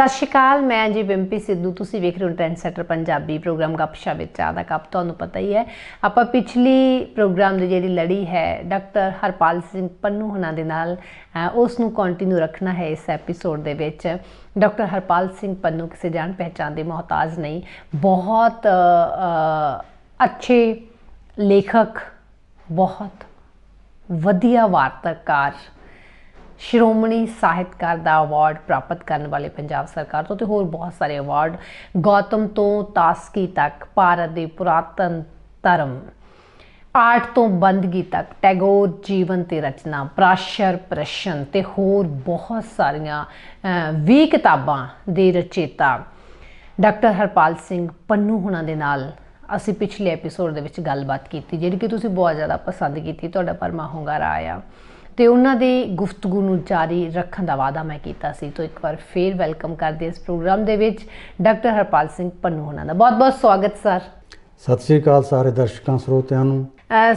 ਸਤਿ ਸ਼੍ਰੀ ਅਕਾਲ ਮੈਂ ਜੀ ਵਿੰਪੀ ਸਿੱਧੂ ਤੁਸੀਂ ਵੇਖ ਰਹੇ ਹੋ ਟ੍ਰੈਂਡ ਸੈਟਰ ਪੰਜਾਬੀ ਪ੍ਰੋਗਰਾਮ ਗੱਪਸ਼ਾ ਵਿੱਚ ਆਦਾ ਦਾ ਕੱਪ ਤੁਹਾਨੂੰ ਪਤਾ ਹੀ ਹੈ ਆਪਾਂ ਪਿਛਲੀ ਪ੍ਰੋਗਰਾਮ ਦੀ ਜਿਹੜੀ ਲੜੀ ਹੈ ਡਾਕਟਰ ਹਰਪਾਲ ਸਿੰਘ ਪੰਨੂ ਹੁਣਾਂ ਦੇ ਨਾਲ ਉਸ ਨੂੰ ਕੰਟੀਨਿਊ ਰੱਖਣਾ ਹੈ ਇਸ ਐਪੀਸੋਡ ਦੇ ਵਿੱਚ ਡਾਕਟਰ ਹਰਪਾਲ ਸਿੰਘ ਪੰਨੂ ਕਿਸੇ ਜਾਣ ਪਹਿਚਾਨ ਦੇ ਮਹਤਾਜ ਨਹੀਂ ਬਹੁਤ ਅੱਛੇ ਲੇਖਕ ਬਹੁਤ ਵਧੀਆ ਵਾਰਤਕਾਰ ਸ਼੍ਰੋਮਣੀ ਸਾਹਿਤਕਾਰ ਦਾ ਅਵਾਰਡ ਪ੍ਰਾਪਤ ਕਰਨ ਵਾਲੇ ਪੰਜਾਬ ਸਰਕਾਰ ਤੋਂ ਤੇ ਹੋਰ ਬਹੁਤ ਸਾਰੇ ਅਵਾਰਡ ਗੌਤਮ ਤੋਂ ਤਾਸਕੀ ਤੱਕ ਭਾਰਤ ਦੇ ਪੁਰਾਤਨ ਧਰਮ ਆਰਟ ਤੋਂ ਬੰਦਗੀ ਤੱਕ ਟੈਗੋਰ ਜੀਵਨ ਤੇ ਰਚਨਾ ਪ੍ਰਾਸ਼ਰ ਪ੍ਰਸ਼ਨ ਤੇ ਹੋਰ ਬਹੁਤ ਸਾਰੀਆਂ 20 ਕਿਤਾਬਾਂ ਦੇ ਰਚੇਤਾ ਡਾਕਟਰ ਹਰਪਾਲ ਸਿੰਘ ਪੰਨੂ ਹੁਣਾਂ ਦੇ ਨਾਲ ਅਸੀਂ ਪਿਛਲੇ ਐਪੀਸੋਡ ਦੇ ਵਿੱਚ ਗੱਲਬਾਤ ਕੀਤੀ ਜਿਹੜੀ ਕਿ ਤੁਸੀਂ ਬਹੁਤ ਜ਼ਿਆਦਾ ਪਸੰਦ ਕੀਤੀ ਤੁਹਾਡਾ ਪਰਮਾ ਹੁੰਗਾਰਾ ਆਇਆ ਤੇ ਉਹਨਾਂ ਦੀ ਗੁਫ਼ਤਗੂ ਨੂੰ ਜਾਰੀ ਰੱਖਣ ਦਾ ਵਾਅਦਾ ਮੈਂ ਕੀਤਾ ਸੀ ਤੋਂ ਇੱਕ ਵਾਰ ਫੇਰ ਵੈਲਕਮ ਕਰਦੇ ਇਸ ਪ੍ਰੋਗਰਾਮ ਦੇ ਵਿੱਚ ਡਾਕਟਰ ਹਰਪਾਲ ਸਿੰਘ ਪੰਨੂ ਹੋਣਾ ਦਾ ਬਹੁਤ-ਬਹੁਤ ਸਵਾਗਤ ਸਰ ਸਤਿ ਸ੍ਰੀ ਅਕਾਲ ਸਾਰੇ ਦਰਸ਼ਕਾਂ ਸਰੋਤਿਆਂ ਨੂੰ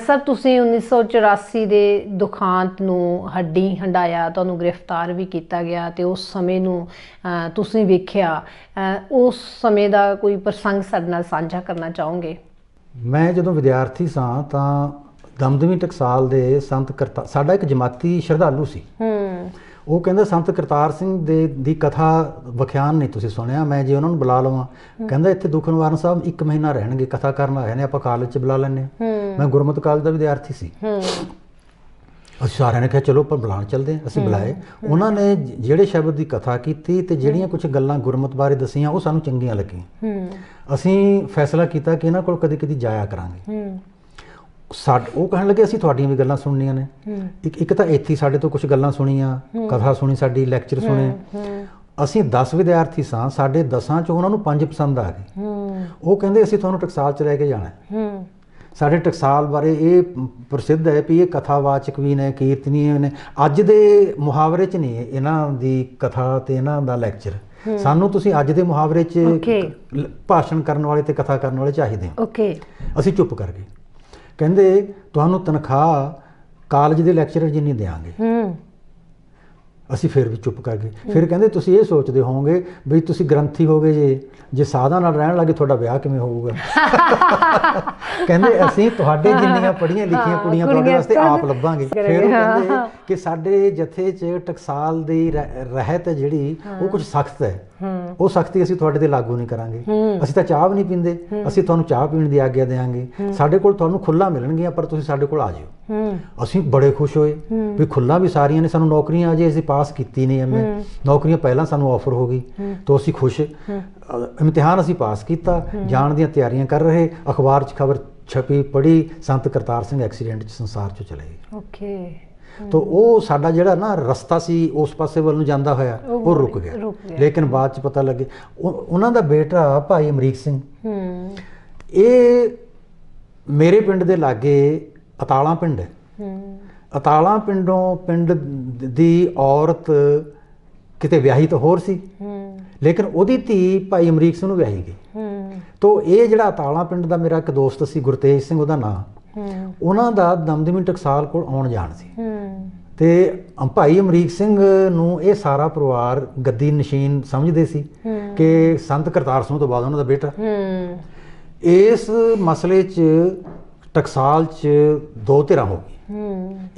ਸਰ ਤੁਸੀਂ 1984 ਦੇ ਦੁਖਾਂਤ ਨੂੰ ਹੱਡੀ ਹੰਡਾਇਆ ਤੁਹਾਨੂੰ ਗ੍ਰਿਫਤਾਰ ਵੀ ਕੀਤਾ ਗਿਆ ਤੇ ਉਸ ਸਮੇਂ ਨੂੰ ਤੁਸੀਂ ਵੇਖਿਆ ਉਸ ਸਮੇਂ ਦਾ ਕੋਈ ਪ੍ਰਸੰਗ ਸਾਡੇ ਨਾਲ ਸਾਂਝਾ ਕਰਨਾ ਚਾਹੋਗੇ ਮੈਂ ਜਦੋਂ ਵਿਦਿਆਰਥੀ ਸਾਂ ਤਾਂ ਦਮਦਮੀ ਟਕਸਾਲ ਦੇ ਸੰਤ ਕਰਤਾ ਸਾਡਾ ਇੱਕ ਜਮਾਤੀ ਸ਼ਰਧਾਲੂ ਸੀ ਹੂੰ ਉਹ ਕਹਿੰਦਾ ਸੰਤ ਕਰਤਾਰ ਸਿੰਘ ਦੇ ਦੀ ਕਥਾ ਵਿਖਿਆਨ ਨਹੀਂ ਤੁਸੀਂ ਸੁਣਿਆ ਮੈਂ ਜੇ ਉਹਨਾਂ ਨੂੰ ਬੁਲਾ ਲਵਾਂ ਕਹਿੰਦਾ ਇੱਥੇ ਦੁਖਨਵਾਰਨ ਸਾਹਿਬ ਇੱਕ ਮਹੀਨਾ ਰਹਿਣਗੇ ਕਥਾ ਕਰਨ ਆਏ ਨੇ ਆਪਾਂ ਕਾਲਜ 'ਚ ਬੁਲਾ ਲੈਣੇ ਮੈਂ ਗੁਰਮਤ ਕਾਲਜ ਦਾ ਵਿਦਿਆਰਥੀ ਸੀ ਹੂੰ ਅਸੀਂ ਸਾਰਿਆਂ ਨੇ ਕਿਹਾ ਚਲੋ ਪਰ ਬੁਲਾਣ ਚੱਲਦੇ ਅਸੀਂ ਬੁਲਾਏ ਉਹਨਾਂ ਨੇ ਜਿਹੜੇ ਸ਼ਬਦ ਦੀ ਕਥਾ ਕੀਤੀ ਤੇ ਜਿਹੜੀਆਂ ਕੁਝ ਗੱਲਾਂ ਗੁਰਮਤ ਬਾਰੇ ਦਸੀਆਂ ਉਹ ਸਾਨੂੰ ਚੰਗੀਆਂ ਲੱਗੀਆਂ ਅਸੀਂ ਫੈਸਲਾ ਕੀਤਾ ਕਿ ਇਹਨਾਂ ਕੋਲ ਕਦੇ ਕਦੇ ਜਾਇਆ ਕਰਾਂਗੇ ਸਾਡ ਉਹ ਕਹਿਣ ਲੱਗੇ ਅਸੀਂ ਤੁਹਾਡੀਆਂ ਵੀ ਗੱਲਾਂ ਸੁਣਨੀਆਂ ਨੇ ਇੱਕ ਇੱਕ ਤਾਂ ਇੱਥੇ ਸਾਡੇ ਤੋਂ ਕੁਝ ਗੱਲਾਂ ਸੁਣੀਆਂ ਕਥਾ ਸੁਣੀ ਸਾਡੀ ਲੈਕਚਰ ਸੁਣੇ ਅਸੀਂ 10 ਵਿਦਿਆਰਥੀ ਸਾਂ ਸਾਡੇ 10ਾਂ ਚ ਉਹਨਾਂ ਨੂੰ 5 ਪਸੰਦ ਆ ਗਏ ਉਹ ਕਹਿੰਦੇ ਅਸੀਂ ਤੁਹਾਨੂੰ ਟਕਸਾਲ ਚ ਲੈ ਕੇ ਜਾਣਾ ਸਾਡੇ ਟਕਸਾਲ ਬਾਰੇ ਇਹ ਪ੍ਰਸਿੱਧ ਹੈ ਵੀ ਇਹ ਕਥਾਵਾਚਕ ਵੀ ਨੇ ਕੀਰਤਨੀ ਨੇ ਅੱਜ ਦੇ ਮੁਹਾਵਰੇ 'ਚ ਨਹੀਂ ਇਹਨਾਂ ਦੀ ਕਥਾ ਤੇ ਇਹਨਾਂ ਦਾ ਲੈਕਚਰ ਸਾਨੂੰ ਤੁਸੀਂ ਅੱਜ ਦੇ ਮੁਹਾਵਰੇ 'ਚ ਭਾਸ਼ਣ ਕਰਨ ਵਾਲੇ ਤੇ ਕਥਾ ਕਰਨ ਵਾਲੇ ਚਾਹੀਦੇ ਓਕੇ ਅਸੀਂ ਚੁੱਪ ਕਰ ਗਏ ਕਹਿੰਦੇ ਤੁਹਾਨੂੰ ਤਨਖਾਹ ਕਾਲਜ ਦੇ ਲੈਕਚਰਰ ਜਿੰਨੀ ਦੇਾਂਗੇ ਹੂੰ ਅਸੀਂ ਫਿਰ ਵੀ ਚੁੱਪ ਕਰ ਗਏ ਫਿਰ ਕਹਿੰਦੇ ਤੁਸੀਂ ਇਹ ਸੋਚਦੇ ਹੋਵੋਗੇ ਵੀ ਤੁਸੀਂ ਗ੍ਰੰਥੀ ਹੋਗੇ ਜੇ ਜੇ ਸਾਧਾ ਨਾਲ ਰਹਿਣ ਲੱਗੇ ਤੁਹਾਡਾ ਵਿਆਹ ਕਿਵੇਂ ਹੋਊਗਾ ਕਹਿੰਦੇ ਅਸੀਂ ਤੁਹਾਡੇ ਜਿੰਨੀਆਂ ਪੜ੍ਹੀਆਂ ਲਿਖੀਆਂ ਕੁੜੀਆਂ ਤੁਹਾਡੇ ਵਾਸਤੇ ਆਪ ਲੱਭਾਂਗੇ ਫਿਰ ਕਹਿੰਦੇ ਕਿ ਸਾਡੇ ਜਥੇ 'ਚ ਟਕਸਾਲ ਦੀ ਰਹਿਤ ਜਿਹੜੀ ਉਹ ਕੁਝ ਸਖਤ ਹੈ ਉਹ ਸਖਤੀ ਅਸੀਂ ਤੁਹਾਡੇ ਤੇ ਲਾਗੂ ਨਹੀਂ ਕਰਾਂਗੇ ਅਸੀਂ ਤਾਂ ਚਾਹ ਵੀ ਨਹੀਂ ਪੀਂਦੇ ਅਸੀਂ ਤੁਹਾਨੂੰ ਚਾਹ ਪੀਣ ਦੀ ਆਗਿਆ ਦੇਵਾਂਗੇ ਸਾਡੇ ਕੋਲ ਤੁਹਾਨੂੰ ਖੁੱਲਾ ਮਿਲਣਗੀਆਂ ਪਰ ਤੁਸੀਂ ਸਾਡੇ ਕੋਲ ਆ ਜਿਓ ਅਸੀਂ ਬੜੇ ਖੁਸ਼ ਹੋਏ ਵੀ ਖੁੱਲਾ ਵੀ ਸਾਰੀਆਂ ਨੇ ਸਾਨੂੰ ਨੌਕਰੀਆਂ ਅਜੇ ਅਸੀਂ ਪਾਸ ਕੀਤੀ ਨਹੀਂ ਐਵੇਂ ਨੌਕਰੀਆਂ ਪਹਿਲਾਂ ਸਾਨੂੰ ਆਫਰ ਹੋ ਗਈ ਤਾਂ ਅਸੀਂ ਖੁਸ਼ ਇਮਤਿਹਾਨ ਅਸੀਂ ਪਾਸ ਕੀਤਾ ਜਾਣ ਦੀਆਂ ਤਿਆਰੀਆਂ ਕਰ ਰਹੇ ਅਖਬਾਰ 'ਚ ਖਬਰ ਛਪੀ ਪੜੀ ਸੰਤ ਕਰਤਾਰ ਸਿੰਘ ਐਕਸੀਡੈਂਟ 'ਚ ਸੰਸਾਰ 'ਚੋਂ ਚਲੇ ਗਏ ਓਕੇ ਤੋ ਉਹ ਸਾਡਾ ਜਿਹੜਾ ਨਾ ਰਸਤਾ ਸੀ ਉਸ ਪਾਸੇ ਵੱਲ ਨੂੰ ਜਾਂਦਾ ਹੋਇਆ ਉਹ ਰੁਕ ਗਿਆ ਲੇਕਿਨ ਬਾਅਦ ਚ ਪਤਾ ਲੱਗੇ ਉਹਨਾਂ ਦਾ ਬੇਟਾ ਭਾਈ ਅਮਰੀਕ ਸਿੰਘ ਇਹ ਮੇਰੇ ਪਿੰਡ ਦੇ ਲਾਗੇ ਅਤਾਲਾ ਪਿੰਡ ਹੈ ਅਤਾਲਾ ਪਿੰਡੋਂ ਪਿੰਡ ਦੀ ਔਰਤ ਕਿਤੇ ਵਿਆਹੀ ਤਾਂ ਹੋਰ ਸੀ ਲੇਕਿਨ ਉਹਦੀ ਧੀ ਭਾਈ ਅਮਰੀਕ ਸਿੰਘ ਨੂੰ ਵਿਆਹੀ ਗਈ ਤੋਂ ਇਹ ਜਿਹੜਾ ਅਤਾਲਾ ਪਿੰਡ ਦਾ ਮੇਰਾ ਇੱਕ ਦੋਸਤ ਸੀ ਗੁਰਤੇਜ ਸਿੰਘ ਉਹਦਾ ਨਾਮ ਉਹਨਾਂ ਦਾ ਦਮਦਮੀ ਟਕਸਾਲ ਕੋਲ ਆਉਣ ਜਾਣ ਸੀ ਤੇ ਭਾਈ ਅਮਰੀਕ ਸਿੰਘ ਨੂੰ ਇਹ ਸਾਰਾ ਪਰਿਵਾਰ ਗੱਦੀ ਨਸ਼ੀਨ ਸਮਝਦੇ ਸੀ ਕਿ ਸੰਤ ਕਰਤਾਰ ਸਿੰਘ ਤੋਂ ਬਾਅਦ ਉਹਨਾਂ ਦਾ ਬੇਟਾ ਇਸ ਮਸਲੇ 'ਚ ਟਕਸਾਲ 'ਚ ਦੋ ਧਿਰਾਂ ਹੋ ਗਈ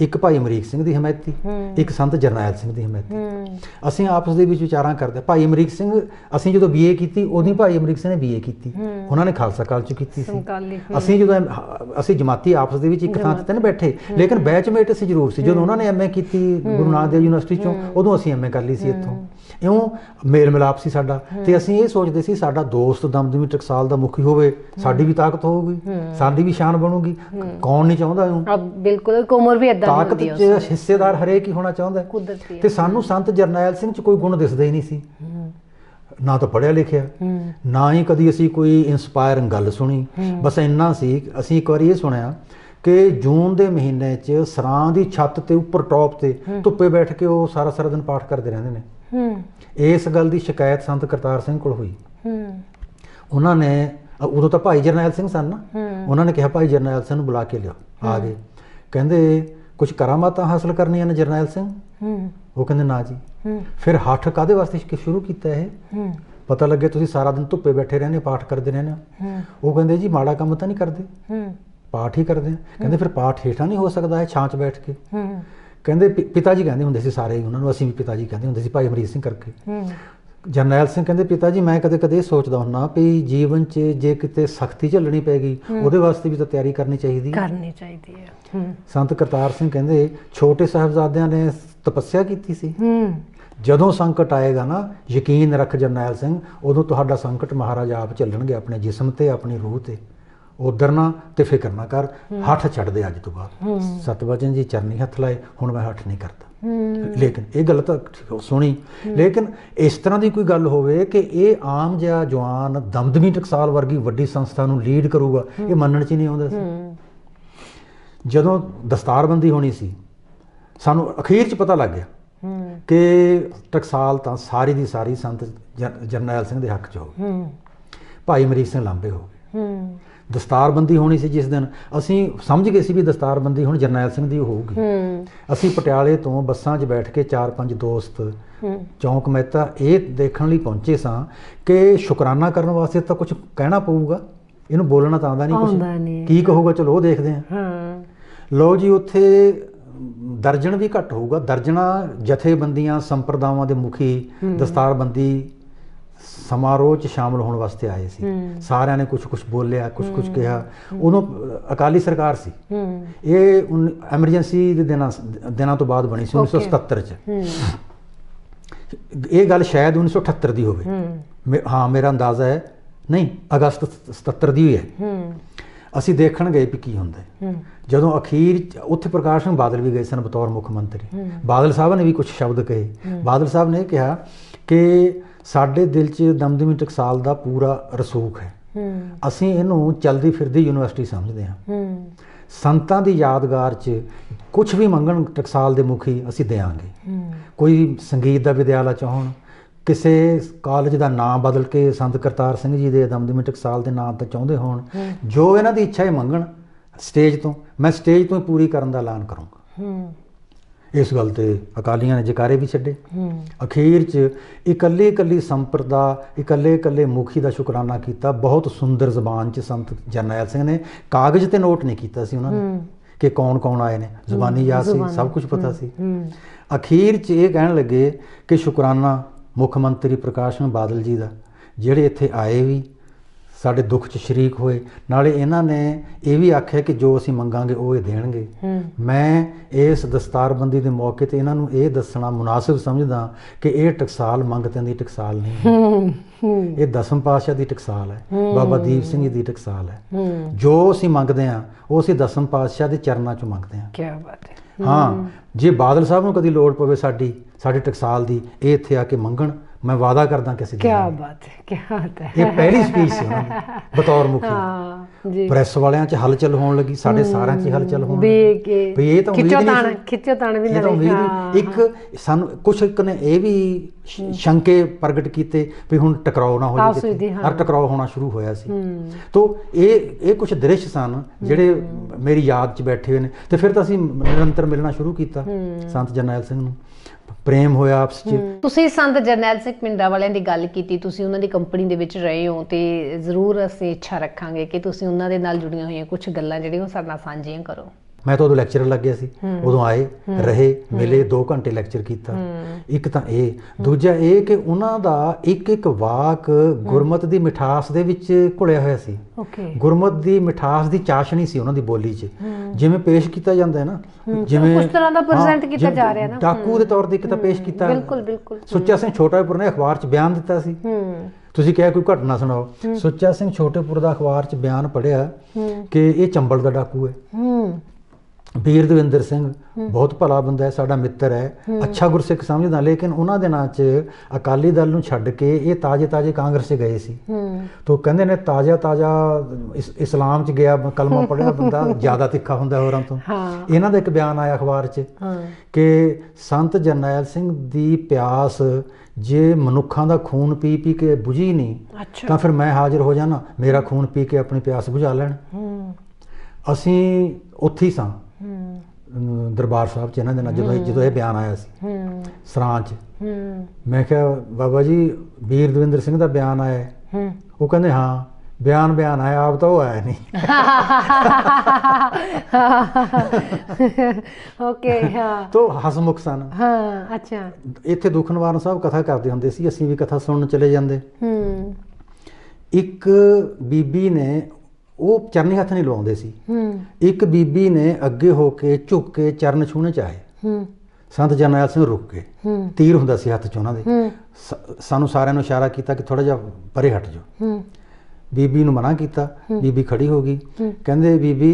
ਇੱਕ ਭਾਈ ਅਮਰੀਕ ਸਿੰਘ ਦੀ ਹਮਾਇਤੀ ਇੱਕ ਸੰਤ ਜਰਨੈਲ ਸਿੰਘ ਦੀ ਹਮਾਇਤੀ ਅਸੀਂ ਆਪਸ ਦੇ ਵਿੱਚ ਵਿਚਾਰਾਂ ਕਰਦੇ ਭਾਈ ਅਮਰੀਕ ਸਿੰਘ ਅਸੀਂ ਜਦੋਂ ਬੀਏ ਕੀਤੀ ਉਹਦੀ ਭਾਈ ਅਮਰੀਕ ਸਿੰਘ ਨੇ ਬੀਏ ਕੀਤੀ ਉਹਨਾਂ ਨੇ ਖਾਲਸਾ ਕਾਲਜ ਕੀਤੀ ਸੀ ਅਸੀਂ ਜਦੋਂ ਅਸੀਂ ਜਮਾਤੀ ਆਪਸ ਦੇ ਵਿੱਚ ਇੱਕ ਥਾਂ ਤੇ ਨਾ ਬੈਠੇ ਲੇਕਿਨ ਬੈਚਮੇਟ ਸੀ ਜ਼ਰੂਰ ਸੀ ਜਦੋਂ ਉਹਨਾਂ ਨੇ ਐਮਏ ਕੀਤੀ ਗੁਰੂ ਨਾਨਕ ਦੇਵ ਯੂਨੀਵਰਸਿਟੀ ਚੋਂ ਉਦੋਂ ਅਸੀਂ ਐਮਏ ਕਰ ਲਈ ਸੀ ਇੱਥੋਂ ਇਉਂ ਮੇਲ ਮਿਲਾਪ ਸੀ ਸਾਡਾ ਤੇ ਅਸੀਂ ਇਹ ਸੋਚਦੇ ਸੀ ਸਾਡਾ ਦੋਸਤ ਦਮਦਮੀ ਟਕਸਾਲ ਦਾ ਮੁਖੀ ਹੋਵੇ ਸਾਡੀ ਵੀ ਤਾਕਤ ਹੋਊਗੀ ਸਾਡੀ ਵੀ ਸ਼ਾਨ ਬਣੂਗੀ ਕੌਣ ਨਹੀਂ ਚਾਹੁੰਦਾ ਇਉਂ ਬਿਲਕੁਲ ਕੋਮਰ ਵੀ ਇਦਾਂ ਦੀ ਹੁੰਦੀ ਹੈ ਤਾਕਤ ਦੇ ਹਿੱਸੇਦਾਰ ਹਰੇਕ ਹੀ ਹੋਣਾ ਚਾਹੁੰਦਾ ਕੁਦਰਤੀ ਤੇ ਸਾਨੂੰ ਸੰਤ ਜਰਨੈਲ ਸਿੰਘ 'ਚ ਕੋਈ ਗੁਣ ਦਿਸਦੇ ਹੀ ਨਹੀਂ ਸੀ ਨਾ ਤਾਂ ਪੜਿਆ ਲਿਖਿਆ ਨਾ ਹੀ ਕਦੀ ਅਸੀਂ ਕੋਈ ਇਨਸਪਾਇਰਿੰਗ ਗੱਲ ਸੁਣੀ ਬਸ ਇੰਨਾ ਸੀ ਅਸੀਂ ਇੱਕ ਵਾਰੀ ਇਹ ਸੁਣਿਆ ਕਿ ਜੂਨ ਦੇ ਮਹੀਨੇ 'ਚ ਸਰਾਂ ਦੀ ਛੱਤ ਤੇ ਉੱਪਰ ਟੌਪ ਤੇ ਧੁੱਪੇ ਬੈਠ ਕੇ ਉਹ ਸਾਰਾ ਸਾਰਾ ਦਿਨ ਪਾਠ ਕਰਦੇ ਰਹਿੰਦੇ ਨੇ ਹੂੰ ਇਸ ਗੱਲ ਦੀ ਸ਼ਿਕਾਇਤ ਸੰਤ ਕਰਤਾਰ ਸਿੰਘ ਕੋਲ ਹੋਈ ਹੂੰ ਉਹਨਾਂ ਨੇ ਉਦੋਂ ਤਾਂ ਭਾਈ ਜਰਨੈਲ ਸਿੰਘ ਸਨ ਨਾ ਉਹਨਾਂ ਨੇ ਕਿਹਾ ਭਾਈ ਜਰਨੈਲ ਸਿੰਘ ਨੂੰ ਬੁਲਾ ਕੇ ਲਿਓ ਆ ਗਏ ਕਹਿੰਦੇ ਕੁਝ ਕਰਾਮਾਤਾਂ ਹਾਸਲ ਕਰਨੀਆਂ ਨੇ ਜਰਨੈਲ ਸਿੰਘ ਹੂੰ ਉਹ ਕਹਿੰਦੇ ਨਾ ਜੀ ਹੂੰ ਫਿਰ ਹੱਠ ਕਾਦੇ ਵਾਸਤੇ ਕਿ ਸ਼ੁਰੂ ਕੀਤਾ ਇਹ ਹੂੰ ਪਤਾ ਲੱਗੇ ਤੁਸੀਂ ਸਾਰਾ ਦਿਨ ਧੁੱਪੇ ਬੈਠੇ ਰਹਿੰਦੇ ਪਾਠ ਕਰਦੇ ਰਹਿੰਦੇ ਹੂੰ ਉਹ ਕਹਿੰਦੇ ਜੀ ਮਾੜਾ ਕੰਮ ਤਾਂ ਨਹੀਂ ਕਰਦੇ ਹੂੰ ਪਾਠ ਹੀ ਕਰਦੇ ਆ ਕਹਿੰਦੇ ਫਿਰ ਪਾਠ ਹੀਟਾ ਨਹੀਂ ਹੋ ਸਕਦਾ ਹੈ ਛਾਂਚ ਬੈਠ ਕੇ ਹੂੰ ਕਹਿੰਦੇ ਪਿਤਾ ਜੀ ਕਹਿੰਦੇ ਹੁੰਦੇ ਸੀ ਸਾਰੇ ਉਹਨਾਂ ਨੂੰ ਅਸੀਂ ਵੀ ਪਿਤਾ ਜੀ ਕਹਿੰਦੇ ਹੁੰਦੇ ਸੀ ਭਾਈ ਅਮਰੀਤ ਸਿੰਘ ਕਰਕੇ ਜਰਨੈਲ ਸਿੰਘ ਕਹਿੰਦੇ ਪਿਤਾ ਜੀ ਮੈਂ ਕਦੇ ਕਦੇ ਸੋਚਦਾ ਹੁੰਨਾ ਵੀ ਜੀਵਨ 'ਚ ਜੇ ਕਿਤੇ ਸਖਤੀ ਝੱਲਣੀ ਪੈਗੀ ਉਹਦੇ ਵਾਸਤੇ ਵੀ ਤਾਂ ਤਿਆਰੀ ਕਰਨੀ ਚਾਹੀਦੀ ਹੈ ਕਰਨੀ ਚਾਹੀਦੀ ਹੈ ਸੰਤ ਕਰਤਾਰ ਸਿੰਘ ਕਹਿੰਦੇ ਛੋਟੇ ਸਾਹਿਬਜ਼ਾਦਿਆਂ ਨੇ ਤਪੱਸਿਆ ਕੀਤੀ ਸੀ ਜਦੋਂ ਸੰਕਟ ਆਏਗਾ ਨਾ ਯਕੀਨ ਰੱਖ ਜਰਨੈਲ ਸਿੰਘ ਉਦੋਂ ਤੁਹਾਡਾ ਸੰਕਟ ਮਹਾਰਾਜ ਆਪ ਚੱਲਣਗੇ ਆਪਣੇ ਜਿਸਮ ਤੇ ਆਪਣੀ ਰੂਹ ਤੇ ਉਧਰ ਨਾ ਤੇ ਫਿਕਰ ਨਾ ਕਰ ਹੱਥ ਛੱਡ ਦੇ ਅੱਜ ਤੋਂ ਬਾਅਦ ਸਤਵਚਨ ਜੀ ਚਰਨੀ ਹੱਥ ਲਾਏ ਹੁਣ ਮੈਂ ਹੱਥ ਨਹੀਂ ਕਰਦਾ ਲੇਕਿਨ ਇਹ ਗੱਲ ਤਾਂ ਸੁਣੀ ਲੇਕਿਨ ਇਸ ਤਰ੍ਹਾਂ ਦੀ ਕੋਈ ਗੱਲ ਹੋਵੇ ਕਿ ਇਹ ਆਮ ਜਿਹਾ ਜਵਾਨ ਦਮਦਮੀ ਟਕਸਾਲ ਵਰਗੀ ਵੱਡੀ ਸੰਸਥਾ ਨੂੰ ਲੀਡ ਕਰੂਗਾ ਇਹ ਮੰਨਣ 'ਚ ਨਹੀਂ ਆਉਂਦਾ ਸੀ ਜਦੋਂ ਦਸਤਾਰਬੰਦੀ ਹੋਣੀ ਸੀ ਸਾਨੂੰ ਅਖੀਰ 'ਚ ਪਤਾ ਲੱਗ ਗਿਆ ਕਿ ਟਕਸਾਲ ਤਾਂ ਸਾਰੀ ਦੀ ਸਾਰੀ ਸੰਤ ਜਰਨੈਲ ਸਿੰਘ ਦੇ ਹੱਕ 'ਚ ਹੋ ਗਈ ਭਾਈ ਮਰੀਦ ਸਿੰਘ ਲਾਂਬੇ ਹੋ ਗਏ ਦਸਤਾਰਬੰਦੀ ਹੋਣੀ ਸੀ ਜਿਸ ਦਿਨ ਅਸੀਂ ਸਮਝ ਗਏ ਸੀ ਵੀ ਦਸਤਾਰਬੰਦੀ ਹੁਣ ਜਰਨੈਲ ਸਿੰਘ ਦੀ ਹੋਊਗੀ ਅਸੀਂ ਪਟਿਆਲੇ ਤੋਂ ਬੱਸਾਂ 'ਚ ਬੈਠ ਕੇ ਚਾਰ ਪੰਜ ਦੋਸਤ ਚੌਂਕ ਮਹਿਤਾ ਇਹ ਦੇਖਣ ਲਈ ਪਹੁੰਚੇ ਸਾਂ ਕਿ ਸ਼ੁਕਰਾਨਾ ਕਰਨ ਵਾਸਤੇ ਤਾਂ ਕੁਝ ਕਹਿਣਾ ਪਊਗਾ ਇਹਨੂੰ ਬੋਲਣਾ ਤਾਂ ਆਉਂਦਾ ਨਹੀਂ ਕੁਝ ਕੀ ਕਹੂਗਾ ਚਲੋ ਉਹ ਦੇਖਦੇ ਹਾਂ ਹਾਂ ਲੋ ਜੀ ਉੱਥੇ ਦਰਜਣ ਵੀ ਘੱਟ ਹੋਊਗਾ ਦਰਜਣਾ ਜਥੇਬੰਦੀਆਂ ਸੰਪਰਦਾਵਾਂ ਦੇ ਮੁਖੀ ਦਸਤਾਰਬੰਦੀ ਸਮਾਰੋਹ 'ਚ ਸ਼ਾਮਲ ਹੋਣ ਵਾਸਤੇ ਆਏ ਸੀ ਸਾਰਿਆਂ ਨੇ ਕੁਝ ਕੁਝ ਬੋਲਿਆ ਕੁਝ ਕੁਝ ਕਿਹਾ ਉਹਨੋਂ ਅਕਾਲੀ ਸਰਕਾਰ ਸੀ ਇਹ ਐਮਰਜੈਂਸੀ ਦੇ ਦਿਨਾਂ ਦਿਨਾਂ ਤੋਂ ਬਾਅਦ ਬਣੀ ਸੀ 1977 'ਚ ਇਹ ਗੱਲ ਸ਼ਾਇਦ 1978 ਦੀ ਹੋਵੇ ਹਾਂ ਮੇਰਾ ਅੰਦਾਜ਼ਾ ਹੈ ਨਹੀਂ ਅਗਸਤ 77 ਦੀ ਹੈ ਅਸੀਂ ਦੇਖਣ ਗਏ ਵੀ ਕੀ ਹੁੰਦਾ ਜਦੋਂ ਅਖੀਰ ਉੱਥੇ ਪ੍ਰਕਾਸ਼ ਸਿੰਘ ਬਾਦਲ ਵੀ ਗਏ ਸਨ ਬਤੌਰ ਮੁੱਖ ਮੰਤਰੀ ਬਾਦਲ ਸਾਹਿਬ ਨੇ ਵੀ ਕੁਝ ਸ਼ਬਦ ਕਹੇ ਬਾਦਲ ਸਾਹਿਬ ਨੇ ਕਿਹਾ ਕਿ ਸਾਡੇ ਦਿਲ 'ਚ ਦਮਦਮੀ ਟਕਸਾਲ ਦਾ ਪੂਰਾ ਰਸੂਖ ਹੈ ਅਸੀਂ ਇਹਨੂੰ ਚਲਦੀ ਫਿਰਦੀ ਯੂਨੀਵਰਸਿਟੀ ਸਮਝਦੇ ਹਾਂ ਸੰਤਾਂ ਦੀ ਯਾਦਗਾਰ 'ਚ ਕੁਝ ਵੀ ਮੰਗਣ ਟਕਸਾਲ ਦੇ ਮੁਖੀ ਅਸੀਂ ਦੇਵਾਂਗੇ ਕੋਈ ਸੰਗੀਤ ਦਾ ਵਿਦਿਆਲਾ ਚਾਹਣ ਕਿਸੇ ਕਾਲਜ ਦਾ ਨਾਮ ਬਦਲ ਕੇ ਸੰਤ ਕਰਤਾਰ ਸਿੰਘ ਜੀ ਦੇ ਦਮਦਮੀ ਟਕਸਾਲ ਦੇ ਨਾਮ ਤੇ ਚਾਹੁੰਦੇ ਹੋਣ ਜੋ ਇਹਨਾਂ ਦੀ ਇੱਛਾ ਹੈ ਮੰਗਣ ਸਟੇਜ ਤੋਂ ਮੈਂ ਸਟੇਜ ਤੋਂ ਪੂਰੀ ਕਰਨ ਦਾ ਐਲਾਨ ਕਰੂੰਗਾ ਇਸ ਗੱਲ ਤੇ ਅਕਾਲੀਆਂ ਨੇ ਜਕਾਰੇ ਵੀ ਛੱਡੇ ਅਖੀਰ 'ਚ ਇਕੱਲੇ ਇਕੱਲੇ ਸੰਪਰਦਾ ਇਕੱਲੇ ਇਕੱਲੇ ਮੁਖੀ ਦਾ ਸ਼ੁਕਰਾਨਾ ਕੀਤਾ ਬਹੁਤ ਸੁੰਦਰ ਜ਼ਬਾਨ 'ਚ ਸੰਤ ਜਰਨੈਲ ਸਿੰਘ ਨੇ ਕਾਗਜ਼ ਤੇ ਨੋਟ ਨਹੀਂ ਕੀਤਾ ਸੀ ਉਹਨਾਂ ਨੇ ਕਿ ਕੌਣ ਕੌਣ ਆਏ ਨੇ ਜ਼ਬਾਨੀ ਯਾਦ ਸੀ ਸਭ ਕੁਝ ਪਤਾ ਸੀ ਅਖੀਰ 'ਚ ਇਹ ਕਹਿਣ ਲੱਗੇ ਕਿ ਸ਼ੁਕਰਾਨਾ ਮੁੱਖ ਮੰਤਰੀ ਪ੍ਰਕਾਸ਼ ਸਿੰਘ ਬਾਦਲ ਜੀ ਦਾ ਜਿਹੜੇ ਇੱਥੇ ਆਏ ਵੀ ਸਾਡੇ ਦੁੱਖ 'ਚ ਸ਼ਰੀਕ ਹੋਏ ਨਾਲੇ ਇਹਨਾਂ ਨੇ ਇਹ ਵੀ ਆਖਿਆ ਕਿ ਜੋ ਅਸੀਂ ਮੰਗਾਂਗੇ ਉਹ ਇਹ ਦੇਣਗੇ ਮੈਂ ਇਸ ਦਸਤਾਰਬੰਦੀ ਦੇ ਮੌਕੇ ਤੇ ਇਹਨਾਂ ਨੂੰ ਇਹ ਦੱਸਣਾ ਮੁਨਾਸਬ ਸਮਝਦਾ ਕਿ ਇਹ ਟਕਸਾਲ ਮੰਗਤਿਆਂ ਦੀ ਟਕਸਾਲ ਨਹੀਂ ਇਹ ਦਸਮ ਪਾਤਸ਼ਾਹ ਦੀ ਟਕਸਾਲ ਹੈ ਬਾਬਾ ਦੀਪ ਸਿੰਘ ਜੀ ਦੀ ਟਕਸਾਲ ਹੈ ਜੋ ਅਸੀਂ ਮੰਗਦੇ ਆ ਉਹ ਅਸੀਂ ਦਸਮ ਪਾਤਸ਼ਾਹ ਦੇ ਚਰਨਾਂ 'ਚ ਮੰਗਦੇ ਆ ਕੀ ਬਾਤ ਹੈ ਹਾਂ ਜੇ ਬਾਦਲ ਸਾਹਿਬ ਨੂੰ ਕਦੀ ਲੋੜ ਪਵੇ ਸਾਡੀ ਸਾਡੇ ਟਕਸਾਲ ਦੀ ਇਹ ਇੱਥੇ ਆ ਕੇ ਮੰਗਣ ਮੈਂ ਵਾਅਦਾ ਕਰਦਾ ਕਿਸੇ ਦੀ ਕੀ ਬਾਤ ਹੈ ਕੀ ਬਾਤ ਹੈ ਇਹ ਪਹਿਲੀ ਸਪੀਚ ਸੀ ਉਹਨਾਂ ਦੀ ਬਤੌਰ ਮੁਖੀ ਹਾਂ ਜੀ ਪ੍ਰੈਸ ਵਾਲਿਆਂ 'ਚ ਹਲਚਲ ਹੋਣ ਲੱਗੀ ਸਾਡੇ ਸਾਰਿਆਂ 'ਚ ਹਲਚਲ ਹੋਣ ਲੱਗੀ ਵੀ ਇਹ ਤਾਂ ਖਿੱਚੋ ਤਾਣ ਖਿੱਚੋ ਤਾਣ ਵੀ ਨਹੀਂ ਇੱਕ ਸਾਨੂੰ ਕੁਝ ਇੱਕ ਨੇ ਇਹ ਵੀ ਸ਼ੰਕੇ ਪ੍ਰਗਟ ਕੀਤੇ ਵੀ ਹੁਣ ਟਕਰਾਓ ਨਾ ਹੋ ਜੇ ਹਰ ਟਕਰਾਓ ਹੋਣਾ ਸ਼ੁਰੂ ਹੋਇਆ ਸੀ ਤੋਂ ਇਹ ਇਹ ਕੁਝ ਦ੍ਰਿਸ਼ ਸਨ ਜਿਹੜੇ ਮੇਰੀ ਯਾਦ 'ਚ ਬੈਠੇ ਹੋਏ ਨੇ ਤੇ ਫਿਰ ਤਾਂ ਅਸੀਂ ਨਿਰੰਤਰ ਮਿਲਣਾ ਸ਼ੁਰੂ ਕੀਤਾ ਸੰਤ ਜਰਨੈਲ ਸਿੰਘ ਨੂੰ ਪ੍ਰੇਮ ਹੋਇਆ ਆਪਸ 'ਚ ਤੁਸੀਂ ਸੰਤ ਜਰਨੈਲ ਸਿੰਘ ਪਿੰਡਾ ਵਾਲਿਆਂ ਦੀ ਗੱਲ ਕੀਤੀ ਤੁਸੀਂ ਉਹਨਾਂ ਦੀ ਕੰਪਨੀ ਦੇ ਵਿੱਚ ਰਹੇ ਹੋ ਤੇ ਜ਼ਰੂਰ ਅਸੀਂ ਇੱਛਾ ਰੱਖਾਂਗੇ ਕਿ ਤੁਸੀਂ ਉਹਨਾਂ ਦੇ ਨਾਲ ਜੁੜੀਆਂ ਹੋਈਆਂ ਕੁਝ ਗੱਲਾਂ ਜਿਹੜੀਆਂ ਉਹ ਸਾਡੇ ਨਾਲ ਸਾਂਝੀਆਂ ਕਰੋ ਮੈਂ ਤਾਂ ਉਦੋਂ ਲੈਕਚਰ ਲੱਗ ਗਿਆ ਸੀ ਉਦੋਂ ਆਏ ਰਹੇ ਮਿਲੇ 2 ਘੰਟੇ ਲੈਕਚਰ ਕੀਤਾ ਇੱਕ ਤਾਂ ਇਹ ਦੂਜਾ ਇਹ ਕਿ ਉਹਨਾਂ ਦਾ ਇੱਕ ਇੱਕ ਵਾਕ ਗੁਰਮਤ ਦੀ ਮਿਠਾਸ ਦੇ ਵਿੱਚ ਘੁਲਿਆ ਹੋਇਆ ਸੀ ਓਕੇ ਗੁਰਮਤ ਦੀ ਮਿਠਾਸ ਦੀ ਚਾਸ਼ਨੀ ਸੀ ਉਹਨਾਂ ਦੀ ਬੋਲੀ 'ਚ ਜਿਵੇਂ ਪੇਸ਼ ਕੀਤਾ ਜਾਂਦਾ ਹੈ ਨਾ ਜਿਵੇਂ ਉਸ ਤਰ੍ਹਾਂ ਦਾ ਪ੍ਰੈਜ਼ੈਂਟ ਕੀਤਾ ਜਾ ਰਿਹਾ ਨਾ ਡਾਕੂ ਦੇ ਤੌਰ ਤੇ ਇੱਕ ਤਾਂ ਪੇਸ਼ ਕੀਤਾ ਬਿਲਕੁਲ ਬਿਲਕੁਲ ਸੁੱਚਾ ਸਿੰਘ ਛੋਟਾਪੁਰ ਨੇ ਅਖਬਾਰ 'ਚ ਬਿਆਨ ਦਿੱਤਾ ਸੀ ਤੁਸੀਂ ਕਿਹਾ ਕੋਈ ਘਟਨਾ ਸੁਣਾਓ ਸੁੱਚਾ ਸਿੰਘ ਛੋਟੇਪੁਰ ਦਾ ਅਖਬਾਰ 'ਚ ਬਿਆਨ ਪੜਿਆ ਕਿ ਇਹ ਚੰਬਲ ਦਾ ਡਾਕੂ ਹੈ ਵੀਰ ਦਵਿੰਦਰ ਸਿੰਘ ਬਹੁਤ ਭਲਾ ਬੰਦਾ ਹੈ ਸਾਡਾ ਮਿੱਤਰ ਹੈ ਅੱਛਾ ਗੁਰਸਿੱਖ ਸਮਝਦਾ ਲੇਕਿਨ ਉਹਨਾਂ ਦੇ ਨਾਂ 'ਚ ਅਕਾਲੀ ਦਲ ਨੂੰ ਛੱਡ ਕੇ ਇਹ ਤਾਜੇ ਤਾਜੇ ਕਾਂਗਰਸ 'ਚ ਗਏ ਸੀ ਤੋਂ ਕਹਿੰਦੇ ਨੇ ਤਾਜਾ ਤਾਜਾ ਇਸਲਾਮ 'ਚ ਗਿਆ ਕਲਮਾ ਪੜਿਆ ਬੰਦਾ ਜ਼ਿਆਦਾ ਤਿੱਖਾ ਹੁੰਦਾ ਹੋਰਾਂ ਤੋਂ ਇਹਨਾਂ ਦਾ ਇੱਕ ਬਿਆਨ ਆਇਆ ਅਖਬਾਰ 'ਚ ਕਿ ਸੰਤ ਜਰਨੈਲ ਸਿੰਘ ਦੀ ਪਿਆਸ ਜੇ ਮਨੁੱਖਾਂ ਦਾ ਖੂਨ ਪੀ ਪੀ ਕੇ 부ਝੀ ਨਹੀਂ ਤਾਂ ਫਿਰ ਮੈਂ ਹਾਜ਼ਰ ਹੋ ਜਾਣਾ ਮੇਰਾ ਖੂਨ ਪੀ ਕੇ ਆਪਣੀ ਪਿਆਸ ਬੁਝਾ ਲੈਣ ਅਸੀਂ ਉੱਥੇ ਹੀ ਸਾਂ ਹੂੰ ਦਰਬਾਰ ਸਾਹਿਬ ਚ ਇਹਨਾਂ ਦੇ ਨਾਲ ਜਦੋਂ ਜਦੋਂ ਇਹ ਬਿਆਨ ਆਇਆ ਸੀ ਹੂੰ ਸਰਾਂ ਚ ਹੂੰ ਮੈਂ ਕਿਹਾ ਬਾਬਾ ਜੀ ਵੀਰ ਦਵਿੰਦਰ ਸਿੰਘ ਦਾ ਬਿਆਨ ਆਇਆ ਹੈ। ਹੂੰ ਉਹ ਕਹਿੰਦੇ ਹਾਂ ਬਿਆਨ ਬਿਆਨ ਆਇਆ ਆਪ ਤਾਂ ਉਹ ਆਇਆ ਨਹੀਂ ਓਕੇ ਹਾਂ ਤੋ ਹਸਮੁਖ ਸਨ ਹਾਂ ਅੱਛਾ ਇੱਥੇ ਦੁਖਨਵਾਰਨ ਸਾਹਿਬ ਕਥਾ ਕਰਦੇ ਹੁੰਦੇ ਸੀ ਅਸੀਂ ਵੀ ਕਥਾ ਸੁਣਨ ਚਲੇ ਜਾਂਦੇ ਹੂੰ ਇੱਕ ਬੀਬੀ ਨੇ ਉਹ ਚਰਨੀ ਹੱਥ ਨਹੀਂ ਲਵਾਉਂਦੇ ਸੀ ਹੂੰ ਇੱਕ ਬੀਬੀ ਨੇ ਅੱਗੇ ਹੋ ਕੇ ਝੁੱਕ ਕੇ ਚਰਨ ਛੂਹਣੇ ਚਾਹੇ ਹੂੰ ਸੰਤ ਜਨਾਇਲ ਸਿੰਘ ਰੁੱਕ ਕੇ ਤੀਰ ਹੁੰਦਾ ਸੀ ਹੱਥ 'ਚ ਉਹਨਾਂ ਦੇ ਸਾਨੂੰ ਸਾਰਿਆਂ ਨੂੰ ਇਸ਼ਾਰਾ ਕੀਤਾ ਕਿ ਥੋੜਾ ਜਿਹਾ ਪਰੇ ਹਟ ਜਾਓ ਹੂੰ ਬੀਬੀ ਨੂੰ ਮਨਾ ਕੀਤਾ ਬੀਬੀ ਖੜੀ ਹੋ ਗਈ ਕਹਿੰਦੇ ਬੀਬੀ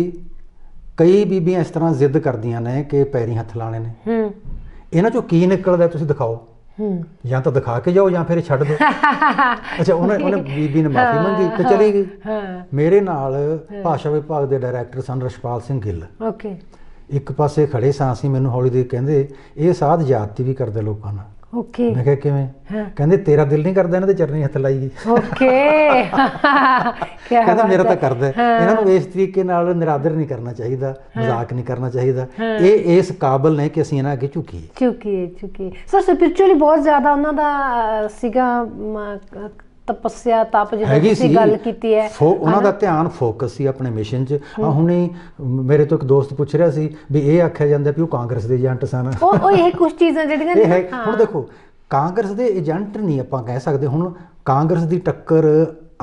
ਕਈ ਬੀਬੀਆਂ ਇਸ ਤਰ੍ਹਾਂ ਜ਼ਿੱਦ ਕਰਦੀਆਂ ਨੇ ਕਿ ਪੈਰੀ ਹੱਥ ਲਾਣੇ ਨੇ ਹੂੰ ਇਹਨਾਂ ਚੋਂ ਕੀ ਨਿਕਲਦਾ ਤੁਸੀਂ ਦਿਖਾਓ ਜਾਂ ਤਾਂ ਦਿਖਾ ਕੇ ਜਾਓ ਜਾਂ ਫਿਰ ਛੱਡ ਦਿਓ ਅੱਛਾ ਉਹਨੇ ਉਹਨੇ ਬੀਬੀ ਨੇ ਮਾਫੀ ਮੰਗੀ ਤੇ ਚਲੀ ਗਈ ਮੇਰੇ ਨਾਲ ਭਾਸ਼ਾ ਵਿਭਾਗ ਦੇ ਡਾਇਰੈਕਟਰ ਸਨ ਰਸ਼ਪਾਲ ਸਿੰਘ ਗਿੱਲ ਓਕੇ ਇੱਕ ਪਾਸੇ ਖੜੇ ਸਾਂ ਅਸੀਂ ਮੈਨੂੰ ਹੌਲੀ ਦੇ ਕਹਿੰਦੇ ਇਹ ਸਾਧ ਜਾਤੀ ਵੀ ਕਰਦੇ ਲੋਕਾਂ ਨਾਲ ਓਕੇ ਮੈਂ ਕਿਹਾ ਕਿਵੇਂ ਕਹਿੰਦੇ ਤੇਰਾ ਦਿਲ ਨਹੀਂ ਕਰਦਾ ਇਹਨਾਂ ਦੇ ਚਰਨੀ ਹੱਥ ਲਾਈਗੀ ਓਕੇ ਕੀ ਕਹਿੰਦਾ ਮੇਰਾ ਤਾਂ ਕਰਦਾ ਇਹਨਾਂ ਨੂੰ ਇਸ ਤਰੀਕੇ ਨਾਲ ਨਿਰਾਦਰ ਨਹੀਂ ਕਰਨਾ ਚਾਹੀਦਾ ਮਜ਼ਾਕ ਨਹੀਂ ਕਰਨਾ ਚਾਹੀਦਾ ਇਹ ਇਸ ਕਾਬਲ ਨੇ ਕਿ ਅਸੀਂ ਇਹਨਾਂ ਅੱਗੇ ਝੁਕੀਏ ਝੁਕੀਏ ਝੁਕੀਏ ਸੋ ਸਪਿਰਚੁਅਲੀ ਬਹੁਤ ਜ਼ਿਆਦਾ ਉਹਨਾਂ ਦਾ ਸੀਗਾ ਤਪੱਸਿਆ ਤਪ ਜਿਹੜੀ ਤੁਸੀਂ ਗੱਲ ਕੀਤੀ ਹੈ ਉਹਨਾਂ ਦਾ ਧਿਆਨ ਫੋਕਸ ਸੀ ਆਪਣੇ ਮਿਸ਼ਨ 'ਚ ਆ ਹੁਣੇ ਮੇਰੇ ਤੋਂ ਇੱਕ ਦੋਸਤ ਪੁੱਛ ਰਿਹਾ ਸੀ ਵੀ ਇਹ ਆਖਿਆ ਜਾਂਦਾ ਵੀ ਉਹ ਕਾਂਗਰਸ ਦੇ ਏਜੰਟ ਸਨ ਉਹ ਉਹ ਇਹ ਕੁਝ ਚੀਜ਼ਾਂ ਜਿਹੜੀਆਂ ਨੇ ਹੁਣ ਦੇਖੋ ਕਾਂਗਰਸ ਦੇ ਏਜੰਟ ਨਹੀਂ ਆਪਾਂ ਕਹਿ ਸਕਦੇ ਹੁਣ ਕਾਂਗਰਸ ਦੀ ਟੱਕਰ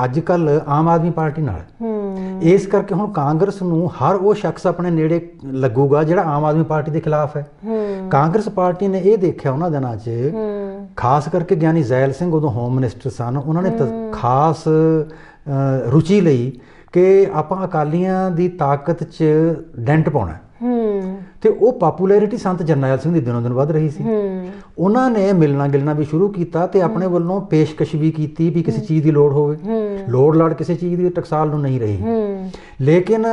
ਅੱਜ ਕੱਲ ਆਮ ਆਦਮੀ ਪਾਰਟੀ ਨਾਲ ਹੂੰ ਇਸ ਕਰਕੇ ਹੁਣ ਕਾਂਗਰਸ ਨੂੰ ਹਰ ਉਹ ਸ਼ਖਸ ਆਪਣੇ ਨੇੜੇ ਲੱਗੂਗਾ ਜਿਹੜਾ ਆਮ ਆਦਮੀ ਪਾਰਟੀ ਦੇ ਖਿਲਾਫ ਹੈ ਕਾਂਗਰਸ ਪਾਰਟੀ ਨੇ ਇਹ ਦੇਖਿਆ ਉਹਨਾਂ ਦਿਨਾਂ 'ਚ ਖਾਸ ਕਰਕੇ ਗਿਆਨੀ ਜ਼ੈਲ ਸਿੰਘ ਉਦੋਂ ਹੋਮ ਮਿਨਿਸਟਰ ਸਨ ਉਹਨਾਂ ਨੇ ਖਾਸ ਰੁਚੀ ਲਈ ਕਿ ਆਪਾਂ ਅਕਾਲੀਆਂ ਦੀ ਤਾਕਤ 'ਚ ਡੈਂਟ ਪਾਉਣਾ ਹੂੰ ਤੇ ਉਹ ਪਪੂਲੈਰਿਟੀ ਸੰਤ ਜਰਨੈਲ ਸਿੰਘ ਦੀ ਦਿਨੋਂ ਦਿਨ ਵੱਧ ਰਹੀ ਸੀ ਉਹਨਾਂ ਨੇ ਮਿਲਣਾ ਗਿਲਣਾ ਵੀ ਸ਼ੁਰੂ ਕੀਤਾ ਤੇ ਆਪਣੇ ਵੱਲੋਂ ਪੇਸ਼ਕਸ਼ ਵੀ ਕੀਤੀ ਵੀ ਕਿਸੇ ਚੀਜ਼ ਦੀ ਲੋੜ ਹੋਵੇ ਲੋੜ ਲੜ ਕਿਸੇ ਚੀਜ਼ ਦੀ ਟਕਸਾਲ ਨੂੰ ਨਹੀਂ ਰਹੀ ਲੇਕਿਨ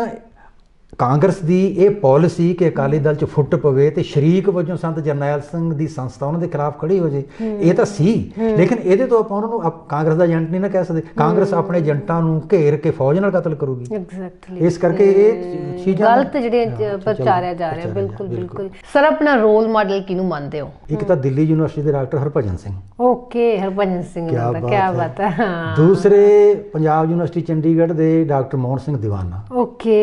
ਕਾਂਗਰਸ ਦੀ ਇਹ ਪਾਲਿਸੀ ਕਿ ਅਕਾਲੀ ਦਲ ਚ ਫੁੱਟ ਪਵੇ ਤੇ ਸ਼ਰੀਕ ਵਜੋਂ ਸੰਤ ਜਰਨੈਲ ਸਿੰਘ ਦੀ ਸੰਸਥਾ ਉਹਨਾਂ ਦੇ ਖਿਲਾਫ ਖੜੀ ਹੋ ਜੇ ਇਹ ਤਾਂ ਸੀ ਲੇਕਿਨ ਇਹਦੇ ਤੋਂ ਆਪਾਂ ਉਹਨਾਂ ਨੂੰ ਕਾਂਗਰਸ ਦਾ ਏਜੰਟ ਨਹੀਂ ਨਾ ਕਹਿ ਸਕਦੇ ਕਾਂਗਰਸ ਆਪਣੇ ਏਜੰਟਾਂ ਨੂੰ ਘੇਰ ਕੇ ਫੌਜ ਨਾਲ ਕਤਲ ਕਰੂਗੀ ਐਗਜ਼ੈਕਟਲੀ ਇਸ ਕਰਕੇ ਇਹ ਚੀਜ਼ਾਂ ਗਲਤ ਜਿਹੜੇ ਪ੍ਰਚਾਰਿਆ ਜਾ ਰਿਹਾ ਬਿਲਕੁਲ ਬਿਲਕੁਲ ਸਰ ਆਪਣਾ ਰੋਲ ਮਾਡਲ ਕਿਹਨੂੰ ਮੰਨਦੇ ਹੋ ਇੱਕ ਤਾਂ ਦਿੱਲੀ ਯੂਨੀਵਰਸਿਟੀ ਦੇ ਡਾਕਟਰ ਹਰਭਜਨ ਸਿੰਘ ਓਕੇ ਹਰਭਜਨ ਸਿੰਘ ਦਾ ਕੀ ਬਾਤ ਹੈ ਦੂਸਰੇ ਪੰਜਾਬ ਯੂਨੀਵਰਸਿਟੀ ਚੰਡੀਗੜ੍ਹ ਦੇ ਡਾਕਟਰ ਮੋਹਨ ਸਿੰਘ ਦੀਵਾਨਾ ਓਕੇ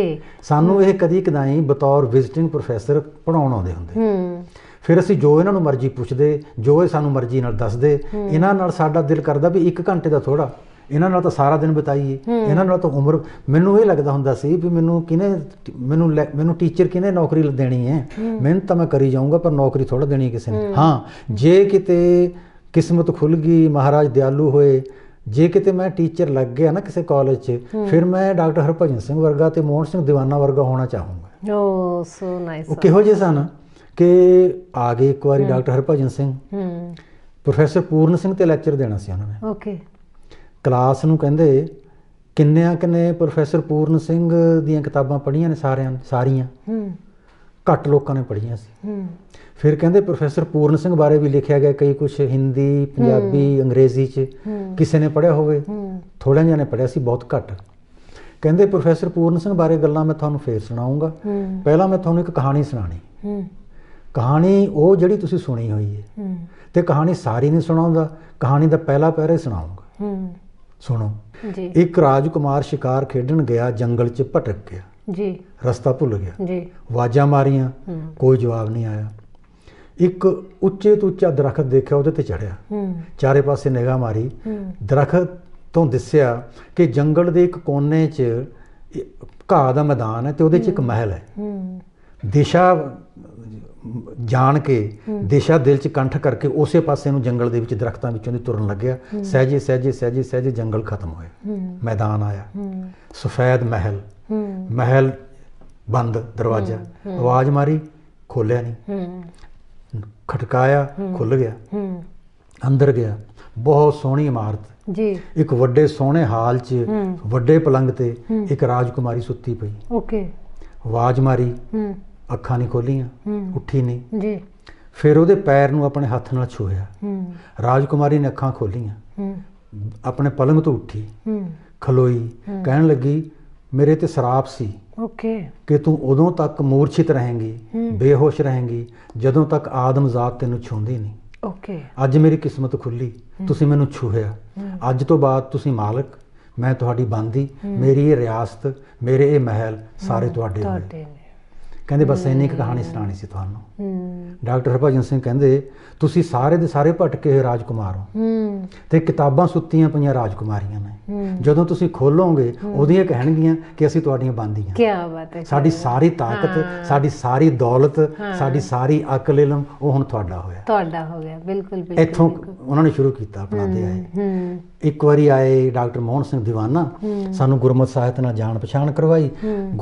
ਸਾਨੂੰ ਇਹ ਕਦੀ ਕਦਾਈ ਬਤੌਰ ਵਿਜ਼ਿਟਿੰਗ ਪ੍ਰੋਫੈਸਰ ਪੜਾਉਣ ਆਉਂਦੇ ਹੁੰਦੇ ਫਿਰ ਅਸੀਂ ਜੋ ਇਹਨਾਂ ਨੂੰ ਮਰਜ਼ੀ ਪੁੱਛਦੇ ਜੋ ਇਹ ਸਾਨੂੰ ਮਰਜ਼ੀ ਨਾਲ ਦੱਸਦੇ ਇਹਨਾਂ ਨਾਲ ਸਾਡਾ ਦਿਲ ਕਰਦਾ ਵੀ 1 ਘੰਟੇ ਦਾ ਥੋੜਾ ਇਹਨਾਂ ਨਾਲ ਤਾਂ ਸਾਰਾ ਦਿਨ ਬਿਤਾਈਏ ਇਹਨਾਂ ਨਾਲ ਤਾਂ ਉਮਰ ਮੈਨੂੰ ਇਹ ਲੱਗਦਾ ਹੁੰਦਾ ਸੀ ਵੀ ਮੈਨੂੰ ਕਿਨੇ ਮੈਨੂੰ ਮੈਨੂੰ ਟੀਚਰ ਕਿਨੇ ਨੌਕਰੀ ਦੇਣੀ ਹੈ ਮਿਹਨਤ ਤਾਂ ਮੈਂ ਕਰੀ ਜਾਊਂਗਾ ਪਰ ਨੌਕਰੀ ਥੋੜਾ ਦੇਣੀ ਕਿਸੇ ਨੇ ਹਾਂ ਜੇ ਕਿਤੇ ਕਿਸਮਤ ਖੁੱਲ ਗਈ ਮਹਾਰਾਜ ਦਿਆਲੂ ਹੋਏ ਜੇ ਕਿਤੇ ਮੈਂ ਟੀਚਰ ਲੱਗ ਗਿਆ ਨਾ ਕਿਸੇ ਕਾਲਜ 'ਚ ਫਿਰ ਮੈਂ ਡਾਕਟਰ ਹਰਭਜਨ ਸਿੰਘ ਵਰਗਾ ਤੇ ਮੋਹਨ ਸਿੰਘ ਦੀਵਾਨਾ ਵਰਗਾ ਹੋਣਾ ਚਾਹੂੰਗਾ ਓ ਸੋ ਨਾਈਸ ਉਹ ਕਿਹੋ ਜਿਹਾ ਸਨ ਕਿ ਆ ਗਏ ਇੱਕ ਵਾਰੀ ਡਾਕਟਰ ਹਰਭਜਨ ਸਿੰਘ ਹੂੰ ਪ੍ਰੋਫੈਸਰ ਪੂਰਨ ਸਿੰਘ ਤੇ ਲੈਕਚਰ ਦੇਣਾ ਸੀ ਉਹਨਾਂ ਨੇ ਓਕੇ ਕਲਾਸ ਨੂੰ ਕਹਿੰਦੇ ਕਿੰਨਿਆਂ ਕਿੰਨੇ ਪ੍ਰੋਫੈਸਰ ਪੂਰਨ ਸਿੰਘ ਦੀਆਂ ਕਿਤਾਬਾਂ ਪੜ੍ਹੀਆਂ ਨੇ ਸਾਰਿਆਂ ਸਾਰੀਆਂ ਹੂੰ ਘੱਟ ਲੋਕਾਂ ਨੇ ਪੜ੍ਹੀਆਂ ਸੀ ਹੂੰ ਫਿਰ ਕਹਿੰਦੇ ਪ੍ਰੋਫੈਸਰ ਪੂਰਨ ਸਿੰਘ ਬਾਰੇ ਵੀ ਲਿਖਿਆ ਗਿਆ ਕਈ ਕੁਝ ਹਿੰਦੀ ਪੰਜਾਬੀ ਅੰਗਰੇਜ਼ੀ ਚ ਕਿਸੇ ਨੇ ਪੜਿਆ ਹੋਵੇ ਥੋੜਿਆਂ ਜਿਹਾ ਨੇ ਪੜਿਆ ਸੀ ਬਹੁਤ ਘੱਟ ਕਹਿੰਦੇ ਪ੍ਰੋਫੈਸਰ ਪੂਰਨ ਸਿੰਘ ਬਾਰੇ ਗੱਲਾਂ ਮੈਂ ਤੁਹਾਨੂੰ ਫੇਰ ਸੁਣਾਉਂਗਾ ਪਹਿਲਾਂ ਮੈਂ ਤੁਹਾਨੂੰ ਇੱਕ ਕਹਾਣੀ ਸੁਣਾਣੀ ਕਹਾਣੀ ਉਹ ਜਿਹੜੀ ਤੁਸੀਂ ਸੁਣੀ ਹੋਈ ਹੈ ਤੇ ਕਹਾਣੀ ਸਾਰੀ ਨਹੀਂ ਸੁਣਾਉਂਦਾ ਕਹਾਣੀ ਦਾ ਪਹਿਲਾ ਪੈਰਾ ਹੀ ਸੁਣਾਉਂਗਾ ਸੁਣੋ ਜੀ ਇੱਕ ਰਾਜਕੁਮਾਰ ਸ਼ਿਕਾਰ ਖੇਡਣ ਗਿਆ ਜੰਗਲ 'ਚ ਭਟਕ ਗਿਆ ਜੀ ਰਸਤਾ ਭੁੱਲ ਗਿਆ ਜੀ ਵਾਜਾਂ ਮਾਰੀਆਂ ਕੋਈ ਜਵਾਬ ਨਹੀਂ ਆਇਆ ਇੱਕ ਉੱਚੇ ਤੋਂ ਉੱਚਾ ਦਰਖਤ ਦੇਖਿਆ ਉਹਦੇ ਤੇ ਚੜਿਆ ਚਾਰੇ ਪਾਸੇ ਨਿਗਾਹ ਮਾਰੀ ਹੂੰ ਦਰਖਤ ਤੋਂ ਦਿਸਿਆ ਕਿ ਜੰਗਲ ਦੇ ਇੱਕ ਕੋਨੇ 'ਚ ਘਾਹ ਦਾ ਮੈਦਾਨ ਹੈ ਤੇ ਉਹਦੇ 'ਚ ਇੱਕ ਮਹਿਲ ਹੈ ਹੂੰ ਦਿਸ਼ਾ ਜਾਣ ਕੇ ਦਿਸ਼ਾ ਦਿਲ 'ਚ ਕੰਠ ਕਰਕੇ ਉਸੇ ਪਾਸੇ ਨੂੰ ਜੰਗਲ ਦੇ ਵਿੱਚ ਦਰਖਤਾਂ ਵਿੱਚੋਂ ਦੀ ਤੁਰਨ ਲੱਗਿਆ ਸਹਜੇ ਸਹਜੇ ਸਹਜੇ ਸਹਜੇ ਜੰਗਲ ਖਤਮ ਹੋਇਆ ਮੈਦਾਨ ਆਇਆ ਸਫੈਦ ਮਹਿਲ ਮਹਿਲ ਬੰਦ ਦਰਵਾਜ਼ਾ ਆਵਾਜ਼ ਮਾਰੀ ਖੋਲਿਆ ਨਹੀਂ ਖਟਕਾਇਆ ਖੁੱਲ ਗਿਆ ਹੂੰ ਅੰਦਰ ਗਿਆ ਬਹੁਤ ਸੋਹਣੀ ਇਮਾਰਤ ਜੀ ਇੱਕ ਵੱਡੇ ਸੋਹਣੇ ਹਾਲ 'ਚ ਵੱਡੇ ਪਲੰਗ ਤੇ ਇੱਕ ਰਾਜਕੁਮਾਰੀ ਸੁੱਤੀ ਪਈ ਓਕੇ ਆਵਾਜ਼ ਮਾਰੀ ਹੂੰ ਅੱਖਾਂ ਨਹੀਂ ਖੋਲੀਆਂ ਉੱਠੀ ਨਹੀਂ ਜੀ ਫਿਰ ਉਹਦੇ ਪੈਰ ਨੂੰ ਆਪਣੇ ਹੱਥ ਨਾਲ ਛੋਇਆ ਹੂੰ ਰਾਜਕੁਮਾਰੀ ਨੇ ਅੱਖਾਂ ਖੋਲੀਆਂ ਹੂੰ ਆਪਣੇ ਪਲੰਗ ਤੋਂ ਉੱਠੀ ਹੂੰ ਖਲੋਈ ਕਹਿਣ ਲੱਗੀ ਮੇਰੇ ਤੇ ਸਰਾਪ ਸੀ ਓਕੇ ਕਿ ਤੂੰ ਉਦੋਂ ਤੱਕ ਮੂਰਛਿਤ ਰਹੇਂਗੀ ਬੇਹੋਸ਼ ਰਹੇਂਗੀ ਜਦੋਂ ਤੱਕ ਆਦਮ ਜ਼ਾਤ ਤੈਨੂੰ ਛੂੰਦੀ ਨਹੀਂ ਓਕੇ ਅੱਜ ਮੇਰੀ ਕਿਸਮਤ ਖੁੱਲੀ ਤੁਸੀਂ ਮੈਨੂੰ ਛੂਹਿਆ ਅੱਜ ਤੋਂ ਬਾਅਦ ਤੁਸੀਂ ਮਾਲਕ ਮੈਂ ਤੁਹਾਡੀ ਬੰਦੀ ਮੇਰੀ ਇਹ ਰਿਆਸਤ ਮੇਰੇ ਇਹ ਮਹਿਲ ਸਾਰੇ ਤੁਹਾਡੇ ਨੇ ਕਹਿੰਦੇ ਬਸ ਇੰਨੀ ਕਹਾਣੀ ਸੁਣਾਣੀ ਸੀ ਤੁਹਾਨੂੰ ਡਾਕਟਰ ਹਰਭਜਨ ਸਿੰਘ ਕਹਿੰਦੇ ਤੁਸੀਂ ਸਾਰੇ ਦੇ ਸਾਰੇ ਭਟਕੇ ਹੋਏ ਰਾਜਕੁਮਾਰ ਹੋ ਤੇ ਕਿਤਾਬਾਂ ਸੁੱਤੀਆਂ ਪਈਆਂ ਰਾਜਕੁਮਾਰੀਆਂ ਨੇ ਜਦੋਂ ਤੁਸੀਂ ਖੋਲੋਗੇ ਉਹਦੀਆਂ ਕਹਿਣਗੀਆਂ ਕਿ ਅਸੀਂ ਤੁਹਾਡੀਆਂ ਬੰਦੀਆਂ ਕੀ ਬਾਤ ਹੈ ਸਾਡੀ ਸਾਰੀ ਤਾਕਤ ਸਾਡੀ ਸਾਰੀ ਦੌਲਤ ਸਾਡੀ ਸਾਰੀ ਅਕਲ ਇਲਮ ਉਹ ਹੁਣ ਤੁਹਾਡਾ ਹੋਇਆ ਤੁਹਾਡਾ ਹੋ ਗਿਆ ਬਿਲਕੁਲ ਬਿਲਕੁਲ ਇੱਥੋਂ ਉਹਨਾਂ ਨੇ ਸ਼ੁਰੂ ਕੀਤਾ ਆਪਣਾ ਅਪਣਾਉਂਦੇ ਆਏ ਇੱਕ ਵਾਰੀ ਆਏ ਡਾਕਟਰ ਮੋਹਨ ਸਿੰਘ ਦੀਵਾਨਾ ਸਾਨੂੰ ਗੁਰਮਤ ਸਾਹਿਤ ਨਾਲ ਜਾਣ ਪਛਾਣ ਕਰਵਾਈ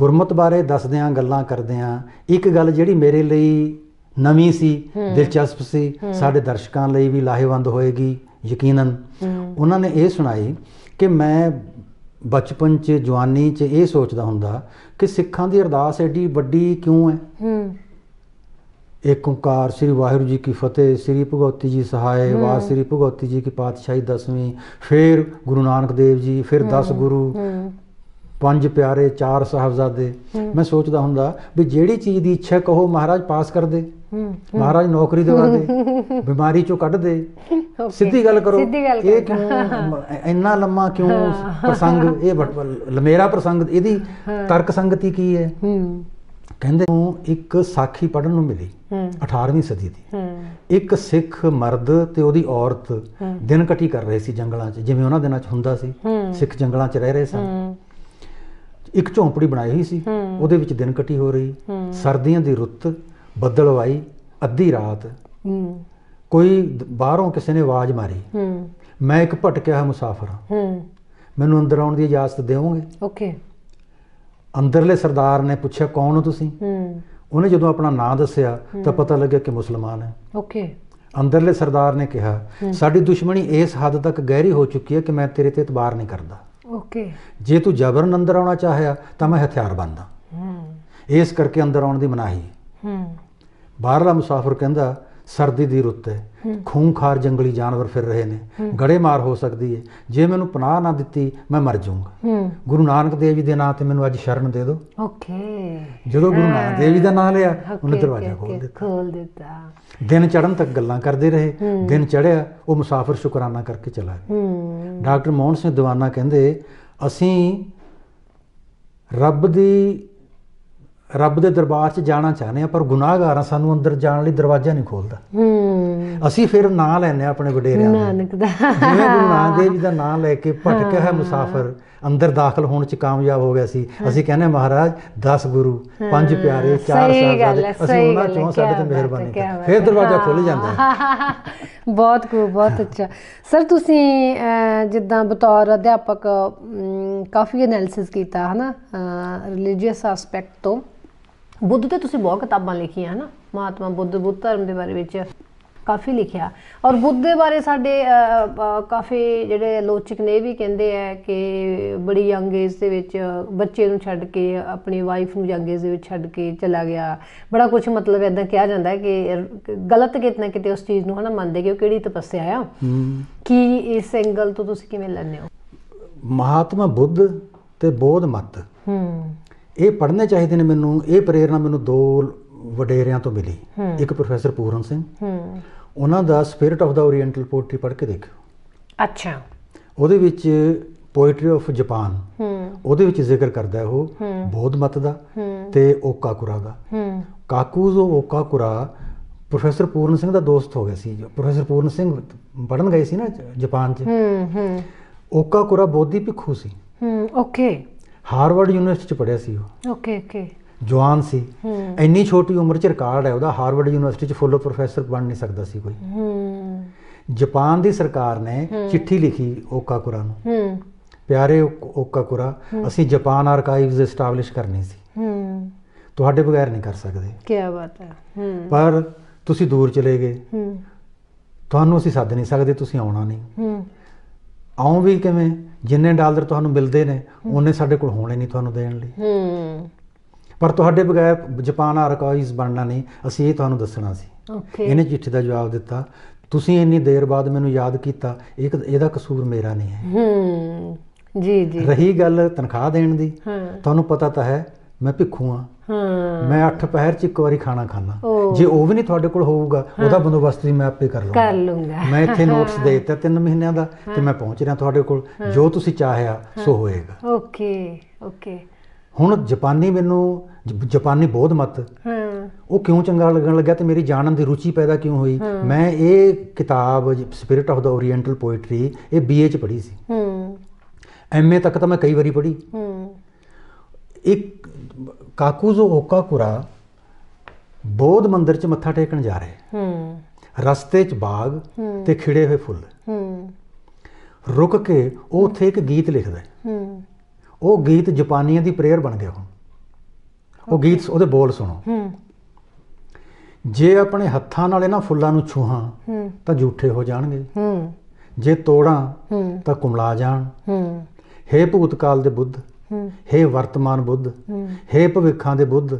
ਗੁਰਮਤ ਬਾਰੇ ਦੱਸਦਿਆਂ ਗੱਲਾਂ ਕਰਦਿਆਂ ਇੱਕ ਗੱਲ ਜਿਹੜੀ ਮੇਰੇ ਲਈ ਨਵੀਂ ਸੀ ਦਿਲਚਸਪ ਸੀ ਸਾਡੇ ਦਰਸ਼ਕਾਂ ਲਈ ਵੀ ਲਾਹੇਵੰਦ ਹੋਏਗੀ ਯਕੀਨਨ ਉਹਨਾਂ ਨੇ ਇਹ ਸੁਣਾਈ ਕਿ ਮੈਂ ਬਚਪਨ 'ਚ ਜਵਾਨੀ 'ਚ ਇਹ ਸੋਚਦਾ ਹੁੰਦਾ ਕਿ ਸਿੱਖਾਂ ਦੀ ਅਰਦਾਸ ਐਡੀ ਵੱਡੀ ਕਿਉਂ ਹੈ ਇੱਕ ਓੰਕਾਰ ਸ੍ਰੀ ਵਾਹਿਗੁਰੂ ਜੀ ਕੀ ਫਤਿਹ ਸ੍ਰੀ ਭਗਵਤੀ ਜੀ ਸਹਾਇ ਵਾਹ ਸ੍ਰੀ ਭਗਵਤੀ ਜੀ ਕੀ ਪਾਤਸ਼ਾਹੀ ਦਸਵੀਂ ਫਿਰ ਗੁਰੂ ਨਾਨਕ ਦੇਵ ਜੀ ਫਿਰ 10 ਗੁਰੂ ਪੰਜ ਪਿਆਰੇ ਚਾਰ ਸਾਹਿਬਜ਼ਾਦੇ ਮੈਂ ਸੋਚਦਾ ਹੁੰਦਾ ਵੀ ਜਿਹੜੀ ਚੀਜ਼ ਦੀ ਇੱਛਾ ਕਹੋ ਮਹਾਰਾਜ ਪਾਸ ਕਰ ਦੇ ਮਹਾਰਾਜ ਨੌਕਰੀ ਦਿਵਾ ਦੇ ਬਿਮਾਰੀ ਚੋਂ ਕੱਢ ਦੇ ਸਿੱਧੀ ਗੱਲ ਕਰੋ ਇਹ ਕਿਉਂ ਇੰਨਾ ਲੰਮਾ ਕਿਉਂ ਪ੍ਰਸੰਗ ਇਹ ਲਮੇਰਾ ਪ੍ਰਸੰਗ ਇਹਦੀ ਤਰਕ ਸੰਗਤੀ ਕੀ ਹੈ ਕਹਿੰਦੇ ਨੂੰ ਇੱਕ ਸਾਖੀ ਪੜਨ ਨੂੰ ਮਿਲੀ 18ਵੀਂ ਸਦੀ ਦੀ ਇੱਕ ਸਿੱਖ ਮਰਦ ਤੇ ਉਹਦੀ ਔਰਤ ਦਿਨ ਕੱਟੀ ਕਰ ਰਹੇ ਸੀ ਜੰਗਲਾਂ 'ਚ ਜਿਵੇਂ ਉਹਨਾਂ ਦਿਨਾਂ 'ਚ ਹੁੰਦਾ ਸੀ ਸਿੱਖ ਜੰਗਲਾਂ 'ਚ ਰਹਿ ਰਹੇ ਸਨ ਇੱਕ ਝੌਂਪੜੀ ਬਣਾਈ ਹੋਈ ਸੀ ਉਹਦੇ ਵਿੱਚ ਦਿਨ ਕੱਟੀ ਹੋ ਰਹੀ ਸਰਦੀਆਂ ਦੀ ਰੁੱਤ ਬੱਦਲਵਾਈ ਅੱਧੀ ਰਾਤ ਹੂੰ ਕੋਈ ਬਾਹਰੋਂ ਕਿਸੇ ਨੇ ਆਵਾਜ਼ ਮਾਰੀ ਹੂੰ ਮੈਂ ਇੱਕ ਭਟਕਿਆ ਹੋਇਆ ਮੁਸਾਫਰ ਹਾਂ ਹੂੰ ਮੈਨੂੰ ਅੰਦਰ ਆਉਣ ਦੀ ਇਜਾਜ਼ਤ ਦੇਵੋਗੇ ਓਕੇ ਅੰਦਰਲੇ ਸਰਦਾਰ ਨੇ ਪੁੱਛਿਆ ਕੌਣ ਹੋ ਤੁਸੀਂ ਹੂੰ ਉਹਨੇ ਜਦੋਂ ਆਪਣਾ ਨਾਂ ਦੱਸਿਆ ਤਾਂ ਪਤਾ ਲੱਗਿਆ ਕਿ ਮੁਸਲਮਾਨ ਹੈ ਓਕੇ ਅੰਦਰਲੇ ਸਰਦਾਰ ਨੇ ਕਿਹਾ ਸਾਡੀ ਦੁਸ਼ਮਣੀ ਇਸ ਹੱਦ ਤੱਕ ਗਹਿਰੀ ਹੋ ਚੁੱਕੀ ਹੈ ਕਿ ਮੈਂ ਤੇਰੇ ਤੇ ਇਤਬਾਰ ਨਹੀਂ ਕਰਦਾ ਓਕੇ ਜੇ ਤੂੰ ਜਬਰਨ ਅੰਦਰ ਆਉਣਾ ਚਾਹਿਆ ਤਾਂ ਮੈਂ ਹਥਿਆਰ ਬੰਦਾ ਹੂੰ ਇਸ ਕਰਕੇ ਅੰਦਰ ਆਉਣ ਦੀ ਮਨਾਹੀ ਹੂੰ ਬਾਹਰਲਾ ਮੁਸਾਫਰ ਕਹਿੰਦਾ ਸਰਦੀ ਦੀ ਰੁੱਤ ਹੈ ਖੂੰਖਾਰ ਜੰਗਲੀ ਜਾਨਵਰ ਫਿਰ ਰਹੇ ਨੇ ਗੜੇ ਮਾਰ ਹੋ ਸਕਦੀ ਹੈ ਜੇ ਮੈਨੂੰ ਪਨਾਹ ਨਾ ਦਿੱਤੀ ਮੈਂ ਮਰ ਜਾਊਂਗਾ ਗੁਰੂ ਨਾਨਕ ਦੇਵ ਜੀ ਦੇ ਨਾਂ ਤੇ ਮੈਨੂੰ ਅੱਜ ਸ਼ਰਨ ਦੇ ਦਿਓ ਓਕੇ ਜਦੋਂ ਗੁਰੂ ਨਾਨਕ ਦੇਵ ਜੀ ਦਾ ਨਾਂ ਲਿਆ ਉਹਨੇ ਦਰਵਾਜ਼ਾ ਖੋਲ ਦਿੱਤਾ ਖੋਲ ਦਿੱਤਾ ਦਿਨ ਚੜਨ ਤੱਕ ਗੱਲਾਂ ਕਰਦੇ ਰਹੇ ਦਿਨ ਚੜਿਆ ਉਹ ਮੁਸਾਫਰ ਸ਼ੁਕਰਾਨਾ ਕਰਕੇ ਚਲਾ ਗਿਆ ਡਾਕਟਰ ਮੋਹਨ ਸਿੰਘ ਦੀਵਾਨਾ ਕਹਿੰਦੇ ਅਸੀਂ ਰੱਬ ਦੀ ਰੱਬ ਦੇ ਦਰਬਾਰ 'ਚ ਜਾਣਾ ਚਾਹਨੇ ਆ ਪਰ ਗੁਨਾਹਗਾਰ ਆ ਸਾਨੂੰ ਅੰਦਰ ਜਾਣ ਲਈ ਦਰਵਾਜ਼ਾ ਨਹੀਂ ਖੋਲਦਾ ਹੂੰ ਅਸੀਂ ਫਿਰ ਨਾਂ ਲੈਨੇ ਆ ਆਪਣੇ ਵਡੇਰਿਆਂ ਦਾ ਨਾਨਕ ਦਾ ਜਿਵੇਂ ਗੁਰੂ ਨਾਨਕ ਦੇਵ ਜੀ ਦਾ ਨਾਂ ਲੈ ਕੇ ਭਟਕਿਆ ਹੈ ਮੁਸਾਫਰ ਅੰਦਰ ਦਾਖਲ ਹੋਣ 'ਚ ਕਾਮਯਾਬ ਹੋ ਗਿਆ ਸੀ ਅਸੀਂ ਕਹਿੰਨੇ ਮਹਾਰਾਜ 10 ਗੁਰੂ ਪੰਜ ਪਿਆਰੇ ਚਾਰ ਸਾਹਿਬਾਨ ਅਸੀਂ ਉਹਨਾਂ ਚੋਂ ਸਾਡੇ ਤੇ ਮਿਹਰਬਾਨੀ ਕਰ ਫਿਰ ਦਰਵਾਜ਼ਾ ਖੁੱਲ ਜਾਂਦਾ ਬਹੁਤ ਖੂਬ ਬਹੁਤ ਅੱਛਾ ਸਰ ਤੁਸੀਂ ਜਿੱਦਾਂ ਬਤੌਰ ਅਧਿਆਪਕ ਕਾਫੀ ਐਨਾਲਿਸਿਸ ਕੀਤਾ ਹਨਾ ਰਿਲੀਜੀਅਸ ਐਸਪੈਕਟ ਤੋਂ ਬੁੱਧ ਤੇ ਤੁਸੀਂ ਬਹੁਤ ਕਿਤਾਬਾਂ ਲਿਖੀਆਂ ਹਨਾ ਮਹਾਤਮਾ ਬੁੱਧ ਬੁੱਧ ਧਰਮ ਦੇ ਬਾਰੇ ਵਿੱਚ ਕਾਫੀ ਲਿਖਿਆ ਔਰ ਬੁੱਧ ਦੇ ਬਾਰੇ ਸਾਡੇ ਕਾਫੀ ਜਿਹੜੇ ਆਲੋਚਕ ਨੇ ਵੀ ਕਹਿੰਦੇ ਆ ਕਿ ਬੜੀ ਯੰਗ ਏਜ ਦੇ ਵਿੱਚ ਬੱਚੇ ਨੂੰ ਛੱਡ ਕੇ ਆਪਣੀ ਵਾਈਫ ਨੂੰ ਯੰਗ ਏਜ ਦੇ ਵਿੱਚ ਛੱਡ ਕੇ ਚਲਾ ਗਿਆ ਬੜਾ ਕੁਝ ਮਤਲਬ ਇਦਾਂ ਕਿਹਾ ਜਾਂਦਾ ਹੈ ਕਿ ਗਲਤ ਕਿਤਨਾ ਕਿਤੇ ਉਸ ਚੀਜ਼ ਨੂੰ ਹਨਾ ਮੰਨਦੇ ਕਿ ਉਹ ਕਿਹੜੀ ਤਪੱਸਿਆ ਆ ਕੀ ਇਸ ਐਂਗਲ ਤੋਂ ਤੁਸੀਂ ਕਿਵੇਂ ਲੈਂਦੇ ਹੋ ਮਹਾਤਮਾ ਬੁੱਧ ਤੇ ਬੋਧ ਮਤ ਹੂੰ ਇਹ ਪੜ੍ਹਨੇ ਚਾਹੀਦੇ ਨੇ ਮੈਨੂੰ ਇਹ ਪ੍ਰੇਰਣਾ ਮੈਨੂੰ ਦੋ ਵਡੇਰਿਆਂ ਤੋਂ ਮਿਲੀ ਇੱਕ ਪ੍ਰੋਫੈਸਰ ਪੂਰਨ ਸਿੰਘ ਉਹਨਾਂ ਦਾ spirit of the oriental poetry ਪੜ੍ਹ ਕੇ ਦੇਖਿਓ ਅੱਛਾ ਉਹਦੇ ਵਿੱਚ ਪੋਇਟਰੀ ਆਫ ਜਾਪਾਨ ਉਹਦੇ ਵਿੱਚ ਜ਼ਿਕਰ ਕਰਦਾ ਉਹ ਬੋਧ ਮਤ ਦਾ ਤੇ ਓਕਾਕੁਰਾ ਦਾ ਕਾਕੂਜ਼ੋ ਓਕਾਕੁਰਾ ਪ੍ਰੋਫੈਸਰ ਪੂਰਨ ਸਿੰਘ ਦਾ ਦੋਸਤ ਹੋ ਗਿਆ ਸੀ ਪ੍ਰੋਫੈਸਰ ਪੂਰਨ ਸਿੰਘ ਪੜਨ ਗਏ ਸੀ ਨਾ ਜਾਪਾਨ 'ਚ ਹੂੰ ਹੂੰ ਓਕਾਕੁਰਾ ਬੋਧੀ ਭਿਖੂ ਸੀ ਹੂੰ ਓਕੇ ਹਾਰਵਰਡ ਯੂਨੀਵਰਸਿਟੀ ਚ ਪੜਿਆ ਸੀ ਉਹ ਓਕੇ ਓਕੇ ਜਵਾਨ ਸੀ ਇੰਨੀ ਛੋਟੀ ਉਮਰ ਚ ਰਿਕਾਰਡ ਹੈ ਉਹਦਾ ਹਾਰਵਰਡ ਯੂਨੀਵਰਸਿਟੀ ਚ ਫੁੱਲ ਪ੍ਰੋਫੈਸਰ ਬਣ ਨਹੀਂ ਸਕਦਾ ਸੀ ਕੋਈ ਹੂੰ ਜਾਪਾਨ ਦੀ ਸਰਕਾਰ ਨੇ ਚਿੱਠੀ ਲਿਖੀ ਓਕਾਕੁਰਾ ਨੂੰ ਹੂੰ ਪਿਆਰੇ ਓਕਾਕੁਰਾ ਅਸੀਂ ਜਾਪਾਨ ਆਰਕਾਈਵਸ ਐਸਟੈਬਲਿਸ਼ ਕਰਨੀ ਸੀ ਹੂੰ ਤੁਹਾਡੇ ਬਗੈਰ ਨਹੀਂ ਕਰ ਸਕਦੇ ਕੀ ਬਾਤ ਹੈ ਹੂੰ ਪਰ ਤੁਸੀਂ ਦੂਰ ਚਲੇ ਗਏ ਹੂੰ ਤੁਹਾਨੂੰ ਅਸੀਂ ਸੱਦ ਨਹੀਂ ਸਕਦੇ ਤੁਸੀਂ ਆਉਣਾ ਨਹੀਂ ਹੂੰ ਆਉਂ ਵੀ ਕਿਵੇਂ ਜਿੰਨੇ ਡਾਲਰ ਤੁਹਾਨੂੰ ਮਿਲਦੇ ਨੇ ਉਹਨੇ ਸਾਡੇ ਕੋਲ ਹੋਣੇ ਨਹੀਂ ਤੁਹਾਨੂੰ ਦੇਣ ਲਈ ਹੂੰ ਪਰ ਤੁਹਾਡੇ ਬਗੈਰ ਜਾਪਾਨ ਆਰਕਾਈਵਸ ਬਣਨਾ ਨਹੀਂ ਅਸੀਂ ਇਹ ਤੁਹਾਨੂੰ ਦੱਸਣਾ ਸੀ ਓਕੇ ਇਹਨੇ ਚਿੱਠੀ ਦਾ ਜਵਾਬ ਦਿੱਤਾ ਤੁਸੀਂ ਇੰਨੀ ਦੇਰ ਬਾਅਦ ਮੈਨੂੰ ਯਾਦ ਕੀਤਾ ਇਹ ਇਹਦਾ ਕਸੂਰ ਮੇਰਾ ਨਹੀਂ ਹੈ ਹੂੰ ਜੀ ਜੀ ਰਹੀ ਗੱਲ ਤਨਖਾਹ ਦੇਣ ਦੀ ਤੁਹਾਨੂੰ ਪਤਾ ਤਾਂ ਹੈ ਮੈਂ ਭਿੱਖੂ ਆ ਮੈਂ 8 ਪਹਿਰ ਚ ਇੱਕ ਵਾਰੀ ਖਾਣਾ ਖਾਣਾ ਜੇ ਉਹ ਵੀ ਨਹੀਂ ਤੁਹਾਡੇ ਕੋਲ ਹੋਊਗਾ ਉਹਦਾ ਬੰਦੋਬਸਤ ਵੀ ਮੈਂ ਆਪੇ ਕਰ ਲਵਾਂਗਾ ਕਰ ਲੂੰਗਾ ਮੈਂ ਇੱਥੇ ਨੋਟਸ ਦੇ ਦਿੱਤਾ 3 ਮਹੀਨਿਆਂ ਦਾ ਤੇ ਮੈਂ ਪਹੁੰਚ ਰਿਹਾ ਤੁਹਾਡੇ ਕੋਲ ਜੋ ਤੁਸੀਂ ਚਾਹਿਆ ਸੋ ਹੋਏਗਾ ਓਕੇ ਓਕੇ ਹੁਣ ਜਾਪਾਨੀ ਮੈਨੂੰ ਜਾਪਾਨੀ ਬਹੁਤ ਮਤ ਉਹ ਕਿਉਂ ਚੰਗਾ ਲੱਗਣ ਲੱਗਾ ਤੇ ਮੇਰੀ ਜਾਣਨ ਦੀ ਰੁਚੀ ਪੈਦਾ ਕਿਉਂ ਹੋਈ ਮੈਂ ਇਹ ਕਿਤਾਬ spirit of the oriental poetry ਇਹ ਬੀਏ ਚ ਪੜ੍ਹੀ ਸੀ ਹੂੰ ਐਮਏ ਤੱਕ ਤਾਂ ਮੈਂ ਕਈ ਵਾਰੀ ਪੜ੍ਹੀ ਹੂੰ ਇੱਕ ਕਾਕੂਜ਼ੋ ਓਕਾਕੁਰਾ ਬੋਧ ਮੰਦਿਰ 'ਚ ਮੱਥਾ ਟੇਕਣ ਜਾ ਰਹੇ ਹੂੰ ਰਸਤੇ 'ਚ ਬਾਗ ਤੇ ਖਿੜੇ ਹੋਏ ਫੁੱਲ ਹੂੰ ਰੁਕ ਕੇ ਉਹ ਉੱਥੇ ਇੱਕ ਗੀਤ ਲਿਖਦਾ ਹੂੰ ਉਹ ਗੀਤ ਜਾਪਾਨੀਆਂ ਦੀ ਪ੍ਰੇਅਰ ਬਣ ਗਿਆ ਹੁਣ ਉਹ ਗੀਤ ਉਹਦੇ ਬੋਲ ਸੁਣੋ ਹੂੰ ਜੇ ਆਪਣੇ ਹੱਥਾਂ ਨਾਲ ਇਹਨਾਂ ਫੁੱਲਾਂ ਨੂੰ ਛੂਹਾਂ ਤਾਂ ਝੂਠੇ ਹੋ ਜਾਣਗੇ ਹੂੰ ਜੇ ਤੋੜਾਂ ਤਾਂ ਕੁਮਲਾ ਜਾਣ ਹੂੰ ਹੇ ਭੂਤਕਾਲ ਦੇ ਬੁੱਧ ਹੇ ਵਰਤਮਾਨ ਬੁੱਧ ਹੇ ਭਵਿੱਖਾਂ ਦੇ ਬੁੱਧ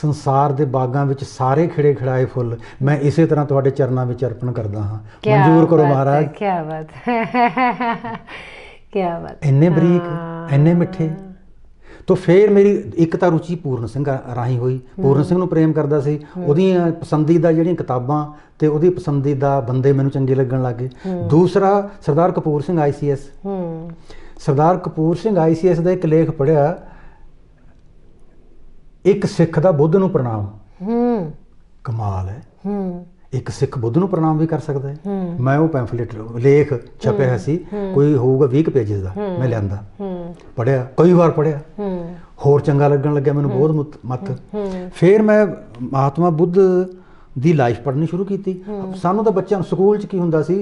ਸੰਸਾਰ ਦੇ ਬਾਗਾਂ ਵਿੱਚ ਸਾਰੇ ਖਿੜੇ ਖੜਾਏ ਫੁੱਲ ਮੈਂ ਇਸੇ ਤਰ੍ਹਾਂ ਤੁਹਾਡੇ ਚਰਨਾਂ ਵਿੱਚ ਅਰਪਣ ਕਰਦਾ ਹਾਂ ਮਨਜ਼ੂਰ ਕਰੋ ਮਹਾਰਾਜ ਕੀ ਬਾਤ ਕੀ ਬਾਤ ਇੰਨੇ ਬਰੀਕ ਇੰਨੇ ਮਿੱਠੇ ਤੋ ਫੇਰ ਮੇਰੀ ਇੱਕ ਤਾਂ ਰੁਚੀ ਪੂਰਨ ਸਿੰਘ ਰਾਹੀ ਹੋਈ ਪੂਰਨ ਸਿੰਘ ਨੂੰ ਪ੍ਰੇਮ ਕਰਦਾ ਸੀ ਉਹਦੀਆਂ ਪਸੰਦੀਦਾ ਜਿਹੜੀਆਂ ਕਿਤਾਬਾਂ ਤੇ ਉਹਦੀ ਪਸੰਦੀਦਾ ਬੰਦੇ ਮੈਨੂੰ ਚੰਗੇ ਲੱਗਣ ਲੱਗੇ ਦੂਸਰਾ ਸਰਦਾਰ ਕਪੂਰ ਸਿੰਘ ਆਈਸੀਐਸ ਹੂੰ ਸਰਦਾਰ ਕਪੂਰ ਸਿੰਘ ਆਈਸੀਐਸ ਦਾ ਇੱਕ ਲੇਖ ਪੜਿਆ ਇੱਕ ਸਿੱਖ ਦਾ ਬੁੱਧ ਨੂੰ ਪ੍ਰਣਾਮ ਹੂੰ ਕਮਾਲ ਹੈ ਹੂੰ ਇੱਕ ਸਿੱਖ ਬੁੱਧ ਨੂੰ ਪ੍ਰਣਾਮ ਵੀ ਕਰ ਸਕਦਾ ਹੈ ਮੈਂ ਉਹ ਪੈਂਫਲੇਟ ਲੇਖ ਛਪਿਆ ਸੀ ਕੋਈ ਹੋਊਗਾ 20 ਪੇजेस ਦਾ ਮੈਂ ਲਿਆਂਦਾ ਪੜਿਆ ਕਈ ਵਾਰ ਪੜਿਆ ਹੂੰ ਹੋਰ ਚੰਗਾ ਲੱਗਣ ਲੱਗਿਆ ਮੈਨੂੰ ਬਹੁਤ ਮਤ ਫਿਰ ਮੈਂ ਮਹਾਤਮਾ ਬੁੱਧ ਦੀ ਲਾਈਫ ਪੜ੍ਹਨੀ ਸ਼ੁਰੂ ਕੀਤੀ ਸਾਨੂੰ ਤਾਂ ਬੱਚਿਆਂ ਨੂੰ ਸਕੂਲ 'ਚ ਕੀ ਹੁੰਦਾ ਸੀ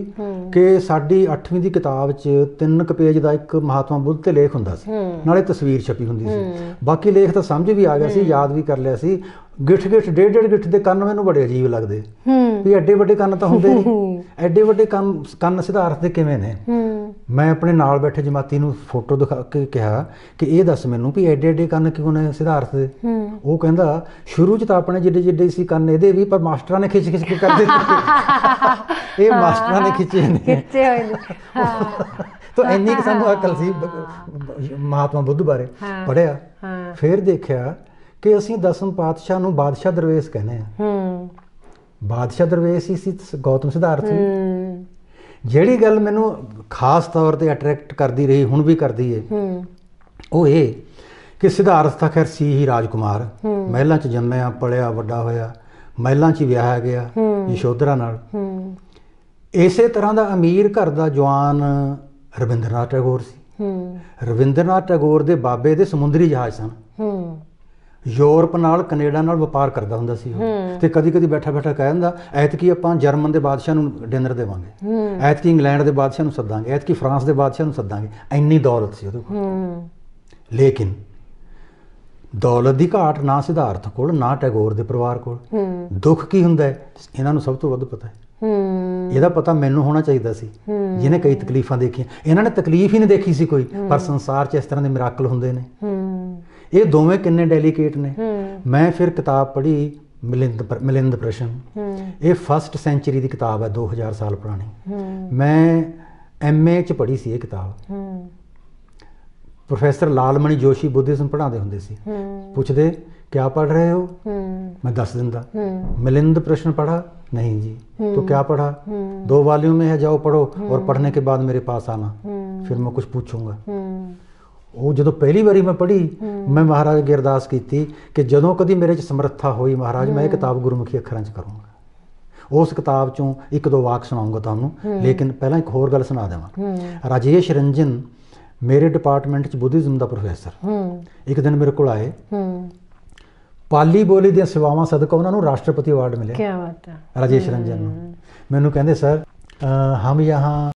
ਕਿ ਸਾਡੀ 8ਵੀਂ ਦੀ ਕਿਤਾਬ 'ਚ ਤਿੰਨ ਕ ਪੇਜ ਦਾ ਇੱਕ ਮਹਾਤਮਾ ਬੁੱਧ ਤੇ ਲੇਖ ਹੁੰਦਾ ਸੀ ਨਾਲੇ ਤਸਵੀਰ ਛਪੀ ਹੁੰਦੀ ਸੀ ਬਾਕੀ ਲੇਖ ਤਾਂ ਸਮਝ ਵੀ ਆ ਗਿਆ ਸੀ ਯਾਦ ਵੀ ਕਰ ਲਿਆ ਸੀ ਗਿੱਠ ਗਿੱਠ ਡੇਢ ਡੇਢ ਗਿੱਠ ਦੇ ਕੰਨ ਮੈਨੂੰ ਬੜੇ ਅਜੀਬ ਲੱਗਦੇ ਹੂੰ ਵੀ ਐਡੇ ਵੱਡੇ ਕੰਨ ਤਾਂ ਹੁੰਦੇ ਨਹੀਂ ਐਡੇ ਵੱਡੇ ਕੰਨ ਕੰਨ ਸਿਧਾਰਥ ਦੇ ਕਿਵੇਂ ਨੇ ਹੂੰ ਮੈਂ ਆਪਣੇ ਨਾਲ ਬੈਠੇ ਜਮਾਤੀ ਨੂੰ ਫੋਟੋ ਦਿਖਾ ਕੇ ਕਿਹਾ ਕਿ ਇਹ ਦੱਸ ਮੈਨੂੰ ਵੀ ਐਡੇ ਐਡੇ ਕੰਨ ਕਿਉਂ ਨੇ ਸਿਧਾਰਥ ਦੇ ਹੂੰ ਉਹ ਕਹਿੰਦਾ ਸ਼ੁਰੂ ਚ ਤਾਂ ਆਪਣੇ ਜਿੱਡੇ ਜਿੱਡੇ ਸੀ ਕੰਨ ਇਹਦੇ ਵੀ ਪਰ ਮਾਸਟਰਾਂ ਨੇ ਖਿੱਚ ਖਿੱਚ ਕੇ ਕਰ ਦਿੱਤੇ ਇਹ ਮਾਸਟਰਾਂ ਨੇ ਖਿੱਚੇ ਨੇ ਖਿੱਚੇ ਹੋਏ ਨੇ ਹਾਂ ਤਾਂ ਇੰਨੀ ਕਿ ਸਾਨੂੰ ਅਕਲ ਸੀ ਮਹਾਤਮਾ ਬੁੱਧ ਬਾਰੇ ਪੜਿਆ ਫਿਰ ਦੇਖਿਆ ਕਿ ਅਸੀਂ ਦਸਮ ਪਾਤਸ਼ਾਹ ਨੂੰ ਬਾਦਸ਼ਾਹ ਦਰਵੇਸ਼ ਕਹਿੰਦੇ ਆ ਹੂੰ ਬਾਦਸ਼ਾਹ ਦਰਵੇਸ਼ ਹੀ ਸੀ ਗੌਤਮ ਸਿਧਾਰਥ ਹੂੰ ਜਿਹੜੀ ਗੱਲ ਮੈਨੂੰ ਖਾਸ ਤੌਰ ਤੇ ਅਟਰੈਕਟ ਕਰਦੀ ਰਹੀ ਹੁਣ ਵੀ ਕਰਦੀ ਏ ਹੂੰ ਉਹ ਇਹ ਕਿ ਸਿਧਾਰਥ ਤਾਂ ਖੈਰ ਸੀ ਹੀ ਰਾਜਕੁਮਾਰ ਮਹਿਲਾਂ 'ਚ ਜੰਮਿਆ ਪਲਿਆ ਵੱਡਾ ਹੋਇਆ ਮਹਿਲਾਂ 'ਚ ਵਿਆਹਿਆ ਗਿਆ ਯਸ਼ੋਧਰਾ ਨਾਲ ਹੂੰ ਇਸੇ ਤਰ੍ਹਾਂ ਦਾ ਅਮੀਰ ਘਰ ਦਾ ਜਵਾਨ ਰਵਿੰਦਰਨਾਥ ਟੈਗੋਰ ਸੀ ਹੂੰ ਰਵਿੰਦਰਨਾਥ ਟੈਗੋਰ ਦੇ ਬਾਬੇ ਦੇ ਸਮੁੰਦਰੀ ਜਹਾਜ਼ ਸਨ ਹੂੰ ਯੂਰਪ ਨਾਲ ਕੈਨੇਡਾ ਨਾਲ ਵਪਾਰ ਕਰਦਾ ਹੁੰਦਾ ਸੀ ਉਹ ਤੇ ਕਦੀ ਕਦੀ ਬੈਠਾ ਬੈਠਾ ਕਹਿ ਦਿੰਦਾ ਐਤਕੀ ਆਪਾਂ ਜਰਮਨ ਦੇ ਬਾਦਸ਼ਾਹ ਨੂੰ ਡਿਨਰ ਦੇਵਾਂਗੇ ਐਤਕੀ ਇੰਗਲੈਂਡ ਦੇ ਬਾਦਸ਼ਾਹ ਨੂੰ ਸੱਦਾਂਗੇ ਐਤਕੀ ਫਰਾਂਸ ਦੇ ਬਾਦਸ਼ਾਹ ਨੂੰ ਸੱਦਾਂਗੇ ਇੰਨੀ ਦੌਲਤ ਸੀ ਉਹਦੇ ਕੋਲ ਲੇਕਿਨ ਦੌਲਤ ਦੀ ਘਾਟ ਨਾ ਸਿਧਾਰਥ ਕੋਲ ਨਾ ਟੈਗੋਰ ਦੇ ਪਰਿਵਾਰ ਕੋਲ ਦੁੱਖ ਕੀ ਹੁੰਦਾ ਹੈ ਇਹਨਾਂ ਨੂੰ ਸਭ ਤੋਂ ਵੱਧ ਪਤਾ ਹੈ ਇਹਦਾ ਪਤਾ ਮੈਨੂੰ ਹੋਣਾ ਚਾਹੀਦਾ ਸੀ ਜਿਹਨੇ ਕਈ ਤਕਲੀਫਾਂ ਦੇਖੀਆਂ ਇਹਨਾਂ ਨੇ ਤਕਲੀਫ ਹੀ ਨਹੀਂ ਦੇਖੀ ਸੀ ਕੋਈ ਪਰ ਸੰਸਾਰ 'ਚ ਇਸ ਤਰ੍ਹਾਂ ਦੇ ਮਿਰਾਕਲ ਹੁੰਦੇ ਨੇ ਇਹ ਦੋਵੇਂ ਕਿੰਨੇ ਡੈਲੀਕੇਟ ਨੇ ਮੈਂ ਫਿਰ ਕਿਤਾਬ ਪੜ੍ਹੀ ਮਿਲਿੰਦ ਮਿਲਿੰਦ ਪ੍ਰਸ਼ਨ ਇਹ ਫਸਟ ਸੈਂਚਰੀ ਦੀ ਕਿਤਾਬ ਹੈ 2000 ਸਾਲ ਪੁਰਾਣੀ ਮੈਂ ਐਮਏ ਚ ਪੜ੍ਹੀ ਸੀ ਇਹ ਕਿਤਾਬ ਪ੍ਰੋਫੈਸਰ ਲਾਲਮਣੀ ਜੋਸ਼ੀ ਬੁੱਧਿਸਮ ਪੜਾਉਂਦੇ ਹੁੰਦੇ ਸੀ ਪੁੱਛਦੇ ਕਿਆ ਪੜ ਰਹੇ ਹੋ ਮੈਂ ਦੱਸ ਦਿੰਦਾ ਮਿਲਿੰਦ ਪ੍ਰਸ਼ਨ ਪੜ੍ਹਾ ਨਹੀਂ ਜੀ ਤੋ ਕਿਆ ਪੜ੍ਹਾ ਦੋ ਵਾਲਿਓ में ਹੈ ਜਾਓ पढ़ो ਔਰ पढ़ने ਕੇ ਬਾਅਦ ਮੇਰੇ ਪਾਸ ਆਣਾ ਫਿਰ ਮੈਂ ਕੁਝ पूछूंगा ਉਹ ਜਦੋਂ ਪਹਿਲੀ ਵਾਰੀ ਮੈਂ ਪੜ੍ਹੀ ਮੈਂ ਮਹਾਰਾਜ ਅੱਗੇ ਅਰਦਾਸ ਕੀਤੀ ਕਿ ਜਦੋਂ ਕਦੀ ਮੇਰੇ 'ਚ ਸਮਰੱਥਾ ਹੋਈ ਮਹਾਰਾਜ ਮੈਂ ਇਹ ਕਿਤਾਬ ਗੁਰਮੁਖੀ ਅੱਖਰਾਂ 'ਚ ਕਰੂੰਗਾ ਉਸ ਕਿਤਾਬ 'ਚੋਂ ਇੱਕ ਦੋ ਵਾਕ ਸੁਣਾਉਂਗਾ ਤੁਹਾਨੂੰ ਲੇਕਿਨ ਪਹਿਲਾਂ ਇੱਕ ਹੋਰ ਗੱਲ ਸੁਣਾ ਦੇਵਾਂ ਰਾਜੇਸ਼ ਰੰਜਨ ਮੇਰੇ ਡਿਪਾਰਟਮੈਂਟ 'ਚ ਬੁੱਧੀਜ਼ਮ ਦਾ ਪ੍ਰੋਫੈਸਰ ਇੱਕ ਦਿਨ ਮੇਰੇ ਕੋਲ ਆਏ ਪਾਲੀ ਬੋਲੀ ਦੀਆਂ ਸੇਵਾਵਾਂ ਸਦਕਾ ਉਹਨਾਂ ਨੂੰ ਰਾਸ਼ਟਰਪਤੀ ਅਵਾਰਡ ਮਿਲਿਆ ਕੀ ਬਾਤ ਹੈ ਰਾਜੇਸ਼ ਰੰਜਨ ਨੂੰ ਮੈਨੂੰ ਕਹਿੰਦੇ ਸਰ ਹਮ ਯਹਾਂ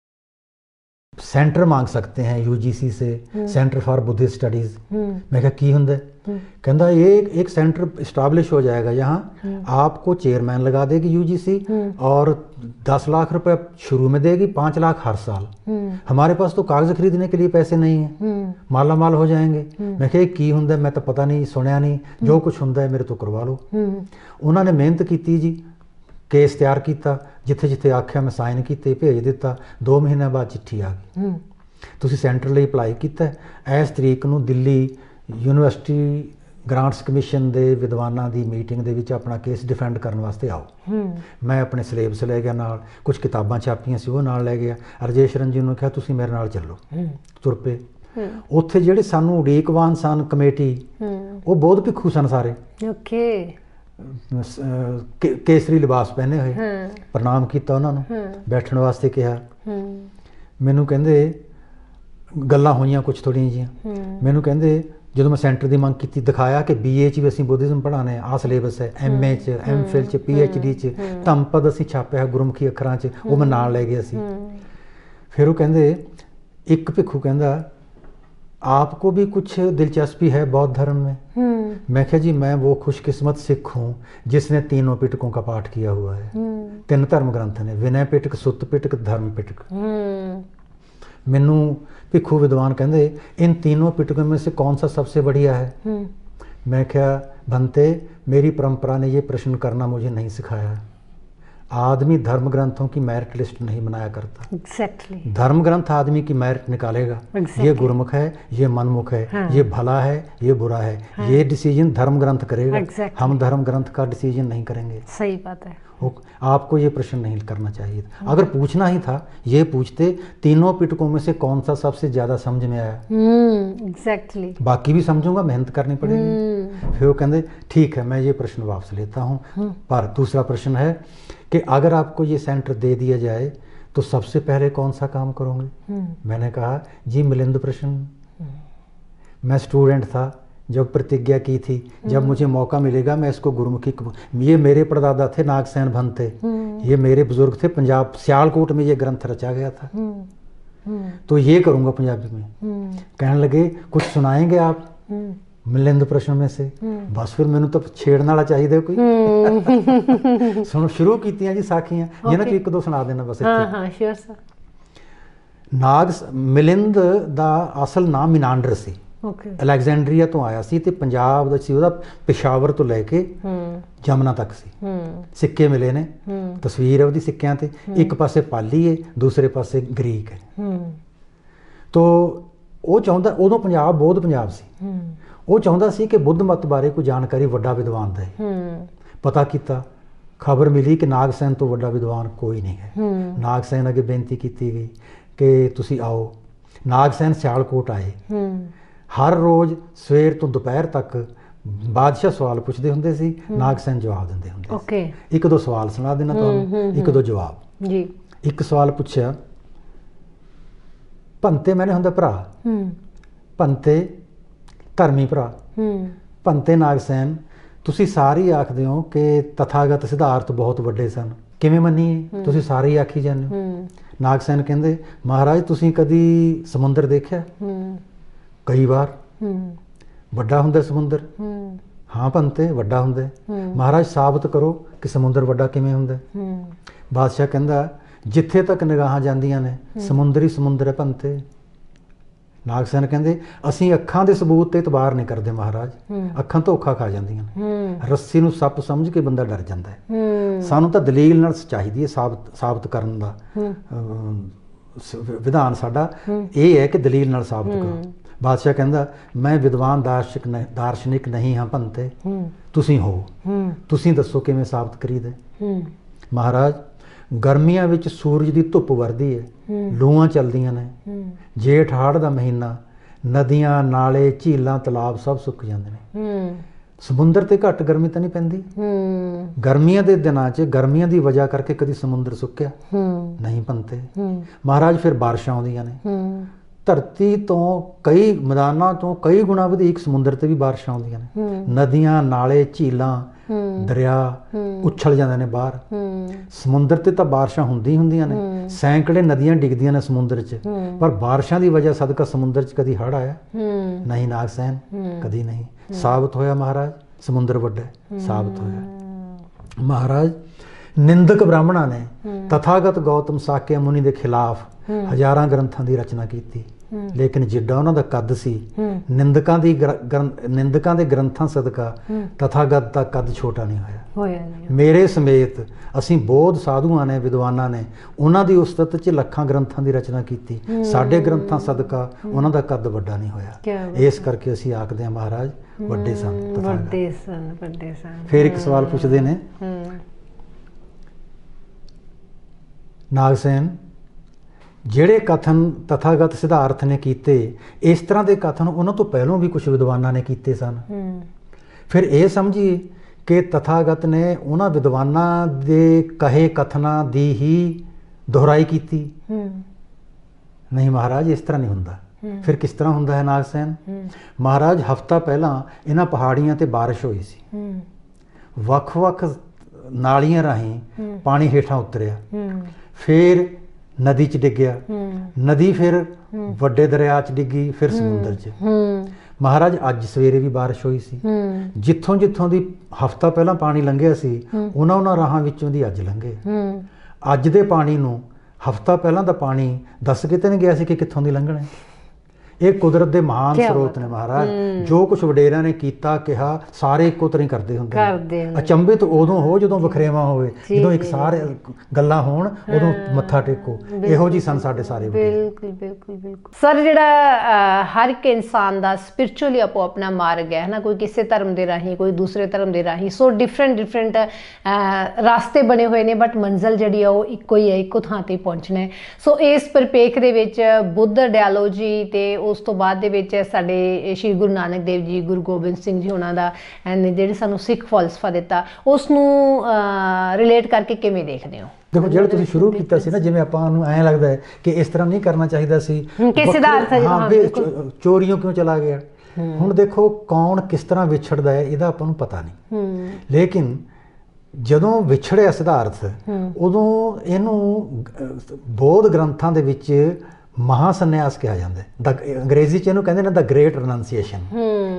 सेंटर मांग सकते हैं यूजीसी से सेंटर फॉर बुद्धिस्ट स्टडीज मैं क्या की होंगे हम्म। कहता ये एक सेंटर इस्टाब्लिश हो जाएगा यहाँ हम्म। आपको चेयरमैन लगा देगी यूजीसी हम्म। और दस लाख रुपए शुरू में देगी पांच लाख हर साल हमारे पास तो कागज खरीदने के लिए पैसे नहीं है माला माल हो जाएंगे मैं क्या की होंगे मैं तो पता नहीं सुनया नहीं जो कुछ होंगे मेरे तो करवा लो उन्होंने मेहनत की जी ਕੇਸ ਤਿਆਰ ਕੀਤਾ ਜਿੱਥੇ ਜਿੱਥੇ ਆਖਿਆ ਮੈਂ ਸਾਈਨ ਕੀਤੇ ਭੇਜ ਦਿੱਤਾ 2 ਮਹੀਨੇ ਬਾਅਦ ਚਿੱਠੀ ਆ ਗਈ ਤੁਸੀਂ ਸੈਂਟਰ ਲਈ ਅਪਲਾਈ ਕੀਤਾ ਇਸ ਤਰੀਕ ਨੂੰ ਦਿੱਲੀ ਯੂਨੀਵਰਸਿਟੀ ਗ੍ਰਾਂਟਸ ਕਮਿਸ਼ਨ ਦੇ ਵਿਦਵਾਨਾਂ ਦੀ ਮੀਟਿੰਗ ਦੇ ਵਿੱਚ ਆਪਣਾ ਕੇਸ ਡਿਫੈਂਡ ਕਰਨ ਵਾਸਤੇ ਆਓ ਮੈਂ ਆਪਣੇ ਸਿਲੇਬਸ ਲੈ ਗਿਆ ਨਾਲ ਕੁਝ ਕਿਤਾਬਾਂ ਛਾਪੀਆਂ ਸੀ ਉਹ ਨਾਲ ਲੈ ਗਿਆ ਅਰਜੇਸ਼ ਰੰਜੀ ਨੂੰ ਕਿਹਾ ਤੁਸੀਂ ਮੇਰੇ ਨਾਲ ਚੱਲੋ ਤੁਰ ਪਏ ਉੱਥੇ ਜਿਹੜੇ ਸਾਨੂੰ ਉਡੀਕਵਾਨ ਸਨ ਕਮੇਟੀ ਉਹ ਬਹੁਤ ਭਿੱਖੂ ਸਨ ਸਾਰੇ ਓਕੇ ਕੇਸਰੀ ਲਿਬਾਸ ਪਹਿਨੇ ਹੋਏ ਪ੍ਰਣਾਮ ਕੀਤਾ ਉਹਨਾਂ ਨੂੰ ਬੈਠਣ ਵਾਸਤੇ ਕਿਹਾ ਮੈਨੂੰ ਕਹਿੰਦੇ ਗੱਲਾਂ ਹੋਈਆਂ ਕੁਝ ਥੋੜੀਆਂ ਜੀਆਂ ਮੈਨੂੰ ਕਹਿੰਦੇ ਜਦੋਂ ਮੈਂ ਸੈਂਟਰ ਦੀ ਮੰਗ ਕੀਤੀ ਦਿਖਾਇਆ ਕਿ ਬੀਏ ਚ ਵੀ ਅਸੀਂ ਬੁੱਧਿਜ਼ਮ ਹੈ ਆ ਸਿਲੇਬਸ ਹੈ ਐਮਏ ਚ ਐਮਫਿਲ ਚ ਪੀਐਚਡੀ ਚ ਤੰਪਦ ਅਸੀਂ ਛਾਪਿਆ ਗੁਰਮੁਖੀ ਅੱਖਰਾਂ ਚ ਉਹ ਮੈਂ ਨਾਲ ਲੈ ਗਿਆ ਸੀ ਫਿਰ ਉਹ ਕਹਿੰਦੇ ਇੱਕ ਭਿੱਖੂ ਕਹਿੰਦਾ आपको भी कुछ दिलचस्पी है बौद्ध धर्म में मैं कह जी मैं वो खुशकिस्मत सिख हूं जिसने तीनों पिटकों का पाठ किया हुआ है तीन धर्म ग्रंथ ਨੇ ਵਿਨੈ ਪਿਟਕ ਸੁੱਤ ਪਿਟਕ ਧਰਮ ਪਿਟਕ मेनू ਭਿੱਖੂ विद्वान ਕਹਿੰਦੇ इन तीनों पिटकों में से कौन सा सबसे बढ़िया है मैं कह बनते मेरी परंपरा ने ये प्रश्न करना मुझे नहीं सिखाया आदमी धर्म ग्रंथों की मेरिट लिस्ट नहीं बनाया करता exactly. धर्म ग्रंथ आदमी की मेरिट निकालेगा exactly. ये गुरमुख है ये मनमुख है हाँ. ये भला है ये बुरा है हाँ. ये डिसीजन धर्म ग्रंथ करेगा exactly. हम धर्म ग्रंथ का डिसीजन नहीं करेंगे सही बात है आपको ये प्रश्न नहीं करना चाहिए था अगर पूछना ही था ये पूछते तीनों पिटकों में से कौन सा सबसे ज्यादा समझ में आया एग्जैक्टली हम्म, exactly. बाकी भी समझूंगा मेहनत करनी पड़ेगी हम्म। फिर वो कहते ठीक है मैं ये प्रश्न वापस लेता हूँ हम्म। पर दूसरा प्रश्न है कि अगर आपको ये सेंटर दे दिया जाए तो सबसे पहले कौन सा काम करोगे हम्म। मैंने कहा जी मिलिंद प्रश्न मैं स्टूडेंट था जब प्रतिज्ञा की थी जब हम्म। मुझे मौका मिलेगा मैं इसको गुरुमुखी ये मेरे परदादा थे नागसेन भन थे हम्म। ये मेरे बुजुर्ग थे पंजाब सियालकोट में ये ग्रंथ रचा गया था तो ये करूंगा पंजाबी में कहने लगे कुछ सुनाएंगे आप ਮਿਲਿੰਦ ਪ੍ਰਸ਼ਨ ਮੈਂ ਸੇ ਬਸ ਫਿਰ ਮੈਨੂੰ ਤਾਂ ਛੇੜਨ ਵਾਲਾ ਚਾਹੀਦਾ ਕੋਈ ਸੁਣ ਸ਼ੁਰੂ ਕੀਤੀਆਂ ਜੀ ਸਾਖੀਆਂ ਇਹਨਾਂ ਚ ਇੱਕ ਦੋ ਸੁਣਾ ਦੇਣਾ ਬਸ ਇੱਥੇ ਹਾਂ ਹਾਂ ਸ਼ੁਰ ਸਰ ਨਾਗ ਮਿਲਿੰਦ ਦਾ ਅਸਲ ਨਾਮ ਮਿਨਾਂਡਰ ਸੀ ਓਕੇ ਅਲੈਗਜ਼ੈਂਡਰੀਆ ਤੋਂ ਆਇਆ ਸੀ ਤੇ ਪੰਜਾਬ ਦਾ ਸੀ ਉਹਦਾ ਪਿਸ਼ਾਵਰ ਤੋਂ ਲੈ ਕੇ ਹੂੰ ਜਮਨਾ ਤੱਕ ਸੀ ਹੂੰ ਸਿੱਕੇ ਮਿਲੇ ਨੇ ਤਸਵੀਰ ਉਹਦੀ ਸਿੱਕਿਆਂ ਤੇ ਇੱਕ ਪਾਸੇ ਪਾਲੀ ਹੈ ਦੂਸਰੇ ਪਾਸੇ ਗ੍ਰੀਕ ਹੈ ਤੋਂ ਉਹ ਚਾਹੁੰਦਾ ਉਦੋਂ ਪੰਜਾਬ ਬੋਧ ਪੰਜਾਬ ਸੀ ਹੂੰ ਉਹ ਚਾਹੁੰਦਾ ਸੀ ਕਿ ਬੁੱਧ ਮਤ ਬਾਰੇ ਕੋਈ ਜਾਣਕਾਰੀ ਵੱਡਾ ਵਿਦਵਾਨ ਦੇ ਹੂੰ ਪਤਾ ਕੀਤਾ ਖਬਰ ਮਿਲੀ ਕਿ ਨਾਗਸੈਨ ਤੋਂ ਵੱਡਾ ਵਿਦਵਾਨ ਕੋਈ ਨਹੀਂ ਹੈ ਹੂੰ ਨਾਗਸੈਨ ਅਗੇ ਬੇਨਤੀ ਕੀਤੀ ਗਈ ਕਿ ਤੁਸੀਂ ਆਓ ਨਾਗਸੈਨ ਸਿਆਲਕੋਟ ਆਏ ਹੂੰ ਹਰ ਰੋਜ਼ ਸਵੇਰ ਤੋਂ ਦੁਪਹਿਰ ਤੱਕ ਬਾਦਸ਼ਾਹ ਸਵਾਲ ਪੁੱਛਦੇ ਹੁੰਦੇ ਸੀ ਨਾਗਸੈਨ ਜਵਾਬ ਦਿੰਦੇ ਹੁੰਦੇ ਸੀ ਓਕੇ ਇੱਕ ਦੋ ਸਵਾਲ ਸੁਣਾ ਦੇਣਾ ਤੁਹਾਨੂੰ ਇੱਕ ਦੋ ਜਵਾਬ ਜੀ ਇੱਕ ਸਵਾਲ ਪੁੱਛਿਆ ਭੰਤੇ ਮੈਨੇ ਹੁੰਦਾ ਭਰਾ ਹੂੰ ਪੰਤੇ ਧਰਮੀ ਭਰਾ ਹੂੰ ਭੰਤੇ ਨਾਗਸੈਨ ਤੁਸੀਂ ਸਾਰੇ ਆਖਦੇ ਹੋ ਕਿ ਤਥਾਗਤ ਸਿਧਾਰਥ ਬਹੁਤ ਵੱਡੇ ਸਨ ਕਿਵੇਂ ਮੰਨੀਏ ਤੁਸੀਂ ਸਾਰੇ ਆਖੀ ਜਾਂਦੇ ਹੋ ਹੂੰ ਨਾਗਸੈਨ ਕਹਿੰਦੇ ਮਹਾਰਾਜ ਤੁਸੀਂ ਕਦੀ ਸਮੁੰਦਰ ਦੇਖਿਆ ਹੂੰ ਕਈ ਵਾਰ ਹੂੰ ਵੱਡਾ ਹੁੰਦਾ ਸਮੁੰਦਰ ਹੂੰ ਹਾਂ ਭੰਤੇ ਵੱਡਾ ਹੁੰਦਾ ਮਹਾਰਾਜ ਸਾਬਤ ਕਰੋ ਕਿ ਸਮੁੰਦਰ ਵੱਡਾ ਕਿਵੇਂ ਹੁੰਦਾ ਹੂੰ ਬਾਦਸ਼ਾਹ ਕਹਿੰਦਾ ਜਿੱਥੇ ਤੱਕ ਨਿਗਾਹਾਂ ਜਾਂਦੀਆਂ ਨੇ ਸਮੁੰਦਰ ਹੀ ਸਮੁੰਦਰ ਹੈ ਭੰਤੇ ਨਾਗਸੈਨ ਕਹਿੰਦੇ ਅਸੀਂ ਅੱਖਾਂ ਦੇ ਸਬੂਤ ਤੇ ਇਤਬਾਰ ਨਹੀਂ ਕਰਦੇ ਮਹਾਰਾਜ ਅੱਖਾਂ ਧੋਖਾ ਖਾ ਜਾਂਦੀਆਂ ਨੇ ਰੱਸੀ ਨੂੰ ਸੱਪ ਸਮਝ ਕੇ ਬੰਦਾ ਡਰ ਜਾਂਦਾ ਹੈ ਸਾਨੂੰ ਤਾਂ ਦਲੀਲ ਨਾਲ ਚਾਹੀਦੀ ਹੈ ਸਾਬਤ ਸਾਬਤ ਕਰਨ ਦਾ ਵਿਧਾਨ ਸਾਡਾ ਇਹ ਹੈ ਕਿ ਦਲੀਲ ਨਾਲ ਸਾਬਤ ਕਰੋ ਬਾਦਸ਼ਾਹ ਕਹਿੰਦਾ ਮੈਂ ਵਿਦਵਾਨ ਦਾਰਸ਼ਿਕ ਦਾਰਸ਼ਨਿਕ ਨਹੀਂ ਹਾਂ ਭੰਤੇ ਤੁਸੀਂ ਹੋ ਤੁਸੀਂ ਦੱਸੋ ਕਿਵੇਂ ਸਾਬਤ ਕਰੀਦੇ ਮਹਾਰਾਜ ਗਰਮੀਆਂ ਵਿੱਚ ਸੂਰਜ ਦੀ ਧੁੱਪ ਵਰਦੀ ਹੈ ਲੂਆਂ ਚੱਲਦੀਆਂ ਨੇ ਜੇਠ ਹਾੜ ਦਾ ਮਹੀਨਾ ਨਦੀਆਂ ਨਾਲੇ ਝੀਲਾਂ ਤਲਾਬ ਸਭ ਸੁੱਕ ਜਾਂਦੇ ਨੇ ਸਮੁੰਦਰ ਤੇ ਘੱਟ ਗਰਮੀ ਤਾਂ ਨਹੀਂ ਪੈਂਦੀ ਗਰਮੀਆਂ ਦੇ ਦਿਨਾਂ 'ਚ ਗਰਮੀਆਂ ਦੀ ਵਜ੍ਹਾ ਕਰਕੇ ਕਦੀ ਸਮੁੰਦਰ ਸੁੱਕਿਆ ਨਹੀਂ ਪੰਤੇ ਮਹਾਰਾਜ ਫਿਰ ਬਾਰਿਸ਼ਾਂ ਆਉਂਦੀਆਂ ਨੇ ਧਰਤੀ ਤੋਂ ਕਈ ਮੈਦਾਨਾਂ ਤੋਂ ਕਈ ਗੁਣਾ ਵਧੇਕ ਸਮੁੰਦਰ ਤੇ ਵੀ ਬਾਰਿਸ਼ਾਂ ਆਉਂਦੀਆਂ ਨੇ ਨਦੀਆਂ ਨਾਲੇ ਝੀਲਾਂ ਦਰਿਆ ਉੱਛਲ ਜਾਂਦੇ ਨੇ ਬਾਹਰ ਸਮੁੰਦਰ ਤੇ ਤਾਂ ਬਾਰਿਸ਼ਾਂ ਹੁੰਦੀ ਹੁੰਦੀਆਂ ਨੇ ਸੈਂਕੜੇ ਨਦੀਆਂ ਡਿੱਗਦੀਆਂ ਨੇ ਸਮੁੰਦਰ 'ਚ ਪਰ ਬਾਰਿਸ਼ਾਂ ਦੀ ਵਜ੍ਹਾ ਸਦਕਾ ਸਮੁੰਦਰ 'ਚ ਕਦੀ ਹੜ ਆਇਆ ਨਹੀਂ ਨਾਗਸੈਨ ਕਦੀ ਨਹੀਂ ਸਾਬਤ ਹੋਇਆ ਮਹਾਰਾਜ ਸਮੁੰਦਰ ਵੱਡਾ ਸਾਬਤ ਹੋਇਆ ਮਹਾਰਾਜ ਨਿੰਦਕ ਬ੍ਰਾਹਮਣਾਂ ਨੇ ਤਥਾਗਤ ਗੌਤਮ ਸਾਕੇ ਮੁਨੀ ਦੇ ਖਿਲਾਫ ਹਜ਼ਾਰਾਂ ਗ੍ਰੰਥਾਂ ਦੀ ਰਚਨਾ ਕੀਤੀ ਲੇਕਿਨ ਜਿੱਡਾ ਉਹਨਾਂ ਦਾ ਕੱਦ ਸੀ ਨਿੰਦਕਾਂ ਦੀ ਨਿੰਦਕਾਂ ਦੇ ਗ੍ਰੰਥਾਂ ਸਦਕਾ ਤਥਾਗਤ ਦਾ ਕੱਦ ਛੋਟਾ ਨਹੀਂ ਹੋਇਆ ਹੋਇਆ ਨਹੀਂ ਮੇਰੇ ਸਮੇਤ ਅਸੀਂ ਬੋਧ ਸਾਧੂਆਂ ਨੇ ਵਿਦਵਾਨਾਂ ਨੇ ਉਹਨਾਂ ਦੀ ਉਸਤਤ 'ਚ ਲੱਖਾਂ ਗ੍ਰੰਥਾਂ ਦੀ ਰਚਨਾ ਕੀਤੀ ਸਾਡੇ ਗ੍ਰੰਥਾਂ ਸਦਕਾ ਉਹਨਾਂ ਦਾ ਕੱਦ ਵੱਡਾ ਨਹੀਂ ਹੋਇਆ ਇਸ ਕਰਕੇ ਅਸੀਂ ਆਖਦੇ ਹਾਂ ਮਹਾਰਾਜ ਵੱਡੇ ਸਨ ਵੱਡੇ ਸਨ ਵੱਡੇ ਸਨ ਫਿਰ ਇੱਕ ਸਵਾਲ ਪੁੱਛਦੇ ਨੇ ਨਾਗਸੈਨ ਜਿਹੜੇ ਕਥਨ ਤਥਾਗਤ ਸਿਧਾਰਥ ਨੇ ਕੀਤੇ ਇਸ ਤਰ੍ਹਾਂ ਦੇ ਕਥਨ ਉਹਨਾਂ ਤੋਂ ਪਹਿਲਾਂ ਵੀ ਕੁਝ ਵਿਦਵਾਨਾਂ ਨੇ ਕੀਤੇ ਸਨ ਫਿਰ ਇਹ ਸਮਝੀਏ ਕਿ ਤਥਾਗਤ ਨੇ ਉਹਨਾਂ ਵਿਦਵਾਨਾਂ ਦੇ ਕਹੇ ਕਥਨਾਂ ਦੀ ਹੀ ਦੁਹਰਾਈ ਕੀਤੀ ਨਹੀਂ ਮਹਾਰਾਜ ਇਸ ਤਰ੍ਹਾਂ ਨਹੀਂ ਹੁੰਦਾ ਫਿਰ ਕਿਸ ਤਰ੍ਹਾਂ ਹੁੰਦਾ ਹੈ ਨਾਗਸੈਨ ਮਹਾਰਾਜ ਹਫਤਾ ਪਹਿਲਾਂ ਇਹਨਾਂ ਪਹਾੜੀਆਂ ਤੇ بارش ਹੋਈ ਸੀ ਵੱਖ-ਵੱਖ ਨਾਲੀਆਂ ਰਾਹੀਂ ਪਾਣੀ ਹੇਠਾਂ ਉਤਰਿਆ ਫਿਰ ਨਦੀ 'ਚ ਡਿੱਗਿਆ ਨਦੀ ਫਿਰ ਵੱਡੇ ਦਰਿਆ 'ਚ ਡਿੱਗੀ ਫਿਰ ਸਮੁੰਦਰ 'ਚ ਮਹਾਰਾਜ ਅੱਜ ਸਵੇਰੇ ਵੀ بارش ਹੋਈ ਸੀ ਜਿੱਥੋਂ ਜਿੱਥੋਂ ਦੀ ਹਫਤਾ ਪਹਿਲਾਂ ਪਾਣੀ ਲੰਘਿਆ ਸੀ ਉਹਨਾਂ ਉਹਨਾਂ ਰਾਹਾਂ ਵਿੱਚੋਂ ਦੀ ਅੱਜ ਲੰਘੇ ਅੱਜ ਦੇ ਪਾਣੀ ਨੂੰ ਹਫਤਾ ਪਹਿਲਾਂ ਦਾ ਪਾਣੀ ਦੱਸ ਕਿਤੇ ਨਹੀਂ ਗਿਆ ਸੀ ਕਿ ਕਿੱਥੋਂ ਦੀ ਲੰਘਣਾ ਹੈ ਇਹ ਕੁਦਰਤ ਦੇ ਮਹਾਨ ਸਰੋਤ ਨੇ ਮਹਾਰਾਜ ਜੋ ਕੁਝ ਵਡੇਰਿਆਂ ਨੇ ਕੀਤਾ ਕਿਹਾ ਸਾਰੇ ਇੱਕੋ ਤਰ੍ਹਾਂ ਹੀ ਕਰਦੇ ਹੁੰਦੇ ਕਰਦੇ ਅਚੰਭਿਤ ਉਦੋਂ ਹੋ ਜਦੋਂ ਵਖਰੇਵਾ ਹੋਵੇ ਜਦੋਂ ਇੱਕ ਸਾਰੇ ਗੱਲਾਂ ਹੋਣ ਉਦੋਂ ਮੱਥਾ ਟੇਕੋ ਇਹੋ ਜੀ ਸੰ ਸਾਡੇ ਸਾਰੇ ਬਿਲਕੁਲ ਬਿਲਕੁਲ ਬਿਲਕੁਲ ਸਰ ਜਿਹੜਾ ਹਰ ਇੱਕ ਇਨਸਾਨ ਦਾ ਸਪਿਰਚੁਅਲੀ ਆਪੋ ਆਪਣਾ ਮਾਰਗ ਹੈ ਨਾ ਕੋਈ ਕਿਸੇ ਧਰਮ ਦੇ ਰਾਹੀਂ ਕੋਈ ਦੂਸਰੇ ਧਰਮ ਦੇ ਰਾਹੀਂ ਸੋ ਡਿਫਰੈਂਟ ਡਿਫਰੈਂਟ ਰਾਸਤੇ ਬਣੇ ਹੋਏ ਨੇ ਬਟ ਮੰਜ਼ਲ ਜਿਹੜੀ ਆ ਉਹ ਇੱਕੋ ਹੀ ਹੈ ਇੱਕੋ ਥਾਂ ਤੇ ਪਹੁੰਚਣਾ ਹੈ ਸੋ ਇਸ ਪਰਪੇਖ ਦੇ ਵਿੱਚ ਬੁੱਧ ਡਾਇਲੋਜੀ ਤੇ ਉਸ ਤੋਂ ਬਾਅਦ ਦੇ ਵਿੱਚ ਸਾਡੇ ਸ਼੍ਰੀ ਗੁਰੂ ਨਾਨਕ ਦੇਵ ਜੀ ਗੁਰੂ ਗੋਬਿੰਦ ਸਿੰਘ ਜੀ ਉਹਨਾਂ ਦਾ ਜਿਹੜੇ ਸਾਨੂੰ ਸਿੱਖ ਫਲਸਫਾ ਦਿੱਤਾ ਉਸ ਨੂੰ ਰਿਲੇਟ ਕਰਕੇ ਕਿਵੇਂ ਦੇਖਦੇ ਹੋ ਦੇਖੋ ਜਿਹੜਾ ਤੁਸੀਂ ਸ਼ੁਰੂ ਕੀਤਾ ਸੀ ਨਾ ਜਿਵੇਂ ਆਪਾਂ ਨੂੰ ਐਂ ਲੱਗਦਾ ਹੈ ਕਿ ਇਸ ਤਰ੍ਹਾਂ ਨਹੀਂ ਕਰਨਾ ਚਾਹੀਦਾ ਸੀ ਕਿਸੇ ਦਾ ਅਰਥ ਹਾਂ ਚੋਰੀਆਂ ਕਿਉਂ ਚਲਾ ਗਿਆ ਹੁਣ ਦੇਖੋ ਕੌਣ ਕਿਸ ਤਰ੍ਹਾਂ ਵਿਛੜਦਾ ਹੈ ਇਹਦਾ ਆਪਾਂ ਨੂੰ ਪਤਾ ਨਹੀਂ ਲੇਕਿਨ ਜਦੋਂ ਵਿਛੜਿਆ ਸਿਧਾਰਥ ਉਦੋਂ ਇਹਨੂੰ ਬੋਧ ਗ੍ਰੰਥਾਂ ਦੇ ਵਿੱਚ ਮਹਾ ਸੰਨਿਆਸ ਕਿਹਾ ਜਾਂਦਾ ਹੈ ਦਾ ਅੰਗਰੇਜ਼ੀ ਚ ਇਹਨੂੰ ਕਹਿੰਦੇ ਨੇ ਦਾ ਗ੍ਰੇਟ ਹਮ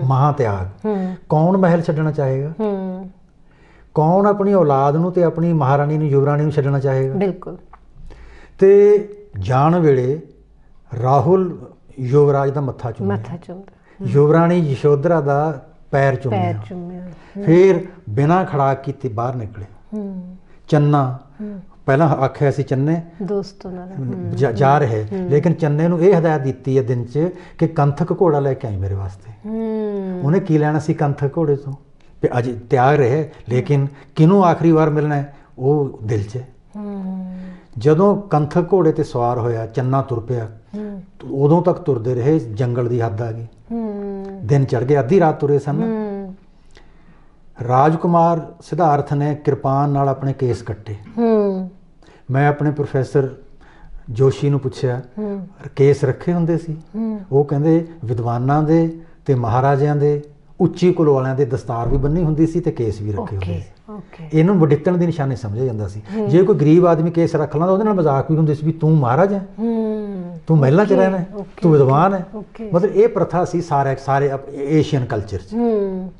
ਮਹਾ ਤਿਆਗ ਕੌਣ ਮਹਿਲ ਛੱਡਣਾ ਚਾਹੇਗਾ ਕੌਣ ਆਪਣੀ ਔਲਾਦ ਨੂੰ ਤੇ ਆਪਣੀ ਮਹਾਰਾਣੀ ਨੂੰ ਯੁਵਰਾਣੀ ਨੂੰ ਛੱਡਣਾ ਚਾਹੇਗਾ ਬਿਲਕੁਲ ਤੇ ਜਾਣ ਵੇਲੇ ਰਾਹੁਲ ਯੁਵਰਾਜ ਦਾ ਮੱਥਾ ਚੁੰਮਦਾ ਮੱਥਾ ਚੁੰਮਦਾ ਯੁਵਰਾਣੀ ਯਸ਼ੋਧਰਾ ਦਾ ਪੈਰ ਚੁੰਮਿਆ ਪੈਰ ਚੁੰਮਿਆ ਫਿਰ ਬਿਨਾ ਖੜਾ ਕੀਤੇ ਬਾਹਰ ਨਿਕਲੇ ਹੂੰ ਚੰਨਾ ਪਹਿਲਾਂ ਆਖਿਆ ਸੀ ਚੰਨੇ ਦੋਸਤੋ ਨਾਲ ਜਾ ਰਹੇ ਲੇਕਿਨ ਚੰਨੇ ਨੂੰ ਇਹ ਹਦਾਇਤ ਦਿੱਤੀ ਹੈ ਦਿਨ 'ਚ ਕਿ ਕੰਥਕ ਘੋੜਾ ਲੈ ਕੇ ਆਈ ਮੇਰੇ ਵਾਸਤੇ ਹੂੰ ਉਹਨੇ ਕੀ ਲੈਣਾ ਸੀ ਕੰਥਕ ਘੋੜੇ ਤੋਂ ਤੇ ਅਜੇ ਤਿਆਰ ਰਹੇ ਲੇਕਿਨ ਕਿਨੂੰ ਆਖਰੀ ਵਾਰ ਮਿਲਣਾ ਹੈ ਉਹ ਦਿਲ 'ਚ ਜਦੋਂ ਕੰਥਕ ਘੋੜੇ ਤੇ ਸਵਾਰ ਹੋਇਆ ਚੰਨਾ ਤੁਰ ਪਿਆ ਉਦੋਂ ਤੱਕ ਤੁਰਦੇ ਰਹੇ ਜੰਗਲ ਦੀ ਹੱਦ ਆ ਗਈ ਦਿਨ ਚੜ ਗਿਆ ਅੱਧੀ ਰਾਤ ਤੁਰੇ ਸਨ ਰਾਜਕੁਮਾਰ ਸਿਧਾਰਥ ਨੇ ਕਿਰਪਾਨ ਨਾਲ ਆਪਣੇ ਕੇਸ ਕੱਟੇ ਹੂੰ ਮੈਂ ਆਪਣੇ ਪ੍ਰੋਫੈਸਰ ਜੋਸ਼ੀ ਨੂੰ ਪੁੱਛਿਆ ਕੇਸ ਰੱਖੇ ਹੁੰਦੇ ਸੀ ਉਹ ਕਹਿੰਦੇ ਵਿਦਵਾਨਾਂ ਦੇ ਤੇ ਮਹਾਰਾਜਿਆਂ ਦੇ ਉੱਚੀ ਕੁਲ ਵਾਲਿਆਂ ਦੇ ਦਸਤਾਰ ਵੀ ਬੰਨੀ ਹੁੰਦੀ ਸੀ ਤੇ ਕੇਸ ਵੀ ਰੱਖੇ ਹੁੰਦੇ ਸੀ ਓਕੇ ਇਹਨੂੰ ਵਡਿੱਤਣ ਦੀ ਨਿਸ਼ਾਨੀ ਸਮਝਿਆ ਜਾਂਦਾ ਸੀ ਜੇ ਕੋਈ ਗਰੀਬ ਆਦਮੀ ਕੇਸ ਰੱਖ ਲਾਂਦਾ ਉਹਦੇ ਨਾਲ ਮਜ਼ਾਕ ਵੀ ਹੁੰਦੇ ਸੀ ਵੀ ਤੂੰ ਮਹਾਰਾਜ ਹੈ ਤੂੰ ਮਹਿਲਾ ਚ ਰਹਿਣਾ ਤੂੰ ਵਿਦਵਾਨ ਹੈ ਮਤਲਬ ਇਹ ਪ੍ਰਥਾ ਸੀ ਸਾਰੇ ਸਾਰੇ ਏਸ਼ੀਅਨ ਕਲਚਰ ਚ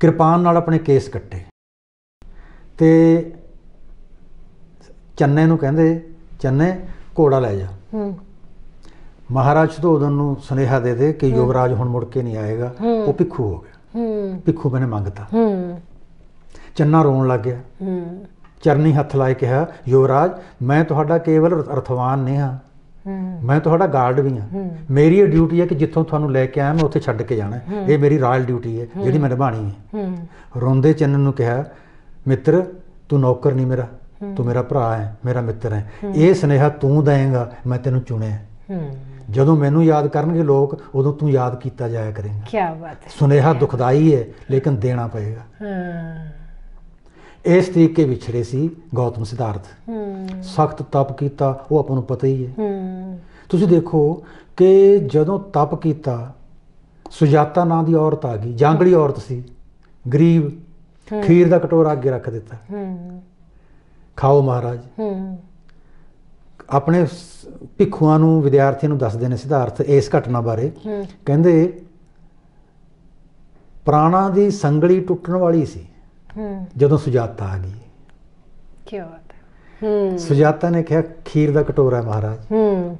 ਕਿਰਪਾਨ ਨਾਲ ਆਪਣੇ ਕੇਸ ਕੱਟੇ ਤੇ ਚੰਨੇ ਨੂੰ ਕਹਿੰਦੇ ਚੰਨੇ ਘੋੜਾ ਲੈ ਜਾ ਹੂੰ ਮਹਾਰਾਜ ਸੁਧੋਦਨ ਨੂੰ ਸੁਨੇਹਾ ਦੇ ਦੇ ਕਿ ਯੋਗਰਾਜ ਹੁਣ ਮੁੜ ਕੇ ਨਹੀਂ ਆਏਗਾ ਉਹ ਭਿੱਖੂ ਹੋ ਗਿਆ ਹੂੰ ਭਿੱਖੂ ਮੈਨੇ ਮੰਗਤਾ ਹੂੰ ਚੰਨਾ ਰੋਣ ਲੱਗ ਗਿਆ ਹੂੰ ਚਰਨੀ ਹੱਥ ਲਾਏ ਕਿਹਾ ਯੋਗਰਾਜ ਮੈਂ ਤੁਹਾਡਾ ਕੇਵਲ ਅਰਥਵਾਨ ਨਹੀਂ ਹਾਂ ਮੈਂ ਤੁਹਾਡਾ ਗਾਰਡ ਵੀ ਹਾਂ ਮੇਰੀ ਇਹ ਡਿਊਟੀ ਹੈ ਕਿ ਜਿੱਥੋਂ ਤੁਹਾਨੂੰ ਲੈ ਕੇ ਆਇਆ ਮੈਂ ਉੱਥੇ ਛੱਡ ਕੇ ਜਾਣਾ ਇਹ ਮੇਰੀ ਰਾਇਲ ਡਿਊਟੀ ਹੈ ਜਿਹੜੀ ਮੈਂ ਨਿਭਾਣੀ ਹੈ ਰੋਂਦੇ ਚੰਨ ਨੂੰ ਕਿਹਾ ਮਿੱਤਰ ਤੂੰ ਨੌਕਰ ਨਹੀਂ ਮੇਰਾ ਤੂੰ ਮੇਰਾ ਭਰਾ ਹੈ ਮੇਰਾ ਮਿੱਤਰ ਹੈ ਇਹ ਸਨੇਹਾ ਤੂੰ ਦੇਏਗਾ ਮੈਂ ਤੈਨੂੰ ਚੁਣਿਆ ਜਦੋਂ ਮੈਨੂੰ ਯਾਦ ਕਰਨਗੇ ਲੋਕ ਉਦੋਂ ਤੂੰ ਯਾਦ ਕੀਤਾ ਜਾਇਆ ਕਰੇਗਾ ਕੀ ਬਾਤ ਹੈ ਸੁਨੇਹਾ ਦੁਖਦਾਈ ਹੈ ਲੇਕਿਨ ਦੇਣਾ ਪਏਗਾ ਹਾਂ ਇਸ ਤਰੀਕੇ ਵਿਛੜੇ ਸੀ ਗੌਤਮ ਸਿਧਾਰਥ ਹੂੰ ਸਖਤ ਤਪ ਕੀਤਾ ਉਹ ਆਪਾਂ ਨੂੰ ਪਤਾ ਹੀ ਹੈ ਹੂੰ ਤੁਸੀਂ ਦੇਖੋ ਕਿ ਜਦੋਂ ਤਪ ਕੀਤਾ ਸੁਜਾਤਾ ਨਾਂ ਦੀ ਔਰਤ ਆ ਗਈ ਜਾਂਗਲੀ ਔਰਤ ਸੀ ਗਰੀਬ ਖੀਰ ਦਾ ਕਟੋਰਾ ਅੱਗੇ ਰੱਖ ਦਿੱਤਾ ਹੂੰ ਖਾਓ ਮਹਾਰਾਜ ਹੂੰ ਆਪਣੇ ਭਿੱਖੂਆਂ ਨੂੰ ਵਿਦਿਆਰਥੀਆਂ ਨੂੰ ਦੱਸਦੇ ਨੇ ਸਿਧਾਰਥ ਇਸ ਘਟਨਾ ਬਾਰੇ ਕਹਿੰਦੇ ਪ੍ਰਾਣਾ ਦੀ ਸੰਗਲੀ ਟੁੱਟਣ ਵਾਲੀ ਸੀ ਹੂੰ ਜਦੋਂ ਸੁਜਾਤਾ ਆ ਗਈ ਕੀ ਬਾਤ ਹੈ ਹੂੰ ਸੁਜਾਤਾ ਨੇ ਕਿਹਾ ਖੀਰ ਦਾ ਕਟੋਰਾ ਮਹਾਰਾਜ ਹੂੰ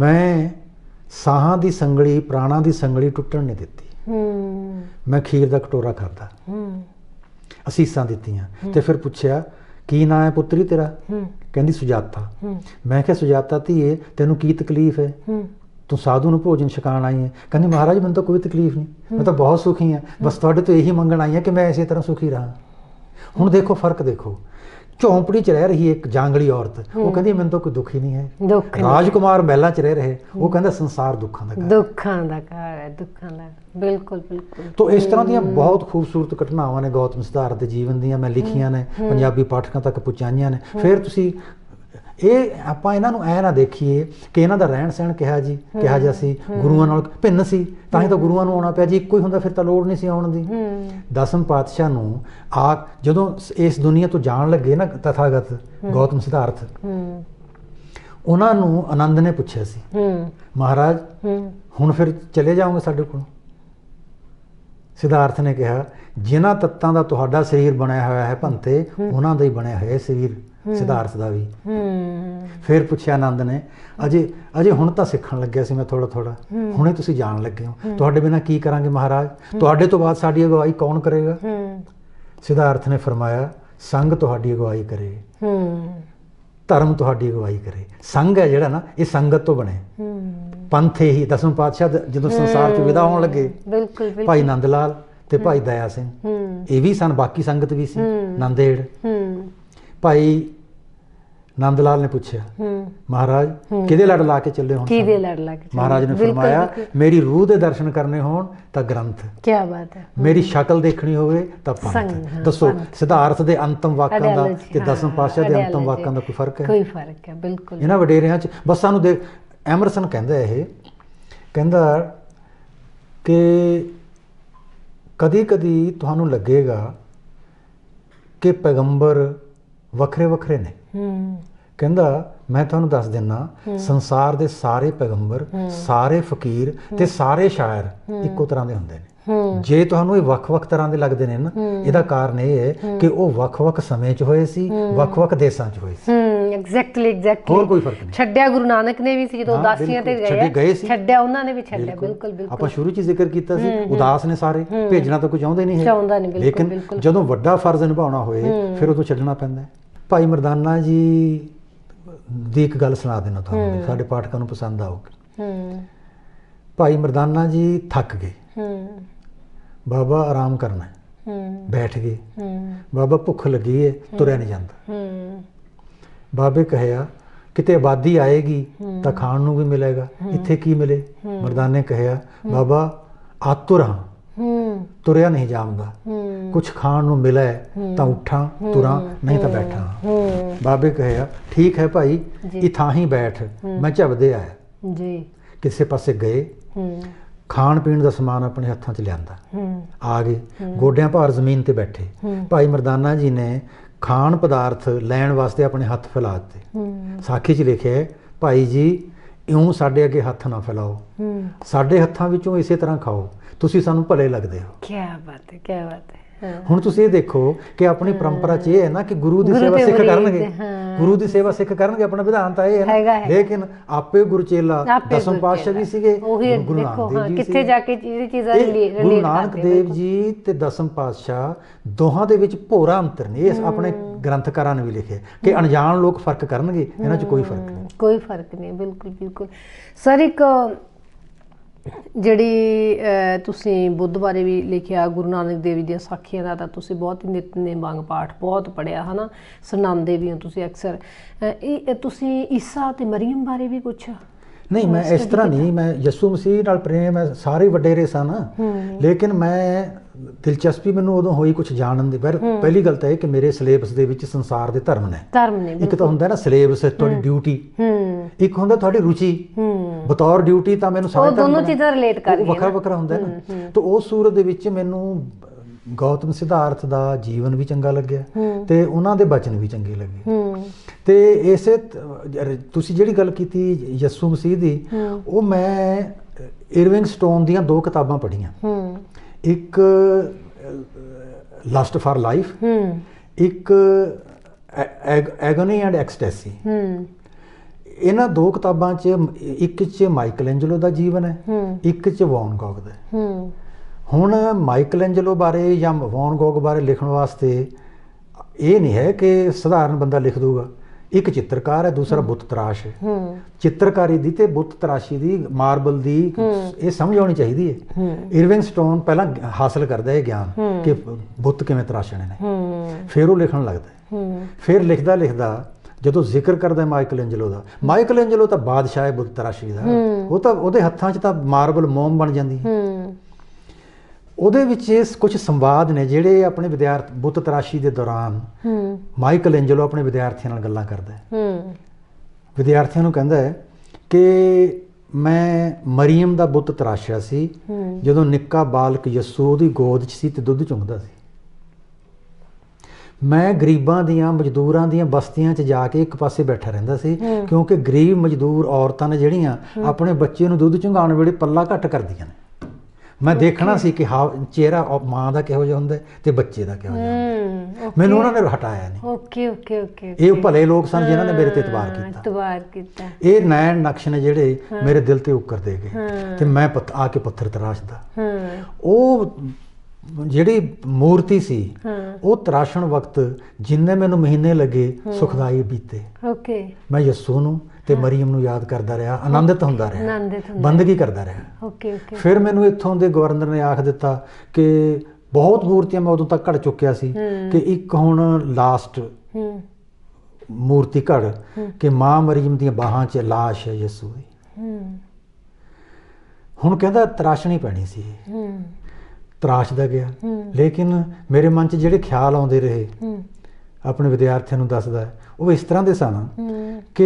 ਮੈਂ ਸਾਹਾਂ ਦੀ ਸੰਗਲੀ ਪ੍ਰਾਣਾ ਦੀ ਸੰਗਲੀ ਟੁੱਟਣ ਨਹੀਂ ਦਿੱਤੀ ਹੂੰ ਮੈਂ ਖੀਰ ਦਾ ਕਟੋਰਾ ਖਾਦਾ ਹੂੰ ਅਸੀਸਾਂ ਦਿੱਤੀਆਂ ਤੇ ਫਿਰ ਪੁੱਛਿਆ ਕੀ ਨਾਂ ਹੈ ਪੁੱਤਰੀ ਤੇਰਾ ਕਹਿੰਦੀ ਸੁਜਾਤਾ ਮੈਂ ਕਿਹਾ ਸੁਜਾਤਾ ਧੀਏ ਤੈਨੂੰ ਕੀ ਤਕਲੀਫ ਹੈ ਤੂੰ ਸਾਧੂ ਨੂੰ ਭੋਜਨ ਛਕਾਣ ਆਈ ਹੈ ਕਹਿੰਦੀ ਮਹਾਰਾਜ ਮੈਨੂੰ ਤਾਂ ਕੋਈ ਤਕਲੀਫ ਨਹੀਂ ਮੈਂ ਤਾਂ ਬਹੁਤ ਸੁਖੀ ਹਾਂ ਬਸ ਤੁਹਾਡੇ ਤੋਂ ਇਹੀ ਮੰਗਣ ਆਈ ਹਾਂ ਕਿ ਮੈਂ ਇਸੇ ਤਰ੍ਹਾਂ ਸੁਖੀ ਰਹਾ ਹੁਣ ਦੇਖੋ ਫਰਕ ਦੇਖੋ ਝੌਂਪੜੀ 'ਚ ਰਹਿ ਰਹੀ ਇੱਕ ਜਾਂਗਲੀ ਔਰਤ ਉਹ ਕਹਿੰਦੀ ਮੈਨੂੰ ਤਾਂ ਕੋਈ ਦੁੱਖ ਹੀ ਨਹੀਂ ਹੈ ਦੁੱਖ ਰਾਜਕੁਮਾਰ ਮਹਿਲਾ 'ਚ ਰਹਿ ਰਹੇ ਉਹ ਕਹਿੰਦਾ ਸੰਸਾਰ ਦੁੱਖਾਂ ਦਾ ਘਰ ਦੁੱਖਾਂ ਦਾ ਘਰ ਹੈ ਦੁੱਖਾਂ ਦਾ ਬਿਲਕੁਲ ਬਿਲਕੁਲ ਤੋਂ ਇਸ ਤਰ੍ਹਾਂ ਦੀਆਂ ਬਹੁਤ ਖੂਬਸੂਰਤ ਘਟਨਾਵਾਂ ਨੇ ਗੌਤਮ ਸਿਧਾਰਥ ਦੇ ਜੀਵਨ ਦੀਆਂ ਮੈਂ ਲਿਖੀਆਂ ਨੇ ਪੰਜਾਬੀ ਪਾਠਕਾਂ ਤੱਕ ਪਹੁੰਚਾਈਆਂ ਨੇ ਫਿਰ ਤੁਸੀਂ ਇਹ ਆਪਾਂ ਇਹਨਾਂ ਨੂੰ ਐ ਨਾ ਦੇਖੀਏ ਕਿ ਇਹਨਾਂ ਦਾ ਰਹਿਣ ਸਹਿਣ ਕਿਹਾ ਜੀ ਕਿਹਾ ਜਿਹਾ ਸੀ ਗੁਰੂਆਂ ਨਾਲ ਭਿੰਨ ਸੀ ਤਾਂ ਹੀ ਤਾਂ ਗੁਰੂਆਂ ਨੂੰ ਆਉਣਾ ਪਿਆ ਜੀ ਇੱਕੋ ਹੀ ਹੁੰਦਾ ਫਿਰ ਤਾਂ ਲੋੜ ਨਹੀਂ ਸੀ ਆਉਣ ਦੀ ਦਸਮ ਪਾਤਸ਼ਾਹ ਨੂੰ ਆ ਜਦੋਂ ਇਸ ਦੁਨੀਆ ਤੋਂ ਜਾਣ ਲੱਗੇ ਨਾ ਤਥਾਗਤ ਗੌਤਮ ਸਿਧਾਰਥ ਉਹਨਾਂ ਨੂੰ ਆਨੰਦ ਨੇ ਪੁੱਛਿਆ ਸੀ ਮਹਾਰਾਜ ਹੁਣ ਫਿਰ ਚਲੇ ਜਾਓਗੇ ਸਾਡੇ ਕੋਲ ਸਿਧਾਰਥ ਨੇ ਕਿਹਾ ਜਿਨ੍ਹਾਂ ਤੱਤਾਂ ਦਾ ਤੁਹਾਡਾ ਸਰੀਰ ਬਣਿਆ ਹੋਇਆ ਹੈ ਭੰਤੇ ਉਹਨਾਂ ਦਾ ਹੀ ਬਣਿਆ ਹੋਇਆ ਸਰੀਰ ਸਿਧਾਰਥ ਦਾ ਵੀ ਹੂੰ ਫਿਰ ਪੁੱਛਿਆ ਆਨੰਦ ਨੇ ਅਜੇ ਅਜੇ ਹੁਣ ਤਾਂ ਸਿੱਖਣ ਲੱਗਿਆ ਸੀ ਮੈਂ ਥੋੜਾ ਥੋੜਾ ਹੁਣੇ ਤੁਸੀਂ ਜਾਣ ਲੱਗੇ ਹੋ ਤੁਹਾਡੇ ਬਿਨਾ ਕੀ ਕਰਾਂਗੇ ਮਹਾਰਾਜ ਤੁਹਾਡੇ ਤੋਂ ਬਾਅਦ ਸਾਡੀ ਅਗਵਾਈ ਕੌਣ ਕਰੇਗਾ ਹੂੰ ਸਿਧਾਰਥ ਨੇ ਫਰਮਾਇਆ ਸੰਗ ਤੁਹਾਡੀ ਅਗਵਾਈ ਕਰੇ ਹੂੰ ਧਰਮ ਤੁਹਾਡੀ ਅਗਵਾਈ ਕਰੇ ਸੰਗ ਹੈ ਜਿਹੜਾ ਨਾ ਇਹ ਸੰਗਤ ਤੋਂ ਬਣੇ ਹੂੰ ਪੰਥ ਹੀ ਦਸਮ ਪਾਤਸ਼ਾਹ ਜਦੋਂ ਸੰਸਾਰ ਤੋਂ ਵਿਦਾ ਹੋਣ ਲੱਗੇ ਬਿਲਕੁਲ ਬਿਲਕੁਲ ਭਾਈ ਨੰਦ ਲਾਲ ਤੇ ਭਾਈ ਦਇਆ ਸਿੰਘ ਹੂੰ ਇਹ ਵੀ ਸਨ ਬਾਕੀ ਸੰਗਤ ਵੀ ਸੀ ਨੰਦੇੜ ਹੂੰ ਭਾਈ ਨੰਦ ਲਾਲ ਨੇ ਪੁੱਛਿਆ ਮਹਾਰਾਜ ਕਿਹਦੇ ਲੜ ਲਾ ਕੇ ਚੱਲੇ ਹੋਣ ਕਿਹਦੇ ਲੜ ਲਾ ਕੇ ਮਹਾਰਾਜ ਨੇ ਫਰਮਾਇਆ ਮੇਰੀ ਰੂਹ ਦੇ ਦਰਸ਼ਨ ਕਰਨੇ ਹੋਣ ਤਾਂ ਗ੍ਰੰਥ ਕੀ ਬਾਤ ਹੈ ਮੇਰੀ ਸ਼ਕਲ ਦੇਖਣੀ ਹੋਵੇ ਤਾਂ ਪੰਥ ਦੱਸੋ ਸਿਧਾਰਥ ਦੇ ਅੰਤਮ ਵਾਕਾਂ ਦਾ ਤੇ ਦਸਮ ਪਾਸ਼ਾ ਦੇ ਅੰਤਮ ਵਾਕਾਂ ਦਾ ਕੋਈ ਫਰਕ ਹੈ ਕੋਈ ਫਰਕ ਹੈ ਬਿਲਕੁਲ ਇਹਨਾਂ ਵਡੇਰਿਆਂ 'ਚ ਬਸ ਸਾਨੂੰ ਦੇਖ ਐਮਰਸਨ ਕਹਿੰਦਾ ਇਹ ਕਹਿੰਦਾ ਕਿ ਕਦੀ-ਕਦੀ ਤੁਹਾਨੂੰ ਲੱਗੇਗਾ ਕਿ ਪੈਗੰਬਰ ਵੱਖਰੇ-ਵੱਖਰੇ ਨੇ ਹੂੰ ਕਹਿੰਦਾ ਮੈਂ ਤੁਹਾਨੂੰ ਦੱਸ ਦਿੰਨਾ ਸੰਸਾਰ ਦੇ ਸਾਰੇ ਪੈਗੰਬਰ ਸਾਰੇ ਫਕੀਰ ਤੇ ਸਾਰੇ ਸ਼ਾਇਰ ਇੱਕੋ ਤਰ੍ਹਾਂ ਦੇ ਹੁੰਦੇ ਨੇ ਜੇ ਤੁਹਾਨੂੰ ਇਹ ਵੱਖ-ਵੱਖ ਤਰ੍ਹਾਂ ਦੇ ਲੱਗਦੇ ਨੇ ਨਾ ਇਹਦਾ ਕਾਰਨ ਇਹ ਹੈ ਕਿ ਉਹ ਵੱਖ-ਵੱਖ ਸਮੇਂ 'ਚ ਹੋਏ ਸੀ ਵੱਖ-ਵੱਖ ਦੇਸ਼ਾਂ 'ਚ ਹੋਏ ਸੀ ਐਗਜ਼ੈਕਟਲੀ ਐਗਜ਼ੈਕਟਲੀ ਹੋਰ ਕੋਈ ਫਰਕ ਨਹੀਂ ਛੱਡਿਆ ਗੁਰੂ ਨਾਨਕ ਨੇ ਵੀ ਸੀ ਜਦੋਂ ਉਦਾਸੀਆਂ ਤੇ ਗਏ ਛੱਡਿਆ ਉਹਨਾਂ ਨੇ ਵੀ ਛੱਡਿਆ ਬਿਲਕੁਲ ਬਿਲਕੁਲ ਆਪਾਂ ਸ਼ੁਰੂ 'ਚ ਜ਼ਿਕਰ ਕੀਤਾ ਸੀ ਉਦਾਸ ਨੇ ਸਾਰੇ ਭੇਜਣਾ ਤਾਂ ਕੁਝ ਆਉਂਦੇ ਨਹੀਂ ਹੈ ਚਾਹੁੰਦਾ ਨਹੀਂ ਬਿਲਕੁਲ ਲੇਕਿਨ ਜਦੋਂ ਵੱਡਾ ਫਰਜ਼ ਨਿਭਾਉਣਾ ਹੋਏ ਫਿਰ ਉਹ ਤੋਂ ਛੱਡਣਾ ਪੈਂਦਾ ਹੈ ਭਾਈ ਮਰਦਾਨਾ ਜੀ ਦੀ ਇੱਕ ਗੱਲ ਸੁਣਾ ਦੇਣਾ ਤੁਹਾਨੂੰ ਸਾਡੇ ਪਾਠਕਾਂ ਨੂੰ ਪਸੰਦ ਆਊਗੀ ਹੂੰ ਭਾਈ ਮਰਦਾਨਾ ਜੀ ਥੱਕ ਗਏ ਹੂੰ ਬਾਬਾ ਆਰਾਮ ਕਰਨਾ ਹੈ ਹੂੰ ਬੈਠ ਗਏ ਹੂੰ ਬਾਬਾ ਭੁੱਖ ਲੱਗੀ ਹੈ ਤੁਰਿਆ ਨਹੀਂ ਜਾਂਦਾ ਹੂੰ ਬਾਬੇ ਕਹਿਆ ਕਿਤੇ ਆਬਾਦੀ ਆਏਗੀ ਤਾਂ ਖਾਣ ਨੂੰ ਵੀ ਮਿਲੇਗਾ ਇੱਥੇ ਕੀ ਮਿਲੇ ਮਰਦਾਨੇ ਕਹਿਆ ਬਾਬਾ ਆਤੁਰ ਹਾਂ ਹੂੰ ਤੁਰਿਆ ਨਹੀਂ ਜਾਵਾਂਗਾ ਹੂੰ ਕੁਝ ਖਾਣ ਨੂੰ ਮਿਲੇ ਤਾਂ ਉਠਾਂ ਤੁਰਾਂ ਨਹੀਂ ਤਾਂ ਬੈਠਾਂ ਹੂੰ ਬਾਬੇ ਕਹਿਆ ਠੀਕ ਹੈ ਭਾਈ ਇਥਾਂ ਹੀ ਬੈਠ ਮੈਂ ਝਬਦੇ ਆਇਆ ਜੀ ਕਿਸੇ ਪਾਸੇ ਗਏ ਹੂੰ ਖਾਣ ਪੀਣ ਦਾ ਸਮਾਨ ਆਪਣੇ ਹੱਥਾਂ 'ਚ ਲਿਆਂਦਾ ਹੂੰ ਆ ਗਏ ਗੋਡਿਆਂ ਭਾਰ ਜ਼ਮੀਨ ਤੇ ਬੈਠੇ ਭਾਈ ਮਰਦਾਨਾ ਜੀ ਨੇ ਖਾਣ ਪਦਾਰਥ ਲੈਣ ਵਾਸਤੇ ਆਪਣੇ ਹੱਥ ਫੈਲਾ ਦਿੱਤੇ ਹੂੰ ਸਾਖੀ 'ਚ ਲਿਖਿਆ ਹੈ ਭਾਈ ਜੀ ਇਉਂ ਸਾਡੇ ਅੱਗੇ ਹੱਥ ਨਾ ਫੈਲਾਓ ਸਾਡੇ ਹੱਥਾਂ ਵਿੱਚੋਂ ਇਸੇ ਤਰ੍ਹਾਂ ਖਾਓ ਤੁਸੀਂ ਸਾਨੂੰ ਭਲੇ ਲੱਗਦੇ ਹੋ ਕੀ ਬਾਤ ਹੈ ਕੀ ਬਾਤ ਹੈ ਹੁਣ ਤੁਸੀਂ ਇਹ ਦੇਖੋ ਕਿ ਆਪਣੀ ਪਰੰਪਰਾ 'ਚ ਇਹ ਹੈ ਨਾ ਕਿ ਗੁਰੂ ਦੀ ਸੇਵਾ ਸਿੱਖ ਕਰਨਗੇ ਗੁਰੂ ਦੀ ਸੇਵਾ ਸਿੱਖ ਕਰਨਗੇ ਆਪਣਾ ਵਿਧਾਨ ਤਾਂ ਇਹ ਹੈ ਨਾ ਲੇਕਿਨ ਆਪੇ ਗੁਰਚੇਲਾ ਦਸਮ ਪਾਤਸ਼ਾਹ ਵੀ ਸੀਗੇ ਗੁਰੂ ਨਾਨਕ ਦੇਵ ਜੀ ਕਿੱਥੇ ਜਾ ਕੇ ਇਹ ਚੀਜ਼ਾਂ ਰਿਲੇਟ ਗੁਰੂ ਨਾਨਕ ਦੇਵ ਜੀ ਤੇ ਦਸਮ ਪਾਤਸ਼ਾਹ ਦੋਹਾਂ ਦੇ ਵਿੱਚ ਭੋਰਾ ਅੰਤਰ ਨੇ ਇਹ ਆਪਣੇ ਗ੍ਰੰਥਕਾਰਾਂ ਨੇ ਵੀ ਲਿਖਿਆ ਕਿ ਅਣਜਾਣ ਲੋਕ ਫਰਕ ਕਰਨਗੇ ਇਹਨਾਂ 'ਚ ਕੋਈ ਫਰਕ ਨਹੀਂ ਕੋਈ ਫਰਕ ਨਹੀਂ ਬਿਲਕੁਲ ਬਿਲਕੁਲ ਸਰ ਇੱਕ ਜਿਹੜੀ ਤੁਸੀਂ ਬੁੱਧ ਬਾਰੇ ਵੀ ਲਿਖਿਆ ਗੁਰੂ ਨਾਨਕ ਦੇਵ ਜੀ ਦੀਆਂ ਸਾਖੀਆਂ ਦਾ ਤਾਂ ਤੁਸੀਂ ਬਹੁਤ ਹੀ ਨਿਤ ਮੰਗ ਪਾਠ ਬਹੁਤ ਪੜਿਆ ਹਨਾ ਸੁਣਾਉਂਦੇ ਵੀ ਤੁਸੀਂ ਅਕਸਰ ਇਹ ਤੁਸੀਂ ਈਸਾ ਤੇ ਮਰੀਮ ਬਾਰੇ ਵੀ ਕੁਝ ਨਹੀਂ ਮੈਂ ਇਸ ਤਰ੍ਹਾਂ ਨਹੀਂ ਮੈਂ ਯਿਸੂ ਮਸੀਹ ਨਾਲ ਪ੍ਰੇਮ ਹੈ ਸਾਰੇ ਵੱਡੇਰੇ ਸਨ ਲੇਕਿਨ ਮੈਂ ਦਿਲਚਸਪੀ ਮੈਨੂੰ ਉਦੋਂ ਹੋਈ ਕੁਝ ਜਾਣਨ ਦੀ ਪਰ ਪਹਿਲੀ ਗੱਲ ਤਾਂ ਇਹ ਕਿ ਮੇਰੇ ਸਿਲੇਬਸ ਦੇ ਵਿੱਚ ਸੰਸਾਰ ਦੇ ਧਰਮ ਨੇ ਧਰਮ ਨੇ ਇੱਕ ਤਾਂ ਹੁੰਦਾ ਨਾ ਸਿਲੇਬਸ ਤੁਹਾਡੀ ਡਿਊਟੀ ਇੱਕ ਹੁੰਦਾ ਤੁਹਾਡੀ ਰੁਚੀ ਬਤੌਰ ਡਿਊਟੀ ਤਾਂ ਮੈਨੂੰ ਸਮਝ ਤਾਂ ਦੋਨੋਂ ਚੀਜ਼ਾਂ ਰਿਲੇਟ ਕਰਦੀਆਂ ਵੱਖਰਾ ਵੱਖਰਾ ਹੁੰਦਾ ਨਾ ਤਾਂ ਉਸ ਸੂਰਤ ਦੇ ਵਿੱਚ ਮੈਨੂੰ ਗੌਤਮ ਸਿਧਾਰਥ ਦਾ ਜੀਵਨ ਵੀ ਚੰਗਾ ਲੱਗਿਆ ਤੇ ਉਹਨਾਂ ਦੇ ਬਚਨ ਵੀ ਚੰਗੇ ਲੱਗੇ ਤੇ ਇਸੇ ਤੁਸੀਂ ਜਿਹੜੀ ਗੱਲ ਕੀਤੀ ਯਸੂ ਮਸੀਹ ਦੀ ਉਹ ਮੈਂ ਇਰਵਿੰਗ ਸਟੋਨ ਦੀਆਂ ਦੋ ਕਿਤਾਬਾਂ ਪੜ੍ਹੀਆਂ ਇੱਕ ਲਸਟ ਫਾਰ ਲਾਈਫ ਹਮ ਇੱਕ ਐਗੋਨੀ ਐਂਡ ਐਕਸਟੈਸੀ ਹਮ ਇਹਨਾਂ ਦੋ ਕਿਤਾਬਾਂ 'ਚ ਇੱਕ 'ਚ ਮਾਈਕਲ ਐਂਜਲੋ ਦਾ ਜੀਵਨ ਹੈ ਇੱਕ 'ਚ ਵੌਨ ਗੋਗ ਦਾ ਹਮ ਹੁਣ ਮਾਈਕਲ ਐਂਜਲੋ ਬਾਰੇ ਜਾਂ ਵੌਨ ਗੋਗ ਬਾਰੇ ਲਿਖਣ ਵਾਸਤੇ ਇਹ ਨਹੀਂ ਹੈ ਕਿ ਸਧਾਰਨ ਬੰਦਾ ਲਿਖ ਦੂਗਾ ਇੱਕ ਚਿੱਤਰਕਾਰ ਹੈ ਦੂਸਰਾ ਬੁੱਤ ਤਰਾਸ਼ ਹੈ ਚਿੱਤਰਕਾਰੀ ਦੀ ਤੇ ਬੁੱਤ ਤਰਾਸ਼ੀ ਦੀ ਮਾਰਬਲ ਦੀ ਇਹ ਸਮਝ ਆਉਣੀ ਚਾਹੀਦੀ ਹੈ ਇਰਵਿੰਗ ਸਟੋਨ ਪਹਿਲਾਂ ਹਾਸਲ ਕਰਦਾ ਹੈ ਗਿਆਨ ਕਿ ਬੁੱਤ ਕਿਵੇਂ ਤਰਾਸ਼ਣੇ ਨੇ ਫਿਰ ਉਹ ਲਿਖਣ ਲੱਗਦਾ ਫਿਰ ਲਿਖਦਾ ਲਿਖਦਾ ਜਦੋਂ ਜ਼ਿਕਰ ਕਰਦਾ ਮਾਈਕਲ ਐਂਜਲੋ ਦਾ ਮਾਈਕਲ ਐਂਜਲੋ ਤਾਂ ਬਾਦਸ਼ਾਹ ਹੈ ਬੁੱਤ ਤਰਾਸ਼ੀ ਦਾ ਉਹ ਤਾਂ ਉਹਦੇ ਹੱਥਾਂ 'ਚ ਤਾਂ ਮਾਰਬਲ ਮੋਮ ਬਣ ਜਾਂਦੀ ਹੈ ਉਹਦੇ ਵਿੱਚ ਇਸ ਕੁਝ ਸੰਵਾਦ ਨੇ ਜਿਹੜੇ ਆਪਣੇ ਵਿਦਿਆਰਥ ਬੁੱਤ ਤਰਾਸ਼ੀ ਦੇ ਦੌਰਾਨ ਹੂੰ ਮਾਈਕਲ ਐਂਜਲੋ ਆਪਣੇ ਵਿਦਿਆਰਥੀਆਂ ਨਾਲ ਗੱਲਾਂ ਕਰਦਾ ਹੈ ਹੂੰ ਵਿਦਿਆਰਥੀਆਂ ਨੂੰ ਕਹਿੰਦਾ ਹੈ ਕਿ ਮੈਂ ਮਰੀਮ ਦਾ ਬੁੱਤ ਤਰਾਸ਼ਿਆ ਸੀ ਜਦੋਂ ਨਿੱਕਾ ਬਾਲਕ ਯਸੂ ਦੀ ਗੋਦ 'ਚ ਸੀ ਤੇ ਦੁੱਧ ਚੁੰਗਦਾ ਸੀ ਮੈਂ ਗਰੀਬਾਂ ਦੀਆਂ ਮਜ਼ਦੂਰਾਂ ਦੀਆਂ ਬਸਤੀਆਂ 'ਚ ਜਾ ਕੇ ਇੱਕ ਪਾਸੇ ਬੈਠਾ ਰਹਿੰਦਾ ਸੀ ਕਿਉਂਕਿ ਗਰੀਬ ਮਜ਼ਦੂਰ ਔਰਤਾਂ ਨੇ ਜਿਹੜੀਆਂ ਆਪਣੇ ਬੱਚੇ ਨੂੰ ਦੁੱਧ ਚੁੰਗਾਉਣ ਵੇਲੇ ਪੱਲਾ ਘੱਟ ਕਰਦੀਆਂ ਨੇ ਮੈਂ ਦੇਖਣਾ ਸੀ ਕਿ ਹਾ ਚਿਹਰਾ ਮਾਂ ਦਾ ਕਿਹੋ ਜਿਹਾ ਹੁੰਦਾ ਤੇ ਬੱਚੇ ਦਾ ਕਿਹੋ ਜਿਹਾ ਹੁੰਦਾ ਮੈਨੂੰ ਉਹਨਾਂ ਨੇ ਹਟਾਇਆ ਨਹੀਂ ਓਕੇ ਓਕੇ ਓਕੇ ਇਹ ਭਲੇ ਲੋਕ ਸਨ ਜਿਨ੍ਹਾਂ ਨੇ ਮੇਰੇ ਤੇ ਇਤਬਾਰ ਕੀਤਾ ਇਤਬਾਰ ਕੀਤਾ ਇਹ ਨੈਣ ਨਕਸ਼ ਨੇ ਜਿਹੜੇ ਮੇਰੇ ਦਿਲ ਤੇ ਉੱਕਰ ਦੇ ਗਏ ਤੇ ਮੈਂ ਆ ਕੇ ਪੱਥਰ ਤਰਾਸ਼ਦਾ ਉਹ ਜਿਹੜੀ ਮੂਰਤੀ ਸੀ ਉਹ ਤਰਾਸ਼ਣ ਵਕਤ ਜਿੰਨੇ ਮੈਨੂੰ ਮਹੀਨੇ ਲੱਗੇ ਸੁਖਦਾਈ ਬੀਤੇ ਓਕੇ ਮੈਂ ਯਸੂ ਨੂੰ ਤੇ ਮਰੀਮ ਨੂੰ ਯਾਦ ਕਰਦਾ ਰਿਹਾ ਆਨੰਦਿਤ ਹੁੰਦਾ ਰਿਹਾ ਆਨੰਦਿਤ ਹੁੰਦਾ ਬੰਦਗੀ ਕਰਦਾ ਰਿਹਾ ਓਕੇ ਓਕੇ ਫਿਰ ਮੈਨੂੰ ਇੱਥੋਂ ਦੇ ਗਵਰਨਰ ਨੇ ਆਖ ਦਿੱਤਾ ਕਿ ਬਹੁਤ ਮੂਰਤੀਆਂ ਮੈਂ ਉਦੋਂ ਤੱਕ ਘੜ ਚੁੱਕਿਆ ਸੀ ਕਿ ਇੱਕ ਹੁਣ ਲਾਸਟ ਮੂਰਤੀ ਘੜ ਕਿ ਮਾਂ ਮਰੀਮ ਦੀਆਂ ਬਾਹਾਂ 'ਚ ਲਾਸ਼ ਹੈ ਯਿਸੂ ਦੀ ਹੁਣ ਕਹਿੰਦਾ ਤਰਾਸ਼ਣੀ ਪੈਣੀ ਸੀ ਤਰਾਸ਼ਦਾ ਗਿਆ ਲੇਕਿਨ ਮੇਰੇ ਮਨ 'ਚ ਜਿਹੜੇ ਖਿਆਲ ਆਉਂਦੇ ਰਹੇ ਆਪਣੇ ਵਿਦਿਆਰਥੀਆਂ ਨੂੰ ਦੱਸਦਾ ਉਹ ਇਸ ਤਰ੍ਹਾਂ ਦੇ ਸਨ ਕਿ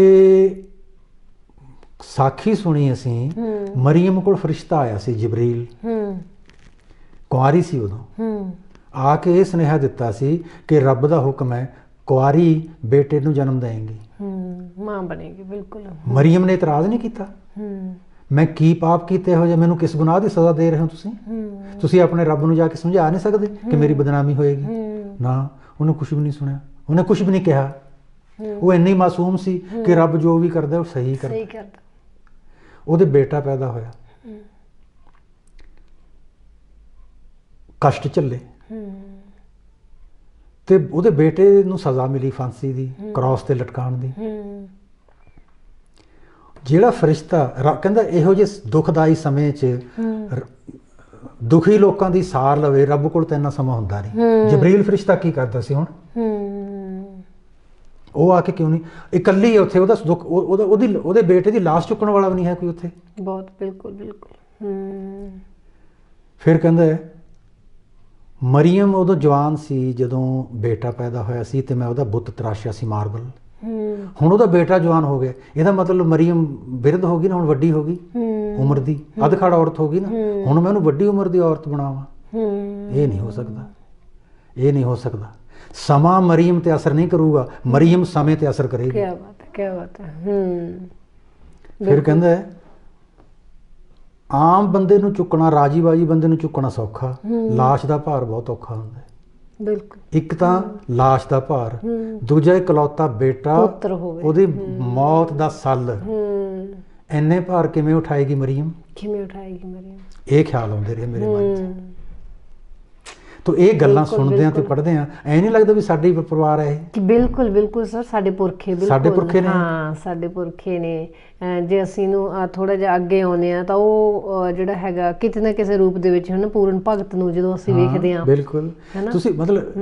ਸਾਖੀ ਸੁਣੀ ਅਸੀਂ ਮਰੀਮ ਕੋਲ ਫਰਿਸ਼ਤਾ ਆਇਆ ਸੀ ਜਿਬਰੀਲ ਹੂੰ ਕੁਆਰੀ ਸੀ ਉਦੋਂ ਹੂੰ ਆ ਕੇ ਇਹ ਸੁਨੇਹਾ ਦਿੱਤਾ ਸੀ ਕਿ ਰੱਬ ਦਾ ਹੁਕਮ ਹੈ ਕੁਆਰੀ ਬੇਟੇ ਨੂੰ ਜਨਮ ਦੇਵੇਂਗੀ ਹੂੰ ਮਾਂ ਬਣੇਗੀ ਬਿਲਕੁਲ ਮਰੀਮ ਨੇ ਇਤਰਾਜ਼ ਨਹੀਂ ਕੀਤਾ ਹੂੰ ਮੈਂ ਕੀ ਪਾਪ ਕੀਤੇ ਹੋ ਜੇ ਮੈਨੂੰ ਕਿਸ ਗੁਨਾਹ ਦੀ ਸਜ਼ਾ ਦੇ ਰਹੇ ਹੋ ਤੁਸੀਂ ਤੁਸੀਂ ਆਪਣੇ ਰੱਬ ਨੂੰ ਜਾ ਕੇ ਸਮਝਾ ਨਹੀਂ ਸਕਦੇ ਕਿ ਮੇਰੀ ਬਦਨਾਮੀ ਹੋਏਗੀ ਨਾ ਉਹਨੇ ਕੁਝ ਵੀ ਨਹੀਂ ਸੁਣਿਆ ਉਹਨੇ ਕੁਝ ਵੀ ਨਹੀਂ ਕਿਹਾ ਉਹ ਇੰਨੀ ਮਾਸੂਮ ਸੀ ਕਿ ਰੱਬ ਜੋ ਵੀ ਕਰਦਾ ਉਹ ਸਹੀ ਕਰਦਾ ਸਹੀ ਕਰਦਾ ਉਹਦੇ ਬੇਟਾ ਪੈਦਾ ਹੋਇਆ ਕਸ਼ਟ ਚੱਲੇ ਤੇ ਉਹਦੇ ਬੇਟੇ ਨੂੰ ਸਜ਼ਾ ਮਿਲੀ ਫਾਂਸੀ ਦੀ ਕ੍ਰਾਸ ਤੇ ਲਟਕਾਉਣ ਦੀ ਜਿਹੜਾ ਫਰਿਸ਼ਤਾ ਕਹਿੰਦਾ ਇਹੋ ਜਿਹੇ ਦੁਖਦਾਈ ਸਮੇਂ 'ਚ ਦੁਖੀ ਲੋਕਾਂ ਦੀ ਸਾਰ ਲਵੇ ਰੱਬ ਕੋਲ ਤਾਂ ਇੰਨਾ ਸਮਾਂ ਹੁੰਦਾ ਨਹੀਂ ਜਬਰੀਲ ਫਰਿਸ਼ਤਾ ਕੀ ਕਰਦਾ ਸੀ ਹੁਣ ਉਹ ਆ ਕੇ ਕਿਉਂ ਨਹੀਂ ਇਕੱਲੀ ਹੈ ਉੱਥੇ ਉਹਦਾ ਦੁੱਖ ਉਹਦਾ ਉਹਦੀ ਉਹਦੇ ਬੇਟੇ ਦੀ ਲਾਸ਼ ਚੁੱਕਣ ਵਾਲਾ ਵੀ ਨਹੀਂ ਹੈ ਕੋਈ ਉੱਥੇ ਬਹੁਤ ਬਿਲਕੁਲ ਬਿਲਕੁਲ ਹੂੰ ਫਿਰ ਕਹਿੰਦਾ ਹੈ ਮਰੀਮ ਉਹਦਾ ਜਵਾਨ ਸੀ ਜਦੋਂ ਬੇਟਾ ਪੈਦਾ ਹੋਇਆ ਸੀ ਤੇ ਮੈਂ ਉਹਦਾ ਬੁੱਤ ਤਰਾਸ਼ਿਆ ਸੀ ਮਾਰਬਲ ਹੁਣ ਉਹਦਾ ਬੇਟਾ ਜਵਾਨ ਹੋ ਗਿਆ ਇਹਦਾ ਮਤਲਬ ਮਰੀਮ ਬਿਰਧ ਹੋ ਗਈ ਨਾ ਹੁਣ ਵੱਡੀ ਹੋ ਗਈ ਉਮਰ ਦੀ ਅਧਖੜ ਔਰਤ ਹੋ ਗਈ ਨਾ ਹੁਣ ਮੈਂ ਉਹਨੂੰ ਵੱਡੀ ਉਮਰ ਦੀ ਔਰਤ ਬਣਾਵਾਂ ਇਹ ਨਹੀਂ ਹੋ ਸਕਦਾ ਇਹ ਨਹੀਂ ਹੋ ਸਕਦਾ ਸਮਾਂ ਮਰੀਮ ਤੇ ਅਸਰ ਨਹੀਂ ਕਰੂਗਾ ਮਰੀਮ ਸਮੇਂ ਤੇ ਅਸਰ ਕਰੇਗੀ ਕੀ ਬਾਤ ਹੈ ਕੀ ਬਾਤ ਹੈ ਹੂੰ ਫਿਰ ਕਹਿੰਦਾ ਹੈ ਆਮ ਬੰਦੇ ਨੂੰ ਚੁੱਕਣਾ ਰਾਜੀ ਬਾਜੀ ਬੰਦੇ ਨੂੰ ਚੁੱਕਣਾ ਸੌਖਾ লাশ ਦਾ ਭਾਰ ਬਹੁਤ ਔਖਾ ਹੁੰਦਾ ਹੈ ਬਿਲਕੁਲ ਇੱਕ ਤਾਂ লাশ ਦਾ ਭਾਰ ਦੂਜਾ ਇਕਲੌਤਾ ਬੇਟਾ ਪੁੱਤਰ ਹੋਵੇ ਉਹਦੀ ਮੌਤ ਦਾ ਸੱਲ ਹੂੰ ਇੰਨੇ ਭਾਰ ਕਿਵੇਂ ਉਠਾਏਗੀ ਮਰੀਮ ਕਿਵੇਂ ਉਠਾਏਗੀ ਮਰੀਮ ਇਹ ਖਿਆਲ ਆਉਂਦੇ ਰਹੇ ਮੇਰੇ ਮਨ 'ਚ ਤੋਂ ਇਹ ਗੱਲਾਂ ਸੁਣਦੇ ਆ ਤੇ ਪੜ੍ਹਦੇ ਆ ਐ ਨਹੀਂ ਲੱਗਦਾ ਵੀ ਸਾਡੇ ਹੀ ਪਰਿਵਾਰ ਹੈ ਇਹ ਕਿ ਬਿਲਕੁਲ ਬਿਲਕੁਲ ਸਰ ਸਾਡੇ ਪੁਰਖੇ ਬਿਲਕੁਲ ਸਾਡੇ ਪੁਰਖੇ ਨੇ ਹਾਂ ਸਾਡੇ ਪੁਰਖੇ ਨੇ ਜੇ ਅਸੀਂ ਨੂੰ ਥੋੜਾ ਜਿਹਾ ਅੱਗੇ ਆਉਨੇ ਆ ਤਾਂ ਉਹ ਜਿਹੜਾ ਹੈਗਾ ਕਿਤੇ ਨਾ ਕਿਸੇ ਰੂਪ ਦੇ ਵਿੱਚ ਹਨ ਪੂਰਨ ਭਗਤ ਨੂੰ ਜਦੋਂ ਅਸੀਂ ਵੇਖਦੇ ਆ ਬਿਲਕੁਲ ਤੁਸੀਂ ਮਤਲਬ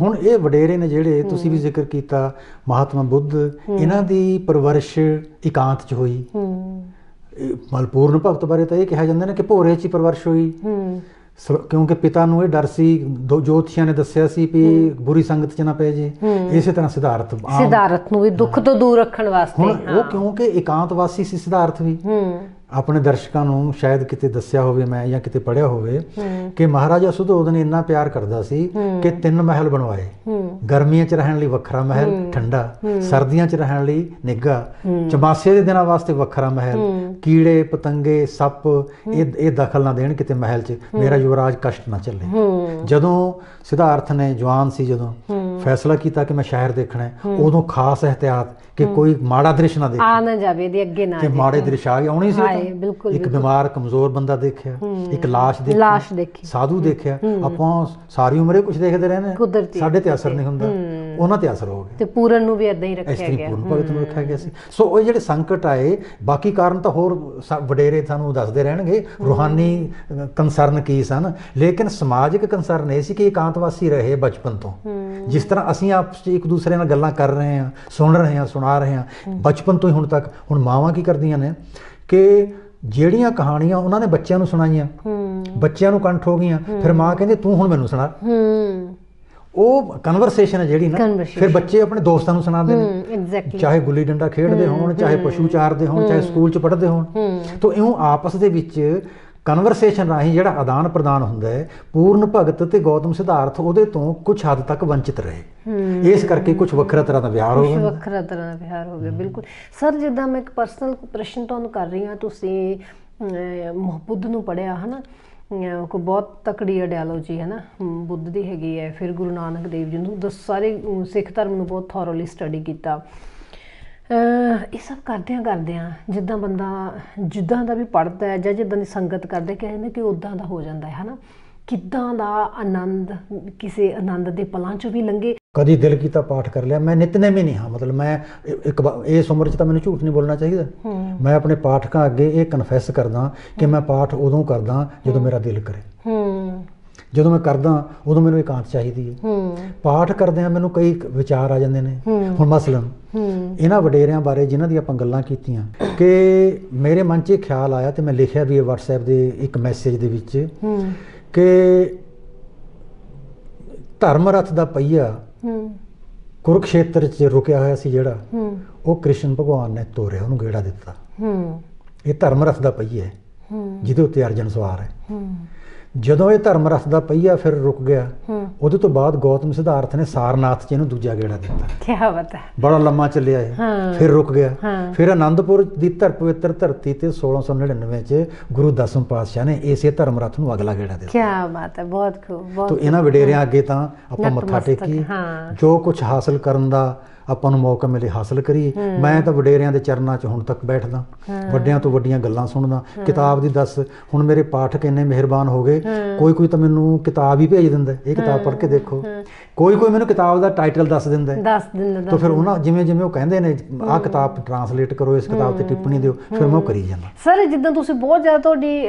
ਹੁਣ ਇਹ ਵਡੇਰੇ ਨੇ ਜਿਹੜੇ ਤੁਸੀਂ ਵੀ ਜ਼ਿਕਰ ਕੀਤਾ ਮਹਾਤਮਾ ਬੁੱਧ ਇਹਨਾਂ ਦੀ ਪਰਵਰਿਸ਼ ਇਕਾਂਤ ਚ ਹੋਈ ਹੂੰ ਮਲਪੂਰਨ ਭਗਤ ਬਾਰੇ ਤਾਂ ਇਹ ਕਿਹਾ ਜਾਂਦਾ ਨੇ ਕਿ ਭੋਰੇ ਚ ਪਰਵਰਿਸ਼ ਹੋਈ ਹੂੰ ਕਿਉਂਕਿ ਪਿਤਾ ਨੂੰ ਇਹ ਡਰ ਸੀ ਜੋਤਸ਼ੀਆਂ ਨੇ ਦੱਸਿਆ ਸੀ ਵੀ ਬੁਰੀ ਸੰਗਤ 'ਚ ਨਾ ਪੈ ਜੇ ਇਸੇ ਤਰ੍ਹਾਂ ਸਿਧਾਰਥ ਸਿਧਾਰਥ ਨੂੰ ਵੀ ਦੁੱਖ ਤੋਂ ਦੂਰ ਰੱਖਣ ਵਾਸਤੇ ਹੁਣ ਉਹ ਕਿਉਂਕਿ ਇਕਾਂਤਵਾਸੀ ਸੀ ਸਿਧਾਰਥ ਵੀ ਆਪਣੇ ਦਰਸ਼ਕਾਂ ਨੂੰ ਸ਼ਾਇਦ ਕਿਤੇ ਦੱਸਿਆ ਹੋਵੇ ਮੈਂ ਜਾਂ ਕਿਤੇ ਪੜਿਆ ਹੋਵੇ ਕਿ ਮਹਾਰਾਜਾ ਸੁਧੋਦਨ ਇੰਨਾ ਪਿਆਰ ਕਰਦਾ ਸੀ ਕਿ ਤਿੰਨ ਮਹਿਲ ਬਣਵਾਏ ਗਰਮੀਆਂ 'ਚ ਰਹਿਣ ਲਈ ਵੱਖਰਾ ਮਹਿਲ ਠੰਡਾ ਸਰਦੀਆਂ 'ਚ ਰਹਿਣ ਲਈ ਨਿੱਘਾ ਚਮਾਸੇ ਦੇ ਦਿਨਾਂ ਵਾਸਤੇ ਵੱਖਰਾ ਮਹਿਲ ਕੀੜੇ ਪਤੰਗੇ ਸੱਪ ਇਹ ਇਹ ਦਖਲ ਨਾ ਦੇਣ ਕਿਤੇ ਮਹਿਲ 'ਚ ਮੇਰਾ ਯੁਵਰਾਜ ਕਸ਼ਟ ਨਾ ਚੱਲੇ ਜਦੋਂ ਸਿਧਾਰਥ ਨੇ ਜਵਾਨ ਸੀ ਜਦੋਂ ਫੈਸਲਾ ਕੀਤਾ ਕਿ ਮੈਂ ਸ਼ਹਿਰ ਦੇਖਣਾ ਹੈ ਉਦੋਂ ਖਾਸ ਇhtiyat ਕਿ ਕੋਈ ਮਾੜਾ ਦ੍ਰਿਸ਼ ਨਾ ਦੇਖੇ ਆ ਨਾ ਜਾਵੇ ਦੇ ਅੱਗੇ ਨਾ ਕਿ ਮਾੜੇ ਦ੍ਰਿਸ਼ ਆ ਗਏ ਆਉਣੇ ਸੀ ਇੱਕ ਬਿਮਾਰ ਕਮਜ਼ੋਰ ਬੰਦਾ ਦੇਖਿਆ ਇੱਕ ਲਾਸ਼ ਦੇਖੀ ਲਾਸ਼ ਦੇਖੀ ਸਾਧੂ ਦੇਖਿਆ ਆਪਾਂ ਸਾਰੀ ਉਮਰੇ ਕੁਝ ਦੇਖਦੇ ਰਹਿੰਦੇ ਸਾਡੇ ਤੇ ਅਸਰ ਨਹੀਂ ਹੁੰਦਾ ਉਹਨਾਂ ਤੇ ਅਸਰ ਹੋ ਗਿਆ ਤੇ ਪੂਰਨ ਨੂੰ ਵੀ ਇਦਾਂ ਹੀ ਰੱਖਿਆ ਗਿਆ ਪੂਰਨ ਭਗਤ ਨੂੰ ਰੱਖਿਆ ਗਿਆ ਸੀ ਸੋ ਉਹ ਜਿਹੜੇ ਸੰਕਟ ਆਏ ਬਾਕੀ ਕਾਰਨ ਤਾਂ ਹੋਰ ਵਡੇਰੇ ਤੁਹਾਨੂੰ ਦੱਸਦੇ ਰਹਿਣਗੇ ਰੂਹਾਨੀ ਕੰਸਰਨ ਕੀ ਸਨ ਲੇਕਿਨ ਸਮਾਜਿਕ ਕੰਸਰਨ ਇਹ ਸੀ ਕਿ ਇਕਾਂਤਵਾਸੀ ਰਹੇ ਬਚਪਨ ਤੋਂ ਜਿਸ ਤਰ੍ਹਾਂ ਅਸੀਂ ਆਪਸ ਵਿੱਚ ਇੱਕ ਦੂਸਰੇ ਨਾਲ ਗੱਲਾਂ ਕਰ ਰਹੇ ਹਾਂ ਸੁਣ ਰਹੇ ਹਾਂ ਸੁਣਾ ਰਹੇ ਹਾਂ ਬਚਪਨ ਤੋਂ ਹੀ ਹੁਣ ਤੱਕ ਹੁਣ ਮਾਵਾਂ ਕੀ ਕਰਦੀਆਂ ਨੇ ਕਿ ਜਿਹੜੀਆਂ ਕਹਾਣੀਆਂ ਉਹਨਾਂ ਨੇ ਬੱਚਿਆਂ ਨੂੰ ਸੁਣਾਈਆਂ ਬੱਚਿਆਂ ਨੂੰ ਕੰਠ ਹੋ ਗਈਆਂ ਫਿਰ ਮਾਂ ਕਹਿੰਦੀ ਤੂੰ ਹੁਣ ਮੈਨੂੰ ਸੁਣਾ ਉਹ ਕਨਵਰਸੇਸ਼ਨ ਹੈ ਜਿਹੜੀ ਨਾ ਫਿਰ ਬੱਚੇ ਆਪਣੇ ਦੋਸਤਾਂ ਨੂੰ ਸੁਣਾਉਂਦੇ ਨੇ ਚਾਹੇ ਗੁੱਲੀ ਡੰਡਾ ਖੇਡਦੇ ਹੋਣ ਚਾਹੇ ਪਸ਼ੂ ਚਾਰਦੇ ਹੋਣ ਚਾਹੇ ਸਕੂਲ 'ਚ ਪੜ੍ਹਦੇ ਹੋਣ ਤਾਂ ਇਉਂ ਆਪਸ ਦੇ ਵਿੱਚ ਕਨਵਰਸੇਸ਼ਨ ਰਾਹੀਂ ਜਿਹੜਾ ਆਦਾਨ ਪ੍ਰਦਾਨ ਹੁੰਦਾ ਹੈ ਪੂਰਨ ਭਗਤ ਤੇ ਗੌਤਮ ਸਿਧਾਰਥ ਉਹਦੇ ਤੋਂ ਕੁਝ ਹੱਦ ਤੱਕ ਵੰਚਿਤ ਰਹੇ ਇਸ ਕਰਕੇ ਕੁਝ ਵੱਖਰਾ ਤਰ੍ਹਾਂ ਦਾ ਵਿਹਾਰ ਹੋ ਗਿਆ ਵੱਖਰਾ ਤਰ੍ਹਾਂ ਦਾ ਵਿਹਾਰ ਹੋ ਗਿਆ ਬਿਲਕੁਲ ਸਰ ਜਿੱਦਾਂ ਮੈਂ ਇੱਕ ਪਰਸਨਲ ਪ੍ਰਸ਼ਨ ਤੁਹਾਨੂੰ ਕਰ ਰਹੀ ਹਾਂ ਤੁਸੀਂ ਮੁਹੱਬਤ ਨੂੰ ਪੜਿਆ ਹਨਾ ਕੋ ਬਹੁਤ ਤਕੜੀ ਆਈਡੀਓਲੋਜੀ ਹੈ ਨਾ ਬੁੱਧ ਦੀ ਹੈਗੀ ਹੈ ਫਿਰ ਗੁਰੂ ਨਾਨਕ ਦੇਵ ਜੀ ਨੂੰ ਦਸ ਸਾਰੇ ਸਿੱਖ ਧਰਮ ਨੂੰ ਬਹੁਤ ਥੋਰੋਲੀ ਸਟੱਡੀ ਕੀਤਾ ਇਹ ਸਭ ਕਰਦਿਆਂ ਕਰਦਿਆਂ ਜਿੱਦਾਂ ਬੰਦਾ ਜਿੱਦਾਂ ਦਾ ਵੀ ਪੜਦਾ ਹੈ ਜਾਂ ਜਿੱਦਾਂ ਦੀ ਸੰਗਤ ਕਰਦੇ ਕਹਿੰਦੇ ਕਿ ਉਦਾਂ ਦਾ ਹੋ ਜਾਂਦਾ ਹੈ ਹਨਾ ਕਿੱਦਾਂ ਦਾ ਆਨੰਦ ਕਿਸੇ ਆਨੰਦ ਦੇ ਪਲਾਂ ਚੋਂ ਵੀ ਲੰਗੇ ਕਦੀ ਦਿਲ ਕੀਤਾ ਪਾਠ ਕਰ ਲਿਆ ਮੈਂ ਨਿਤਨੇਮ ਹੀ ਨਹੀਂ ਹਾਂ ਮਤਲਬ ਮੈਂ ਇੱਕ ਇਸ ਉਮਰ 'ਚ ਤਾਂ ਮੈਨੂੰ ਝੂਠ ਨਹੀਂ ਬੋਲਣਾ ਚਾਹੀਦਾ ਮੈਂ ਆਪਣੇ ਪਾਠਕਾਂ ਅੱਗੇ ਇਹ ਕਨਫੈਸ ਕਰਦਾ ਕਿ ਮੈਂ ਪਾਠ ਉਦੋਂ ਕਰਦਾ ਜਦੋਂ ਮੇਰਾ ਦਿਲ ਕਰੇ ਜਦੋਂ ਮੈਂ ਕਰਦਾ ਉਦੋਂ ਮੈਨੂੰ ਇਕਾਂਤ ਚਾਹੀਦੀ ਹੈ ਪਾਠ ਕਰਦਿਆਂ ਮੈਨੂੰ ਕਈ ਵਿਚਾਰ ਆ ਜਾਂਦੇ ਨੇ ਹੁਣ ਮਸਲਨ ਇਹਨਾਂ ਵਡੇਰਿਆਂ ਬਾਰੇ ਜਿਨ੍ਹਾਂ ਦੀ ਆਪਾਂ ਗੱਲਾਂ ਕੀਤੀਆਂ ਕਿ ਮੇਰੇ ਮਨ 'ਚ ਇਹ ਖਿਆਲ ਆਇਆ ਤੇ ਮੈਂ ਲਿਖਿਆ ਵੀ ਇਹ WhatsApp ਦੇ ਇੱਕ ਮੈਸੇਜ ਦੇ ਵਿੱਚ ਕਿ ਧਰਮ ਰਥ ਦਾ ਪਈਆ ਕੁਰਕਸ਼ੇਤਰ 'ਚ ਰੁਕਿਆ ਹੋਇਆ ਸੀ ਜਿਹੜਾ ਉਹ ਕ੍ਰਿਸ਼ਨ ਭਗਵਾਨ ਨੇ ਤੋਰਿਆ ਉਹਨੂੰ ਗੇੜਾ ਦਿੱਤਾ ਇਹ ਧਰਮ ਰਥ ਦਾ ਪਈਆ ਹੈ ਜਿਹਦੇ ਉੱਤੇ ਅਰਜਨ ਸਵਾਰ ਹੈ ਜਦੋਂ ਇਹ ਧਰਮ ਰਥ ਦਾ ਪਹੀਆ ਫਿਰ ਰੁਕ ਗਿਆ ਉਹਦੇ ਤੋਂ ਬਾਅਦ ਗੌਤਮ ਸਿਧਾਰਥ ਨੇ ਸਾਰਨਾਥ ਚ ਇਹਨੂੰ ਦੂਜਾ ਗੇੜਾ ਦਿੱਤਾ ਕੀ ਬਾਤ ਹੈ ਬੜਾ ਲੰਮਾ ਚੱਲਿਆ ਇਹ ਫਿਰ ਰੁਕ ਗਿਆ ਫਿਰ ਆਨੰਦਪੁਰ ਦੀ ਧਰ ਪਵਿੱਤਰ ਧਰਤੀ ਤੇ 1699 ਚ ਗੁਰੂ ਦਸਮ ਪਾਤਸ਼ਾਹ ਨੇ ਇਸੇ ਧਰਮ ਰਥ ਨੂੰ ਅਗਲਾ ਗੇੜਾ ਦਿੱਤਾ ਕੀ ਬਾਤ ਹੈ ਬਹੁਤ ਖੂਬ ਬਹੁਤ ਤੋਂ ਇਹਨਾਂ ਵਡੇਰਿਆਂ ਅੱਗੇ ਤਾਂ ਆਪਾਂ ਮੱਥਾ ਟੇਕੀ ਜੋ ਕੁਝ ਹਾਸਲ ਕਰਨ ਦਾ ਆਪਾਂ ਨੂੰ ਮੌਕਾ ਮਿਲੇ ਹਾਸਲ ਕਰੀਏ ਮੈਂ ਤਾਂ ਵਡੇਰਿਆਂ ਦੇ ਚਰਨਾਂ 'ਚ ਹੁਣ ਤੱਕ ਬੈਠਦਾ ਵੱਡਿਆਂ ਤੋਂ ਵੱਡੀਆਂ ਗੱਲਾਂ ਸੁਣਦਾ ਕਿਤਾਬ ਦੀ ਦੱਸ ਹੁਣ ਮੇਰੇ ਪਾਠਕ ਇੰਨੇ ਮਿਹਰਬਾਨ ਹੋ ਗਏ ਕੋਈ ਕੋਈ ਤਾਂ ਮੈਨੂੰ ਕਿਤਾਬ ਹੀ ਭੇਜ ਦਿੰਦਾ ਇਹ ਕਿਤਾਬ ਪੜ੍ਹ ਕੇ ਦੇਖੋ ਕੋਈ ਕੋਈ ਮੈਨੂੰ ਕਿਤਾਬ ਦਾ ਟਾਈਟਲ ਦੱਸ ਦਿੰਦਾ ਹੈ ਦੱਸ ਦਿੰਦਾ ਤਾਂ ਫਿਰ ਉਹਨਾਂ ਜਿਵੇਂ ਜਿਵੇਂ ਉਹ ਕਹਿੰਦੇ ਨੇ ਆਹ ਕਿਤਾਬ ਟਰਾਂਸਲੇਟ ਕਰੋ ਇਸ ਕਿਤਾਬ ਤੇ ਟਿੱਪਣੀ ਦਿਓ ਫਿਰ ਮੈਂ ਉਹ ਕਰੀ ਜਾਂਦਾ ਸਰ ਜਿੱਦਾਂ ਤੁਸੀਂ ਬਹੁਤ ਜ਼ਿਆਦਾ ਤੁਹਾਡੀ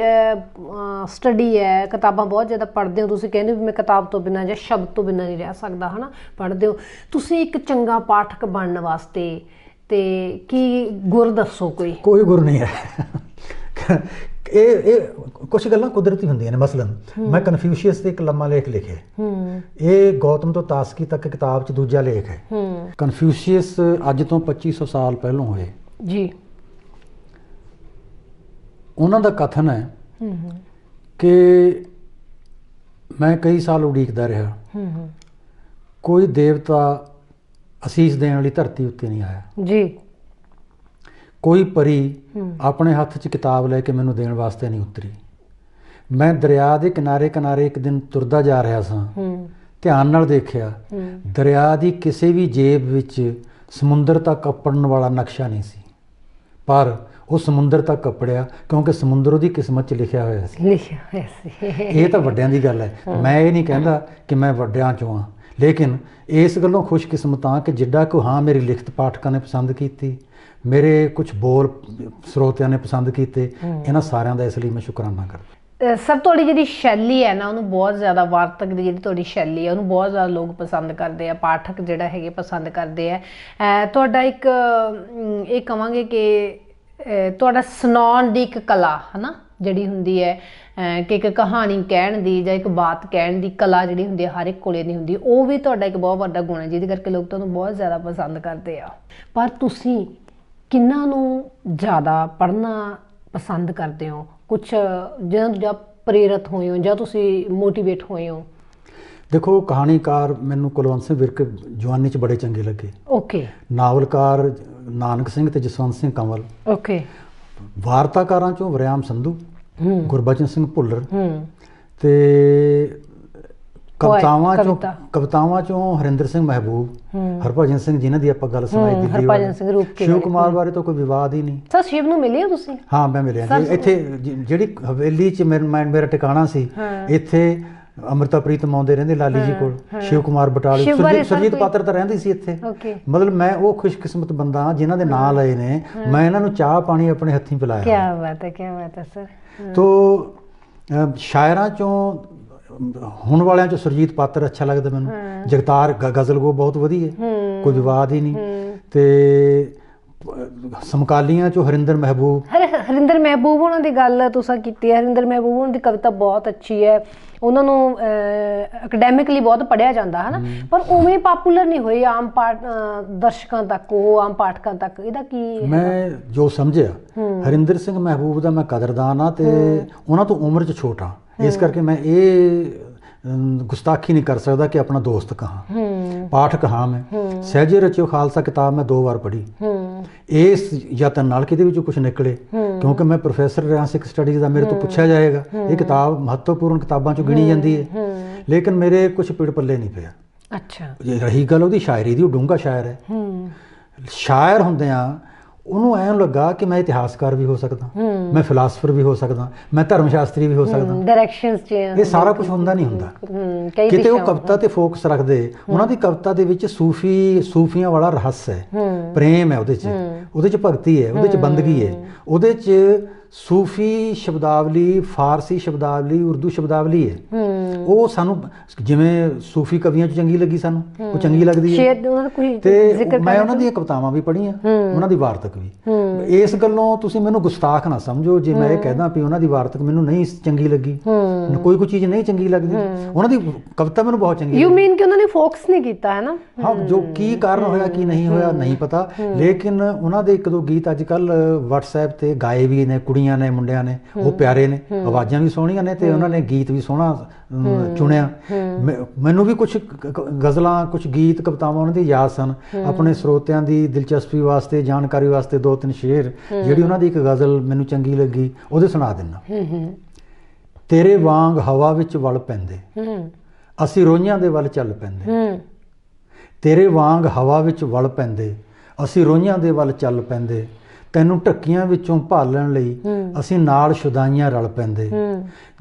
ਸਟੱਡੀ ਹੈ ਕਿਤਾਬਾਂ ਬਹੁਤ ਜ਼ਿਆਦਾ ਪੜ੍ਹਦੇ ਹੋ ਤੁਸੀਂ ਕਹਿੰਦੇ ਵੀ ਮੈਂ ਕਿਤਾਬ ਤੋਂ ਬਿਨਾਂ ਜਾਂ ਸ਼ਬਦ ਤੋਂ ਬਿਨਾਂ ਨਹੀਂ ਰਹਿ ਸਕਦਾ ਹਨਾ ਪੜ੍ਹਦੇ ਹੋ ਤੁਸੀਂ ਇੱਕ ਚੰਗਾ ਪਾਠਕ ਬਣਨ ਵਾਸਤੇ ਤੇ ਕੀ ਗੁਰ ਦੱਸੋ ਕੋਈ ਕੋਈ ਗੁਰ ਨਹੀਂ ਹੈ ਇਹ ਇਹ ਕੁਝ ਗੱਲਾਂ ਕੁਦਰਤੀ ਹੁੰਦੀਆਂ ਨੇ ਮਸਲਨ ਮੈਂ ਕਨਫਿਊਸ਼ੀਅਸ ਦੇ ਇੱਕ ਲੰਮਾ ਲੇਖ ਲਿਖਿਆ ਇਹ ਗੌਤਮ ਤੋਂ ਤਾਸਕੀ ਤੱਕ ਕਿਤਾਬ 'ਚ ਦੂਜਾ ਲੇਖ ਹੈ ਕਨਫਿਊਸ਼ੀਅਸ ਅੱਜ ਤੋਂ 2500 ਸਾਲ ਪਹਿਲਾਂ ਹੋਏ ਜੀ ਉਹਨਾਂ ਦਾ ਕਥਨ ਹੈ ਕਿ ਮੈਂ ਕਈ ਸਾਲ ਉਡੀਕਦਾ ਰਿਹਾ ਕੋਈ ਦੇਵਤਾ ਅਸੀਸ ਦੇਣ ਵਾਲੀ ਧਰਤੀ ਉੱਤੇ ਨਹੀਂ ਆਇਆ ਜੀ ਕੋਈ ਪਰੀ ਆਪਣੇ ਹੱਥ 'ਚ ਕਿਤਾਬ ਲੈ ਕੇ ਮੈਨੂੰ ਦੇਣ ਵਾਸਤੇ ਨਹੀਂ ਉਤਰੀ ਮੈਂ ਦਰਿਆ ਦੇ ਕਿਨਾਰੇ ਕਿਨਾਰੇ ਇੱਕ ਦਿਨ ਤੁਰਦਾ ਜਾ ਰਿਹਾ ਸਾਂ ਧਿਆਨ ਨਾਲ ਦੇਖਿਆ ਦਰਿਆ ਦੀ ਕਿਸੇ ਵੀ ਜੇਬ ਵਿੱਚ ਸਮੁੰਦਰ ਤੱਕ ਕੱਪੜਨ ਵਾਲਾ ਨਕਸ਼ਾ ਨਹੀਂ ਸੀ ਪਰ ਉਹ ਸਮੁੰਦਰ ਤੱਕ ਕੱਪੜਿਆ ਕਿਉਂਕਿ ਸਮੁੰਦਰ ਉਹਦੀ ਕਿਸਮਤ 'ਚ ਲਿਖਿਆ ਹੋਇਆ ਸੀ ਲਿਖਿਆ ਹੋਇਆ ਸੀ ਇਹ ਤਾਂ ਵੱਡਿਆਂ ਦੀ ਗੱਲ ਹੈ ਮੈਂ ਇਹ ਨਹੀਂ ਕਹਿੰਦਾ ਕਿ ਮੈਂ ਵੱਡਿਆਂ 'ਚੋਂ ਆ ਲੇਕਿਨ ਇਸ ਗੱਲੋਂ ਖੁਸ਼ਕਿਸਮਤਾਂ ਕਿ ਜਿੱਡਾ ਕੋ ਹਾਂ ਮੇਰੀ ਲਿਖਤ ਪਾਠਕਾਂ ਨੇ ਪਸੰਦ ਕੀਤੀ ਮੇਰੇ ਕੁਝ ਬੋਲ ਸਰੋਤਿਆਂ ਨੇ ਪਸੰਦ ਕੀਤੇ ਇਹਨਾਂ ਸਾਰਿਆਂ ਦਾ ਇਸ ਲਈ ਮੈਂ ਸ਼ੁਕਰਾਨਾ ਕਰਦਾ ਸਭ ਤੁਹਾਡੀ ਜਿਹੜੀ ਸ਼ੈਲੀ ਹੈ ਨਾ ਉਹਨੂੰ ਬਹੁਤ ਜ਼ਿਆਦਾ ਵਾਰਤਕ ਦੀ ਜਿਹੜੀ ਤੁਹਾਡੀ ਸ਼ੈਲੀ ਹੈ ਉਹਨੂੰ ਬਹੁਤ ਜ਼ਿਆਦਾ ਲੋਕ ਪਸੰਦ ਕਰਦੇ ਆ ਪਾਠਕ ਜਿਹੜਾ ਹੈਗੇ ਪਸੰਦ ਕਰਦੇ ਆ ਤੁਹਾਡਾ ਇੱਕ ਇਹ ਕਵਾਂਗੇ ਕਿ ਤੁਹਾਡਾ ਸੁਣਾਉਣ ਦੀ ਇੱਕ ਕਲਾ ਹਨਾ ਜਿਹੜੀ ਹੁੰਦੀ ਹੈ ਕਿ ਇੱਕ ਕਹਾਣੀ ਕਹਿਣ ਦੀ ਜਾਂ ਇੱਕ ਬਾਤ ਕਹਿਣ ਦੀ ਕਲਾ ਜਿਹੜੀ ਹੁੰਦੀ ਹੈ ਹਰ ਇੱਕ ਕੋਲੇ ਨਹੀਂ ਹੁੰਦੀ ਉਹ ਵੀ ਤੁਹਾਡਾ ਇੱਕ ਬਹੁਤ ਵੱਡਾ ਗੁਣ ਹੈ ਜਿਹਦੇ ਕਰਕੇ ਲੋਕ ਤੁਹਾਨੂੰ ਬਹੁਤ ਜ਼ਿਆਦਾ ਪਸੰਦ ਕਰਦੇ ਆ ਪਰ ਤੁਸੀਂ ਕਿੰਨਾ ਨੂੰ ਜ਼ਿਆਦਾ ਪੜਨਾ ਪਸੰਦ ਕਰਦੇ ਹੋ ਕੁਝ ਜਦੋਂ ਜਦ ਪ੍ਰੇਰਿਤ ਹੋਏ ਹੋ ਜਾਂ ਤੁਸੀਂ ਮੋਟੀਵੇਟ ਹੋਏ ਹੋ ਦੇਖੋ ਕਹਾਣੀਕਾਰ ਮੈਨੂੰ ਕੁਲਵੰਤ ਸਿੰਘ ਵਿਰਕ ਜਵਾਨੀ 'ਚ ਬੜੇ ਚੰਗੇ ਲੱਗੇ ਓਕੇ ਨਾਵਲਕਾਰ ਨਾਨਕ ਸਿੰਘ ਤੇ ਜਸਵੰਤ ਸਿੰਘ ਕੰਵਲ ਓਕੇ ਵਾਰਤਾਕਾਰਾਂ 'ਚੋਂ ਵਰਿਆਮ ਸੰਧੂ ਹੂੰ ਗੁਰਬਚਨ ਸਿੰਘ ਭੁੱਲਰ ਹੂੰ ਤੇ ਕਵਤਾਵਾਂ ਚੋਂ ਕਵਤਾਵਾਂ ਚੋਂ ਹਰਿੰਦਰ ਸਿੰਘ ਮਹਿਬੂਬ ਹਰਭਜਨ ਸਿੰਘ ਜਿਨ੍ਹਾਂ ਦੀ ਆਪਾਂ ਗੱਲ ਸੁਣਾਈ ਦਿੱਤੀ ਹਰਭਜਨ ਸਿੰਘ ਰੂਪ ਕੇ ਸ਼ਿਵ ਕੁਮਾਰ ਬਾਰੇ ਤਾਂ ਕੋਈ ਵਿਵਾਦ ਹੀ ਨਹੀਂ ਸਰ ਸ਼ਿਵ ਨੂੰ ਮਿਲੇ ਹੋ ਤੁਸੀਂ ਹਾਂ ਮੈਂ ਮਿਲਿਆ ਇੱਥੇ ਜਿਹੜੀ ਹਵੇਲੀ 'ਚ ਮੇਰਾ ਟਿਕਾਣਾ ਸੀ ਇੱਥੇ ਅਮਰਤਾ ਪ੍ਰੀਤਮ ਆਉਂਦੇ ਰਹਿੰਦੇ ਲਾਲੀ ਜੀ ਕੋਲ ਸ਼ਿਵ ਕੁਮਾਰ ਬਟਾਲੀ ਸਰਜੀਤ ਪਾਤਰ ਤਾਂ ਰਹਿੰਦੀ ਸੀ ਇੱਥੇ ਮਤਲਬ ਮੈਂ ਉਹ ਖੁਸ਼ਕਿਸਮਤ ਬੰਦਾ ਹਾਂ ਜਿਨ੍ਹਾਂ ਦੇ ਨਾਂ ਲਏ ਨੇ ਮੈਂ ਇਹਨਾਂ ਨੂੰ ਚਾਹ ਪਾਣੀ ਆਪਣੇ ਹੱਥੀਂ ਪਿਲਾਇਆ ਕੀ ਬਾਤ ਹੈ ਕੀ ਬਾਤ ਹੈ ਸਰ ਤੋਂ ਸ਼ਾਇਰਾਂ ਚੋਂ ਹੁਣ ਵਾਲਿਆਂ ਚ ਸੁਰਜੀਤ ਪਾਤਰ ਅੱਛਾ ਲੱਗਦਾ ਮੈਨੂੰ ਜਗਤਾਰ ਗਜ਼ਲ ਬਹੁਤ ਵਧੀਆ ਕੋਈ ਵਿਵਾਦ ਹੀ ਨਹੀਂ ਤੇ ਸਮਕਾਲੀਆਂ ਚੋਂ ਹਰਿੰਦਰ ਮਹਿਬੂਬ ਹਰਿੰਦਰ ਮਹਿਬੂਬ ਉਹਨਾਂ ਦੀ ਗੱਲ ਤੁਸੀਂ ਕੀਤੀ ਹੈ ਹਰਿੰਦਰ ਮਹਿਬੂਬ ਉਹਨਾਂ ਦੀ ਕਵਿਤਾ ਬਹੁਤ ਅੱਛੀ ਹੈ ਉਹਨਾਂ ਨੂੰ ਅਕੈਡੈਮਿਕਲੀ ਬਹੁਤ ਪੜਿਆ ਜਾਂਦਾ ਹੈ ਨਾ ਪਰ ਉਵੇਂ ਪਪੂਲਰ ਨਹੀਂ ਹੋਏ ਆਮ ਪਾਠ ਦਰਸ਼ਕਾਂ ਤੱਕ ਉਹ ਆਮ ਪਾਠਕਾਂ ਤੱਕ ਇਹਦਾ ਕੀ ਮੈਂ ਜੋ ਸਮਝਿਆ ਹਰਿੰਦਰ ਸਿੰਘ ਮਹਿਬੂਬ ਦਾ ਮੈਂ ਕਦਰਦਾਨ ਆ ਤੇ ਉਹਨਾਂ ਤੋਂ ਉਮਰ 'ਚ ਛੋਟਾ ਇਸ ਕਰਕੇ ਮੈਂ ਇਹ ਗੁਸਤਾਖੀ ਨਹੀਂ ਕਰ ਸਕਦਾ ਕਿ ਆਪਣਾ ਦੋਸਤ ਕਹਾ ਪਾਠ ਕਹਾ ਮੈਂ ਸਹਿਜੇ ਰਚਿਓ ਖਾਲਸਾ ਕਿਤਾਬ ਮੈਂ ਦੋ ਵਾਰ ਪੜ੍ਹੀ ਇਸ ਯਤਨ ਨਾਲ ਕਿਤੇ ਵਿੱਚੋਂ ਕੁਝ ਨਿਕਲੇ ਕਿਉਂਕਿ ਮੈਂ ਪ੍ਰੋਫੈਸਰ ਰਿਆਂ ਸਿੱਖ ਸਟੱਡੀਜ਼ ਦਾ ਮੇਰੇ ਤੋਂ ਪੁੱਛਿਆ ਜਾਏਗਾ ਇਹ ਕਿਤਾਬ ਮਹੱਤਵਪੂਰਨ ਕਿਤਾਬਾਂ ਚੋਂ ਗਿਣੀ ਜਾਂਦੀ ਹੈ ਲੇਕਿਨ ਮੇਰੇ ਕੁਝ ਪੀੜ ਪੱਲੇ ਨਹੀਂ ਪਿਆ ਅੱਛਾ ਰਹੀ ਗੱਲ ਉਹਦੀ ਸ਼ਾਇਰੀ ਦੀ ਉਹ ਡੂੰਗਾ ਸ਼ਾਇਰ ਹੈ ਸ਼ਾਇਰ ਹੁੰਦੇ ਆ ਉਹਨੂੰ ਐਂ ਲੱਗਾ ਕਿ ਮੈਂ ਇਤਿਹਾਸਕਾਰ ਵੀ ਹੋ ਸਕਦਾ ਮੈਂ ਫਿਲਾਸਫਰ ਵੀ ਹੋ ਸਕਦਾ ਮੈਂ ਧਰਮ ਸ਼ਾਸਤਰੀ ਵੀ ਹੋ ਸਕਦਾ ਡਾਇਰੈਕਸ਼ਨਸ ਚ ਇਹ ਸਾਰਾ ਕੁਝ ਹੁੰਦਾ ਨਹੀਂ ਹੁੰਦਾ ਕਿਤੇ ਉਹ ਕਵਿਤਾ ਤੇ ਫੋਕਸ ਰੱਖਦੇ ਉਹਨਾਂ ਦੀ ਕਵਿਤਾ ਦੇ ਵਿੱਚ ਸੂਫੀ ਸੂਫੀਆਂ ਵਾਲਾ ਰਹੱਸ ਹੈ ਪ੍ਰੇਮ ਹੈ ਉਹਦੇ 'ਚ ਉਹਦੇ 'ਚ ਭਗਤੀ ਹੈ ਉਹਦੇ 'ਚ ਬੰਦਗੀ ਹੈ ਉਹਦੇ 'ਚ ਸੂਫੀ ਸ਼ਬਦਾਵਲੀ ਫਾਰਸੀ ਸ਼ਬਦਾਵਲੀ ਉਰਦੂ ਸ਼ਬਦਾਵਲੀ ਹੈ ਉਹ ਸਾਨੂੰ ਜਿਵੇਂ ਸੂਫੀ ਕਵੀਆਂ ਚ ਚੰਗੀ ਲੱਗੀ ਸਾਨੂੰ ਉਹ ਚੰਗੀ ਲੱਗਦੀ ਹੈ ਤੇ ਮੈਂ ਉਹਨਾਂ ਦੀਆਂ ਕਵਤਾਵਾਂ ਵੀ ਪੜ੍ਹੀਆਂ ਉਹਨਾਂ ਦੀ ਵਾਰਤਕ ਵੀ ਇਸ ਗੱਲੋਂ ਤੁਸੀਂ ਮੈਨੂੰ ਗੁਸਤਾਖ ਨਾ ਸਮਝੋ ਜੇ ਮੈਂ ਇਹ ਕਹਿੰਦਾ ਵੀ ਉਹਨਾਂ ਦੀ ਵਾਰਤਕ ਮੈਨੂੰ ਨਹੀਂ ਚੰਗੀ ਲੱਗੀ ਕੋਈ ਕੋਈ ਚੀਜ਼ ਨਹੀਂ ਚੰਗੀ ਲੱਗਦੀ ਉਹਨਾਂ ਦੀ ਕਵਿਤਾ ਮੈਨੂੰ ਬਹੁਤ ਚੰਗੀ ਯੂ ਮੀਨ ਕਿ ਉਹਨਾਂ ਨੇ ਫੋਕਸ ਨਹੀਂ ਕੀਤਾ ਹੈ ਨਾ ਹਾਂ ਜੋ ਕੀ ਕਾਰਨ ਹੋਇਆ ਕੀ ਨਹੀਂ ਹੋਇਆ ਨਹੀਂ ਪਤਾ ਲੇਕਿਨ ਉਹਨਾਂ ਦੇ ਇੱਕ ਦੋ ਗੀਤ ਅੱਜ ਕੱਲ WhatsApp ਤੇ ਗਾਏ ਵੀ ਨੇ ਕੁੜੀਆਂ ਨੇ ਮੁੰਡਿਆਂ ਨੇ ਉਹ ਪਿਆਰੇ ਨੇ ਆਵਾਜ਼ਾਂ ਵੀ ਸੋਹਣੀਆਂ ਨੇ ਤੇ ਉਹਨਾਂ ਨੇ ਗੀਤ ਵੀ ਸੋਹਣਾ ਚੁਣਿਆ ਮੈਨੂੰ ਵੀ ਕੁਝ ਗਜ਼ਲਾਂ ਕੁਝ ਗੀਤ ਕਵਿਤਾਵਾਂ ਉਹਨਾਂ ਦੀ ਯਾਦ ਸਨ ਆਪਣੇ ਸਰੋਤਿਆਂ ਦੀ ਦਿਲਚਸਪੀ ਵਾਸਤੇ ਜਾਣਕਾਰੀ ਵਾਸਤੇ ਦੋ ਤਿੰਨ ਸ਼ੇਰ ਜਿਹੜੀ ਉਹਨਾਂ ਦੀ ਇੱਕ ਗਜ਼ਲ ਮੈਨੂੰ ਚੰਗੀ ਲੱਗੀ ਉਹਦੇ ਸੁਣਾ ਦਿੰਨਾ ਤੇਰੇ ਵਾਂਗ ਹਵਾ ਵਿੱਚ ਵਲ ਪੈਂਦੇ ਅਸੀਂ ਰੋਈਆਂ ਦੇ ਵੱਲ ਚੱਲ ਪੈਂਦੇ ਤੇਰੇ ਵਾਂਗ ਹਵਾ ਵਿੱਚ ਵਲ ਪੈਂਦੇ ਅਸੀਂ ਰੋਈਆਂ ਦੇ ਵੱਲ ਚੱਲ ਪੈਂਦੇ ਤੈਨੂੰ ਟੱਕੀਆਂ ਵਿੱਚੋਂ ਭਾਲਣ ਲਈ ਅਸੀਂ ਨਾਲ ਸ਼ੁਦਾਈਆਂ ਰਲ ਪੈਂਦੇ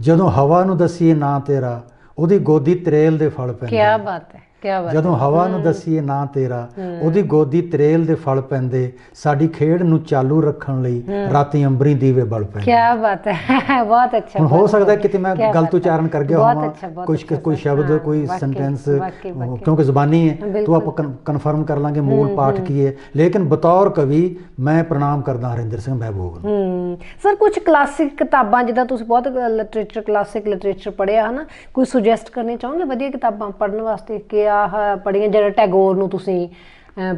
ਜਦੋਂ ਹਵਾ ਨੂੰ ਦਸੀਏ ਨਾਂ ਤੇਰਾ ਉਹਦੀ ਗੋਦੀ ਤਰੇਲ ਦੇ ਫਲ ਪੈਂਦੇ ਕੀ ਬਾਤ ਹੈ ਜਦੋਂ ਹਵਾ ਨੂੰ ਦਸੀਏ ਨਾ ਤੇਰਾ ਉਹਦੀ ਗੋਦੀ ਤਰੇਲ ਦੇ ਫਲ ਪੈਂਦੇ ਸਾਡੀ ਖੇਡ ਨੂੰ ਚਾਲੂ ਰੱਖਣ ਲਈ ਰਾਤੀ ਅੰਬਰੀ ਦੀਵੇ ਬਲ ਪੈਂਦੇ ਕੀ ਬਾਤ ਹੈ ਬਹੁਤ ਅੱਛਾ ਹੁਣ ਹੋ ਸਕਦਾ ਕਿਤੇ ਮੈਂ ਗਲਤ ਉਚਾਰਨ ਕਰ ਗਿਆ ਹੋਵਾਂ ਕੁਝ ਕੋਈ ਸ਼ਬਦ ਕੋਈ ਸੈਂਟੈਂਸ ਕਿਉਂਕਿ ਜ਼ਬਾਨੀ ਹੈ ਤੋ ਆਪਾਂ ਕਨਫਰਮ ਕਰ ਲਾਂਗੇ ਮੂਲ ਪਾਠ ਕੀ ਹੈ ਲੇਕਿਨ ਬਤੌਰ ਕਵੀ ਮੈਂ ਪ੍ਰਣਾਮ ਕਰਦਾ ਹਰਿੰਦਰ ਸਿੰਘ ਮਹਿਬੂਬ ਨੂੰ ਸਰ ਕੁਝ ਕਲਾਸਿਕ ਕਿਤਾਬਾਂ ਜਿੱਦਾਂ ਤੁਸੀਂ ਬਹੁਤ ਲਿਟਰੇਚਰ ਕਲਾਸਿਕ ਲਿਟਰੇਚਰ ਪੜਿਆ ਹਨਾ ਕੋਈ ਸੁਜੈਸਟ ਕਰਨੇ ਚਾਹੋਗੇ ਵਧੀਆ ਕਿਤਾਬਾਂ ਪੜਨ ਵਾਸਤੇ ਕਿ ਪੜਿਆ ਪੜੀਆਂ ਜਿਹੜਾ ਟੈਗੋਰ ਨੂੰ ਤੁਸੀਂ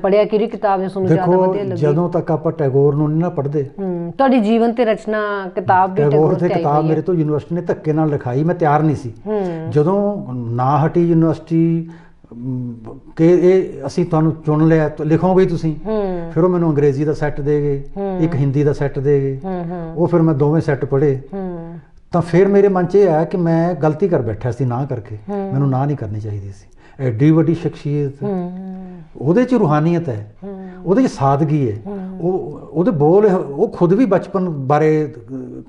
ਪੜਿਆ ਕਿਹੜੀ ਕਿਤਾਬ ਜਿਸ ਤੁਹਾਨੂੰ ਜ਼ਿਆਦਾ ਵਧੀਆ ਲੱਗੀ ਜਦੋਂ ਤੱਕ ਆਪਾਂ ਟੈਗੋਰ ਨੂੰ ਨਹੀਂ ਨਾ ਪੜਦੇ ਤੁਹਾਡੀ ਜੀਵਨ ਤੇ ਰਚਨਾ ਕਿਤਾਬ ਵੀ ਟੈਗੋਰ ਤੇ ਕਿਤਾਬ ਮੇਰੇ ਤੋਂ ਯੂਨੀਵਰਸਿਟੀ ਨੇ ਧੱਕੇ ਨਾਲ ਲਿਖਾਈ ਮੈਂ ਤਿਆਰ ਨਹੀਂ ਸੀ ਜਦੋਂ ਨਾ ਹਟੀ ਯੂਨੀਵਰਸਿਟੀ ਕਿ ਇਹ ਅਸੀਂ ਤੁਹਾਨੂੰ ਚੁਣ ਲਿਆ ਲਿਖੋਗੇ ਤੁਸੀਂ ਫਿਰ ਉਹ ਮੈਨੂੰ ਅੰਗਰੇਜ਼ੀ ਦਾ ਸੈੱਟ ਦੇ ਗਏ ਇੱਕ ਹਿੰਦੀ ਦਾ ਸੈੱਟ ਦੇ ਗਏ ਉਹ ਫਿਰ ਮੈਂ ਦੋਵੇਂ ਸੈੱਟ ਪੜ੍ਹੇ ਤਾਂ ਫਿਰ ਮੇਰੇ ਮਨ 'ਚ ਇਹ ਆਇਆ ਕਿ ਮੈਂ ਗਲਤੀ ਕਰ ਬੈਠਾ ਸੀ ਨਾ ਕਰਕੇ ਮੈਨੂੰ ਨਾ ਨਹੀਂ ਕਰਨੀ ਚਾਹੀਦੀ ਸੀ ਐਡੀ ਵੱਡੀ ਸ਼ਖਸੀਅਤ ਉਹਦੇ ਚ ਰੂਹਾਨੀਅਤ ਹੈ ਉਹਦੇ ਚ ਸਾਦਗੀ ਹੈ ਉਹ ਉਹਦੇ ਬੋਲ ਉਹ ਖੁਦ ਵੀ ਬਚਪਨ ਬਾਰੇ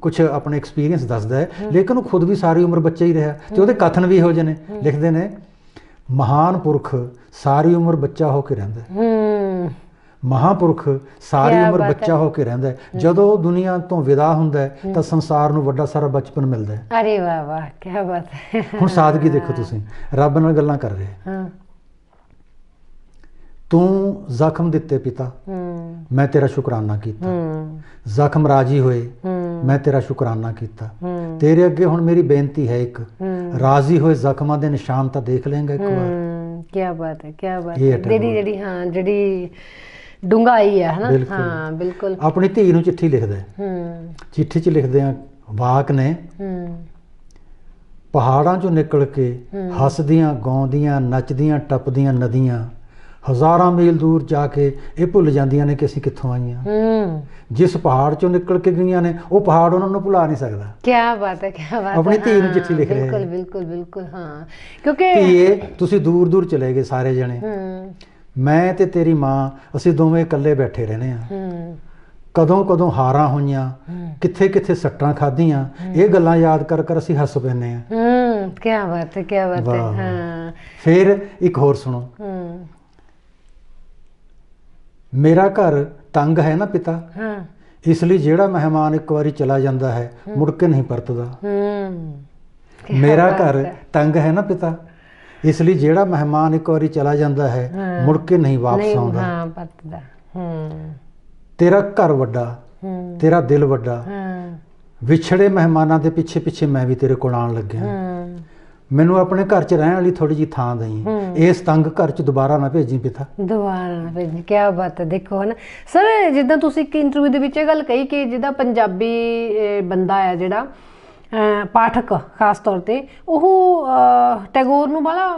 ਕੁਝ ਆਪਣੇ ਐਕਸਪੀਰੀਅੰਸ ਦੱਸਦਾ ਹੈ ਲੇਕਿਨ ਉਹ ਖੁਦ ਵੀ ਸਾਰੀ ਉਮਰ ਬੱਚਾ ਹੀ ਰਿਹਾ ਤੇ ਉਹਦੇ ਕਥਨ ਵੀ ਹੋ ਜਨੇ ਲਿਖਦੇ ਨੇ ਮਹਾਨ ਪੁਰਖ ਸਾਰੀ ਉਮਰ ਬੱਚਾ ਹੋ ਕੇ ਰਹਿੰਦਾ ਹੈ ਮਹਾਪੁਰਖ ਸਾਰੀ ਉਮਰ ਬੱਚਾ ਹੋ ਕੇ ਰਹਿੰਦਾ ਜਦੋਂ ਦੁਨੀਆ ਤੋਂ ਵਿਦਾ ਹੁੰਦਾ ਤਾਂ ਸੰਸਾਰ ਨੂੰ ਵੱਡਾ ਸਾਰਾ ਬਚਪਨ ਮਿਲਦਾ ਹੈ ਅਰੇ ਵਾਹ ਵਾਹ ਕੀ ਬਾਤ ਹੈ ਹੁਣ ਸਾਦਗੀ ਦੇਖੋ ਤੁਸੀਂ ਰੱਬ ਨਾਲ ਗੱਲਾਂ ਕਰ ਰਹੇ ਹਾਂ ਤੂੰ ਜ਼ਖਮ ਦਿੱਤੇ ਪਿਤਾ ਮੈਂ ਤੇਰਾ ਸ਼ੁਕਰਾਨਾ ਕੀਤਾ ਜ਼ਖਮ ਰਾਜੀ ਹੋਏ ਮੈਂ ਤੇਰਾ ਸ਼ੁਕਰਾਨਾ ਕੀਤਾ ਤੇਰੇ ਅੱਗੇ ਹੁਣ ਮੇਰੀ ਬੇਨਤੀ ਹੈ ਇੱਕ ਰਾਜ਼ੀ ਹੋਏ ਜ਼ਖਮਾਂ ਦੇ ਨਿਸ਼ਾਨ ਤਾਂ ਦੇਖ ਲੇਗਾ ਇੱਕ ਵਾਰ ਕੀ ਬਾਤ ਹੈ ਕੀ ਬਾਤ ਹੈ ਜਿਹੜੀ ਜਿਹੜੀ ਹਾਂ ਜਿਹੜੀ ਡੁੰਗਾਈ ਹੈ ਹਨਾ ਹਾਂ ਬਿਲਕੁਲ ਆਪਣੀ ਧੀ ਨੂੰ ਚਿੱਠੀ ਲਿਖਦਾ ਹੈ ਹੂੰ ਚਿੱਠੀ 'ਚ ਲਿਖਦੇ ਆ ਵਾਕ ਨੇ ਹੂੰ ਪਹਾੜਾਂ 'ਚੋਂ ਨਿਕਲ ਕੇ ਹੱਸਦੀਆਂ ਗਾਉਂਦੀਆਂ ਨੱਚਦੀਆਂ ਟੱਪਦੀਆਂ ਨਦੀਆਂ ਹਜ਼ਾਰਾਂ ਮੀਲ ਦੂਰ ਜਾ ਕੇ ਇਹ ਭੁੱਲ ਜਾਂਦੀਆਂ ਨੇ ਕਿ ਅਸੀਂ ਕਿੱਥੋਂ ਆਈਆਂ ਹੂੰ ਜਿਸ ਪਹਾੜ ਚੋਂ ਨਿਕਲ ਕੇ ਗਈਆਂ ਨੇ ਉਹ ਪਹਾੜ ਉਹਨਾਂ ਨੂੰ ਭੁਲਾ ਨਹੀਂ ਸਕਦਾ ਕੀ ਬਾਤ ਹੈ ਕੀ ਬਾਤ ਹੈ ਆਪਣੀ ਧੀ ਨੂੰ ਚਿੱਠੀ ਲਿਖ ਰਹੇ ਬਿਲਕੁਲ ਬਿਲਕੁਲ ਬਿਲਕੁਲ ਹਾਂ ਕਿਉਂਕਿ ਤੁਸੀਂ ਦੂਰ ਦੂਰ ਚਲੇ ਗਏ ਸਾਰੇ ਜਣੇ ਹੂੰ ਮੈਂ ਤੇ ਤੇਰੀ ਮਾਂ ਅਸੀਂ ਦੋਵੇਂ ਇਕੱਲੇ ਬੈਠੇ ਰਹਨੇ ਆ ਹੂੰ ਕਦੋਂ ਕਦੋਂ ਹਾਰਾਂ ਹੋਈਆਂ ਕਿੱਥੇ ਕਿੱਥੇ ਸੱਟਾਂ ਖਾਧੀਆਂ ਇਹ ਗੱਲਾਂ ਯਾਦ ਕਰ ਕਰ ਅਸੀਂ ਹੱਸ ਪੈਨੇ ਆ ਹੂੰ ਕੀ ਬਾਤ ਹੈ ਕੀ ਬਾਤ ਹੈ ਹਾਂ ਫਿਰ ਇੱਕ ਹੋਰ ਸੁਣੋ ਹੂੰ ਮੇਰਾ ਘਰ ਤੰਗ ਹੈ ਨਾ ਪਿਤਾ ਹਾਂ ਇਸ ਲਈ ਜਿਹੜਾ ਮਹਿਮਾਨ ਇੱਕ ਵਾਰੀ ਚਲਾ ਜਾਂਦਾ ਹੈ ਮੁੜ ਕੇ ਨਹੀਂ ਪਰਤਦਾ ਹੂੰ ਮੇਰਾ ਘਰ ਤੰਗ ਹੈ ਨਾ ਪਿਤਾ ਇਸ ਲਈ ਜਿਹੜਾ ਮਹਿਮਾਨ ਇੱਕ ਵਾਰੀ ਚਲਾ ਜਾਂਦਾ ਹੈ ਮੁੜ ਕੇ ਨਹੀਂ ਵਾਪਸ ਆਉਂਦਾ ਹਾਂ ਪਰਤਦਾ ਹੂੰ ਤੇਰਾ ਘਰ ਵੱਡਾ ਹੂੰ ਤੇਰਾ ਦਿਲ ਵੱਡਾ ਵਿਛੜੇ ਮਹਿਮਾਨਾਂ ਦੇ ਪਿੱਛੇ ਪਿੱਛੇ ਮੈਂ ਵੀ ਤੇਰੇ ਕੋਲ ਆਣ ਲੱਗਿਆ ਮੈਨੂੰ ਆਪਣੇ ਘਰ 'ਚ ਰਹਿਣ ਵਾਲੀ ਥੋੜੀ ਜੀ ਥਾਂ ਦੇਈ ਇਸ ਤੰਗ ਘਰ 'ਚ ਦੁਬਾਰਾ ਨਾ ਭੇਜੀ ਪਿਤਾ ਦੁਬਾਰਾ ਨਾ ਭੇਜੀ ਕੀ ਬਾਤ ਹੈ ਦੇਖੋ ਨਾ ਸਰ ਜਿੱਦਾਂ ਤੁਸੀਂ ਇੱਕ ਇੰਟਰਵਿਊ ਦੇ ਵਿੱਚ ਇਹ ਗੱਲ ਕਹੀ ਕਿ ਜਿਹਦਾ ਪੰਜਾਬੀ ਬੰਦਾ ਆ ਜਿਹੜਾ ਪਾਠਕ ਖਾਸ ਤੌਰ ਤੇ ਉਹ ਟੈਗੋਰ ਨੂੰ ਬੜਾ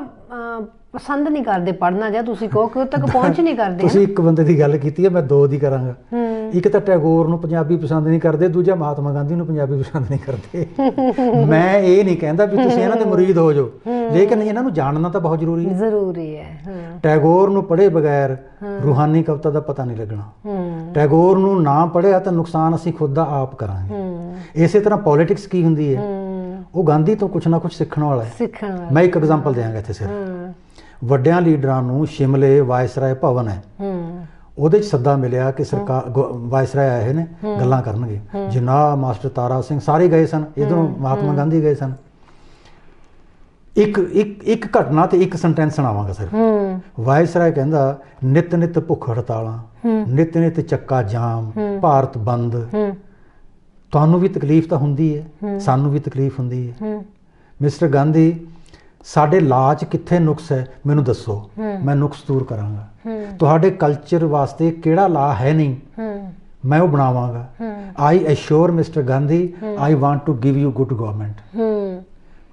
ਪਸੰਦ ਨਹੀਂ ਕਰਦੇ ਪੜਨਾ ਜਾਂ ਤੁਸੀਂ ਕਹੋ ਕਿ ਉਹ ਤੱਕ ਪਹੁੰਚ ਨਹੀਂ ਕਰਦੇ ਤੁਸੀਂ ਇੱਕ ਬੰਦੇ ਦੀ ਗੱਲ ਕੀਤੀ ਹੈ ਮੈਂ ਦੋ ਦੀ ਕਰਾਂਗਾ ਇੱਕ ਤਾਂ ਟੈਗੋਰ ਨੂੰ ਪੰਜਾਬੀ ਪਸੰਦ ਨਹੀਂ ਕਰਦੇ ਦੂਜਾ ਮਹਾਤਮਾ ਗਾਂਧੀ ਨੂੰ ਪੰਜਾਬੀ ਪਸੰਦ ਨਹੀਂ ਕਰਦੇ ਮੈਂ ਇਹ ਨਹੀਂ ਕਹਿੰਦਾ ਵੀ ਤੁਸੀਂ ਇਹਨਾਂ ਦੇ murid ਹੋ ਜਾਓ ਲੇਕਿਨ ਇਹਨਾਂ ਨੂੰ ਜਾਣਨਾ ਤਾਂ ਬਹੁਤ ਜ਼ਰੂਰੀ ਹੈ ਜ਼ਰੂਰੀ ਹੈ ਟੈਗੋਰ ਨੂੰ ਪੜ੍ਹੇ ਬਗੈਰ ਰੂਹਾਨੀ ਕਵਿਤਾ ਦਾ ਪਤਾ ਨਹੀਂ ਲੱਗਣਾ ਟੈਗੋਰ ਨੂੰ ਨਾ ਪੜ੍ਹਿਆ ਤਾਂ ਨੁਕਸਾਨ ਅਸੀਂ ਖੁਦ ਦਾ ਆਪ ਕਰਾਂਗੇ ਇਸੇ ਤਰ੍ਹਾਂ ਪੋਲਿਟਿਕਸ ਕੀ ਹੁੰਦੀ ਹੈ ਉਹ ਗਾਂਧੀ ਤੋਂ ਕੁਝ ਨਾ ਕੁਝ ਸਿੱਖਣ ਵਾਲਾ ਹੈ ਸਿੱਖਣ ਵਾਲਾ ਮੈਂ ਇੱਕ ਐਗਜ਼ਾਮਪਲ ਦਿਆਂਗਾ ਇੱਥੇ ਸਿਰਫ ਵੱਡਿਆਂ ਲੀਡਰਾਂ ਨੂੰ ਸ਼ਿਮਲੇ ਵਾਇਸਰਾਏ ਭਵਨ ਹੈ ਉਹਦੇ ਚ ਸੱਦਾ ਮਿਲਿਆ ਕਿ ਸਰਕਾਰ ਵਾਇਸਰਾਏ ਆਏ ਨੇ ਗੱਲਾਂ ਕਰਨਗੇ ਜਨਾਬ ਮਾਸਟਰ ਤਾਰਾ ਸਿੰਘ ਸਾਰੇ ਗਏ ਸਨ ਇਧਰੋਂ ਮਹਾਤਮਾ ਗਾਂਧੀ ਗਏ ਸਨ ਇੱਕ ਇੱਕ ਇੱਕ ਘਟਨਾ ਤੇ ਇੱਕ ਸੈਂਟੈਂਸ ਸੁਣਾਵਾਂਗਾ ਸਿਰਫ ਹੂੰ ਵਾਇਸਰਾਏ ਕਹਿੰਦਾ ਨਿਤ ਨਿਤ ਭੁੱਖ ਹੜਤਾਲਾਂ ਨਿਤ ਨਿਤ ਚੱਕਾ ਜਾਮ ਭਾਰਤ ਬੰਦ ਤੁਹਾਨੂੰ ਵੀ ਤਕਲੀਫ ਤਾਂ ਹੁੰਦੀ ਹੈ ਸਾਨੂੰ ਵੀ ਤਕਲੀਫ ਹੁੰਦੀ ਹੈ ਮਿਸਟਰ ਗਾਂਧੀ ਸਾਡੇ ਲਾਜ ਕਿੱਥੇ ਨੁਕਸ ਹੈ ਮੈਨੂੰ ਦੱਸੋ ਮੈਂ ਨੁਕਸ ਦੂਰ ਕਰਾਂਗਾ ਤੁਹਾਡੇ ਕਲਚਰ ਵਾਸਤੇ ਕਿਹੜਾ ਲਾ ਹੈ ਨਹੀਂ ਮੈਂ ਉਹ ਬਣਾਵਾਂਗਾ I assure mister Gandhi I want to give you good government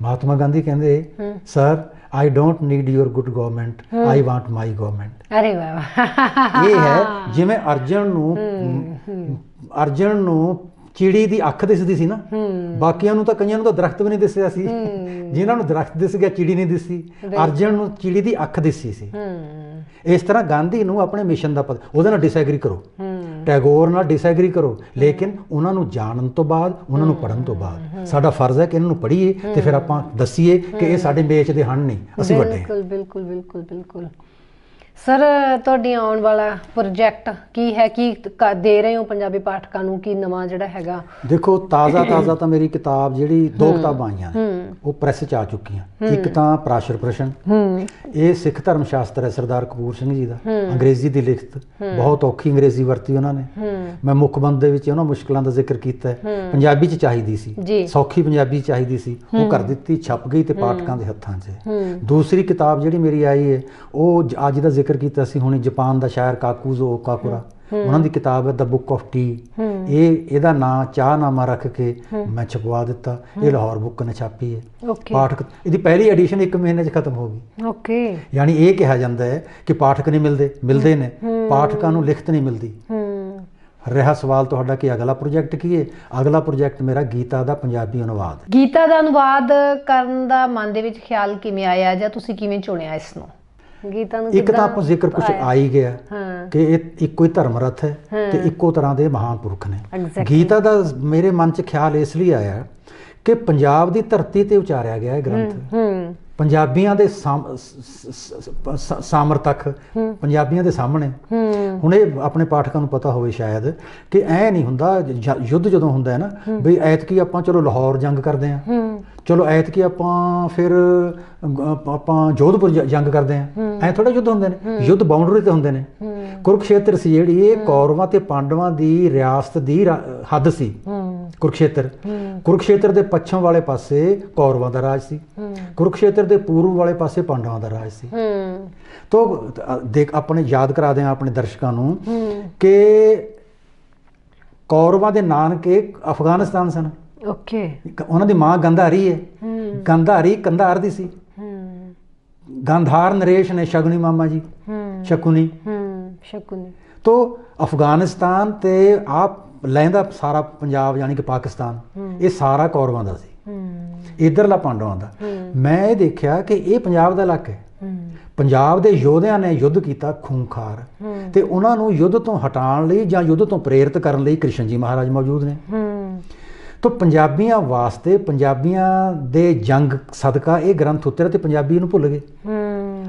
Mahatma Gandhi ਕਹਿੰਦੇ sir I don't need your good government I want my government ਅਰੇ ਵਾਹ ਇਹ ਹੈ ਜਿਵੇਂ ਅਰਜਨ ਨੂੰ ਅਰਜਨ ਨੂੰ ਚਿੜੀ ਦੀ ਅੱਖ ਦਿਸਦੀ ਸੀ ਨਾ ਬਾਕੀਆਂ ਨੂੰ ਤਾਂ ਕਈਆਂ ਨੂੰ ਤਾਂ ਦਰਖਤ ਵੀ ਨਹੀਂ ਦਿਸਿਆ ਸੀ ਜਿਨ੍ਹਾਂ ਨੂੰ ਦਰਖਤ ਦਿਸ ਗਿਆ ਚਿੜੀ ਨਹੀਂ ਦਿਸੀ ਅਰਜਨ ਨੂੰ ਚਿੜੀ ਦੀ ਅੱਖ ਦਿਸੀ ਸੀ ਇਸ ਤਰ੍ਹਾਂ ਗਾਂਧੀ ਨੂੰ ਆਪਣੇ ਮਿਸ਼ਨ ਦਾ ਪਤਾ ਉਹਦੇ ਨਾਲ ਡਿਸਐਗਰੀ ਕਰੋ ਟੈਗੋਰ ਨਾਲ ਡਿਸਐਗਰੀ ਕਰੋ ਲੇਕਿਨ ਉਹਨਾਂ ਨੂੰ ਜਾਣਨ ਤੋਂ ਬਾਅਦ ਉਹਨਾਂ ਨੂੰ ਪੜਨ ਤੋਂ ਬਾਅਦ ਸਾਡਾ ਫਰਜ਼ ਹੈ ਕਿ ਇਹਨਾਂ ਨੂੰ ਪੜ੍ਹੀਏ ਤੇ ਫਿਰ ਆਪਾਂ ਦੱਸੀਏ ਕਿ ਇਹ ਸਾਡੇ ਮੇਚ ਦੇ ਹਨ ਨਹੀਂ ਅਸੀਂ ਵੱਡੇ ਬਿਲਕੁਲ ਬਿਲਕੁਲ ਬਿਲਕੁਲ ਬਿਲਕੁਲ ਸਰ ਤੁਹਾਡੀ ਆਉਣ ਵਾਲਾ ਪ੍ਰੋਜੈਕਟ ਕੀ ਹੈ ਕੀ ਦੇ ਰਹੇ ਹੋ ਪੰਜਾਬੀ ਪਾਠਕਾਂ ਨੂੰ ਕੀ ਨਵਾਂ ਜਿਹੜਾ ਹੈਗਾ ਦੇਖੋ ਤਾਜ਼ਾ ਤਾਜ਼ਾ ਤਾਂ ਮੇਰੀ ਕਿਤਾਬ ਜਿਹੜੀ ਦੋ ਕਿਤਾਬਾਂ ਆਈਆਂ ਉਹ ਪ੍ਰੈਸ ਚ ਆ ਚੁੱਕੀਆਂ ਇੱਕ ਤਾਂ ਪ੍ਰਾਸ਼ਰ ਪ੍ਰਸ਼ਨ ਹੂੰ ਇਹ ਸਿੱਖ ਧਰਮ ਸ਼ਾਸਤਰ ਹੈ ਸਰਦਾਰ ਕਪੂਰ ਸਿੰਘ ਜੀ ਦਾ ਅੰਗਰੇਜ਼ੀ ਦੀ ਲਿਖਤ ਬਹੁਤ ਔਖੀ ਅੰਗਰੇਜ਼ੀ ਵਰਤੀ ਉਹਨਾਂ ਨੇ ਮੈਂ ਮੁੱਖ ਬੰਦ ਦੇ ਵਿੱਚ ਉਹਨਾਂ ਮੁਸ਼ਕਲਾਂ ਦਾ ਜ਼ਿਕਰ ਕੀਤਾ ਪੰਜਾਬੀ ਚ ਚਾਹੀਦੀ ਸੀ ਸੌਖੀ ਪੰਜਾਬੀ ਚਾਹੀਦੀ ਸੀ ਉਹ ਕਰ ਦਿੱਤੀ ਛਪ ਗਈ ਤੇ ਪਾਠਕਾਂ ਦੇ ਹੱਥਾਂ 'ਚ ਦੂਸਰੀ ਕਿਤਾਬ ਜਿਹੜੀ ਮੇਰੀ ਆਈ ਹੈ ਉਹ ਅੱਜ ਦਾ ਜ਼ਿਕਰ ਕੀਤਾ ਸੀ ਹੁਣ ਜਾਪਾਨ ਦਾ ਸ਼ਾਇਰ ਕਾਕੂਜ਼ੋ ਕਾਕੁਰਾ ਉਹਨਾਂ ਦੀ ਕਿਤਾਬ ਹੈ ਦ ਬੁੱਕ ਆਫ ਟੀ ਇਹ ਇਹਦਾ ਨਾਂ ਨਾਮਾ ਰੱਖ ਕੇ ਮੈਂ ਛਪਵਾ ਦਿੱਤਾ ਇਹ ਲਾਹੌਰ ਬੁੱਕ ਨੇ ਛਾਪੀ ਹੈ ਪਾਠਕ ਇਹਦੀ ਪਹਿਲੀ ਐਡੀਸ਼ਨ 1 ਮਹੀਨੇ 'ਚ ਖਤਮ ਹੋ ਗਈ ਓਕੇ ਯਾਨੀ ਇਹ ਕਿਹਾ ਜਾਂਦਾ ਹੈ ਕਿ ਪਾਠਕ ਨਹੀਂ ਮਿਲਦੇ ਮਿਲਦੇ ਨੇ ਪਾਠਕਾਂ ਨੂੰ ਲਿਖਤ ਨਹੀਂ ਮਿਲਦੀ ਰਿਹਾ ਸਵਾਲ ਤੁਹਾਡਾ ਕਿ ਅਗਲਾ ਪ੍ਰੋਜੈਕਟ ਕੀ ਹੈ ਅਗਲਾ ਪ੍ਰੋਜੈਕਟ ਮੇਰਾ ਗੀਤਾ ਦਾ ਪੰਜਾਬੀ ਅਨੁਵਾਦ ਗੀਤਾ ਦਾ ਅਨੁਵਾਦ ਕਰਨ ਦਾ ਮਨ ਦੇ ਵਿੱਚ ਖਿਆਲ ਕਿਵੇਂ ਆਇਆ ਜਾਂ ਤੁਸੀਂ ਕਿਵੇਂ ਚੁਣਿਆ ਇਸ ਨੂੰ ਗੀਤਾ ਨੂੰ ਇੱਕ ਤਾਂ ਆਪਾਂ ਜ਼ਿਕਰ ਕੁਝ ਆ ਹੀ ਗਿਆ ਕਿ ਇਹ ਇੱਕੋ ਹੀ ਧਰਮ ਰਥ ਹੈ ਤੇ ਇੱਕੋ ਤਰ੍ਹਾਂ ਦੇ ਮਹਾਨ ਪੁਰਖ ਨੇ ਗੀਤਾ ਦਾ ਮੇਰੇ ਮਨ 'ਚ ਖਿਆਲ ਇਸ ਲਈ ਆਇਆ ਕਿ ਪੰਜਾਬ ਦੀ ਧਰਤੀ ਤੇ ਉਚਾਰਿਆ ਗਿਆ ਹੈ ਗ੍ਰੰਥ ਪੰਜਾਬੀਆਂ ਦੇ ਸਾਮਰ ਤੱਕ ਪੰਜਾਬੀਆਂ ਦੇ ਸਾਹਮਣੇ ਹੁਣ ਇਹ ਆਪਣੇ ਪਾਠਕਾਂ ਨੂੰ ਪਤਾ ਹੋਵੇ ਸ਼ਾਇਦ ਕਿ ਐ ਨਹੀਂ ਹੁੰਦਾ ਯੁੱਧ ਜਦੋਂ ਹੁੰਦਾ ਹੈ ਨਾ ਵੀ ਐਤਕੀ ਆਪਾਂ ਚਲੋ ਲਾਹੌਰ ਜੰਗ ਕਰਦੇ ਆ ਚਲੋ ਐਤਕੀ ਆਪਾਂ ਫਿਰ ਆਪਾਂ ਜੋਧਪੁਰ ਜੰਗ ਕਰਦੇ ਆ ਐ ਥੋੜਾ ਯੁੱਧ ਹੁੰਦੇ ਨੇ ਯੁੱਧ ਬਾਉਂਡਰੀ ਤੇ ਹੁੰਦੇ ਨੇ ਕੁਰਕਸ਼ੇਤਰ ਸੀ ਜਿਹੜੀ ਇਹ ਕੌਰਵਾਂ ਤੇ ਪਾਂਡਵਾਂ ਦੀ ਰਿਆਸਤ ਦੀ ਹੱਦ ਸੀ ਕੁਰਕਸ਼ੇਤਰ ਕੁਰਕਸ਼ੇਤਰ ਦੇ ਪੱਛਮ ਵਾਲੇ ਪਾਸੇ ਕੌਰਵਾਂ ਦਾ ਰਾਜ ਸੀ ਕੁਰਕਸ਼ੇਤਰ ਦੇ ਪੂਰਬ ਵਾਲੇ ਪਾਸੇ ਪਾਂਡਵਾਂ ਦਾ ਰਾਜ ਸੀ ਤੋਂ ਦੇਖ ਆਪਣੇ ਯਾਦ ਕਰਾ ਦਿਆਂ ਆਪਣੇ ਦਰਸ਼ਕਾਂ ਨੂੰ ਕਿ ਕੌਰਵਾਂ ਦੇ ਨਾਨਕੇ ਅਫਗਾਨਿਸਤਾਨ ਸਨ ਓਕੇ ਉਹਨਾਂ ਦੀ ਮਾਂ ਗੰਧਾਰੀ ਹੈ ਗੰਧਾਰੀ ਕੰਧਾਰ ਦੀ ਸੀ ਗੰਧਾਰ ਨਰੇਸ਼ ਨੇ ਸ਼ਗਨੀ ਮਾਮਾ ਜੀ ਸ਼ਕੁਨੀ ਸ਼ਕੁਨੀ ਤੋਂ ਅਫਗਾਨਿਸਤਾਨ ਤੇ ਆਪ ਲੈਂਦਾ ਸਾਰਾ ਪੰਜਾਬ ਯਾਨੀ ਕਿ ਪਾਕਿਸਤਾਨ ਇਹ ਸਾਰਾ ਕੌਰਵਾਂ ਦਾ ਸੀ ਇਧਰਲਾ ਪਾਂਡਵਾਂ ਦਾ ਮੈਂ ਇਹ ਦੇਖਿਆ ਕਿ ਇਹ ਪੰਜਾਬ ਦਾ ਇਲਾਕਾ ਹੈ ਪੰਜਾਬ ਦੇ ਯੋਧਿਆਂ ਨੇ ਯੁੱਧ ਕੀਤਾ ਖੂੰਖਾਰ ਤੇ ਉਹਨਾਂ ਨੂੰ ਯੁੱਧ ਤੋਂ ਹਟਾਉਣ ਲਈ ਜਾਂ ਯੁੱਧ ਤੋਂ ਪ੍ਰੇਰਿਤ ਕਰਨ ਲਈ ਕ੍ਰਿਸ਼ਨ ਜੀ ਮਹਾਰਾਜ ਮੌਜੂਦ ਨੇ ਤੋ ਪੰਜਾਬੀਆਂ ਵਾਸਤੇ ਪੰਜਾਬੀਆਂ ਦੇ ਜੰਗ ਸਦਕਾ ਇਹ ਗ੍ਰੰਥ ਉੱਤੇ ਤੇ ਪੰਜਾਬੀ ਨੂੰ ਭੁੱਲ ਗਏ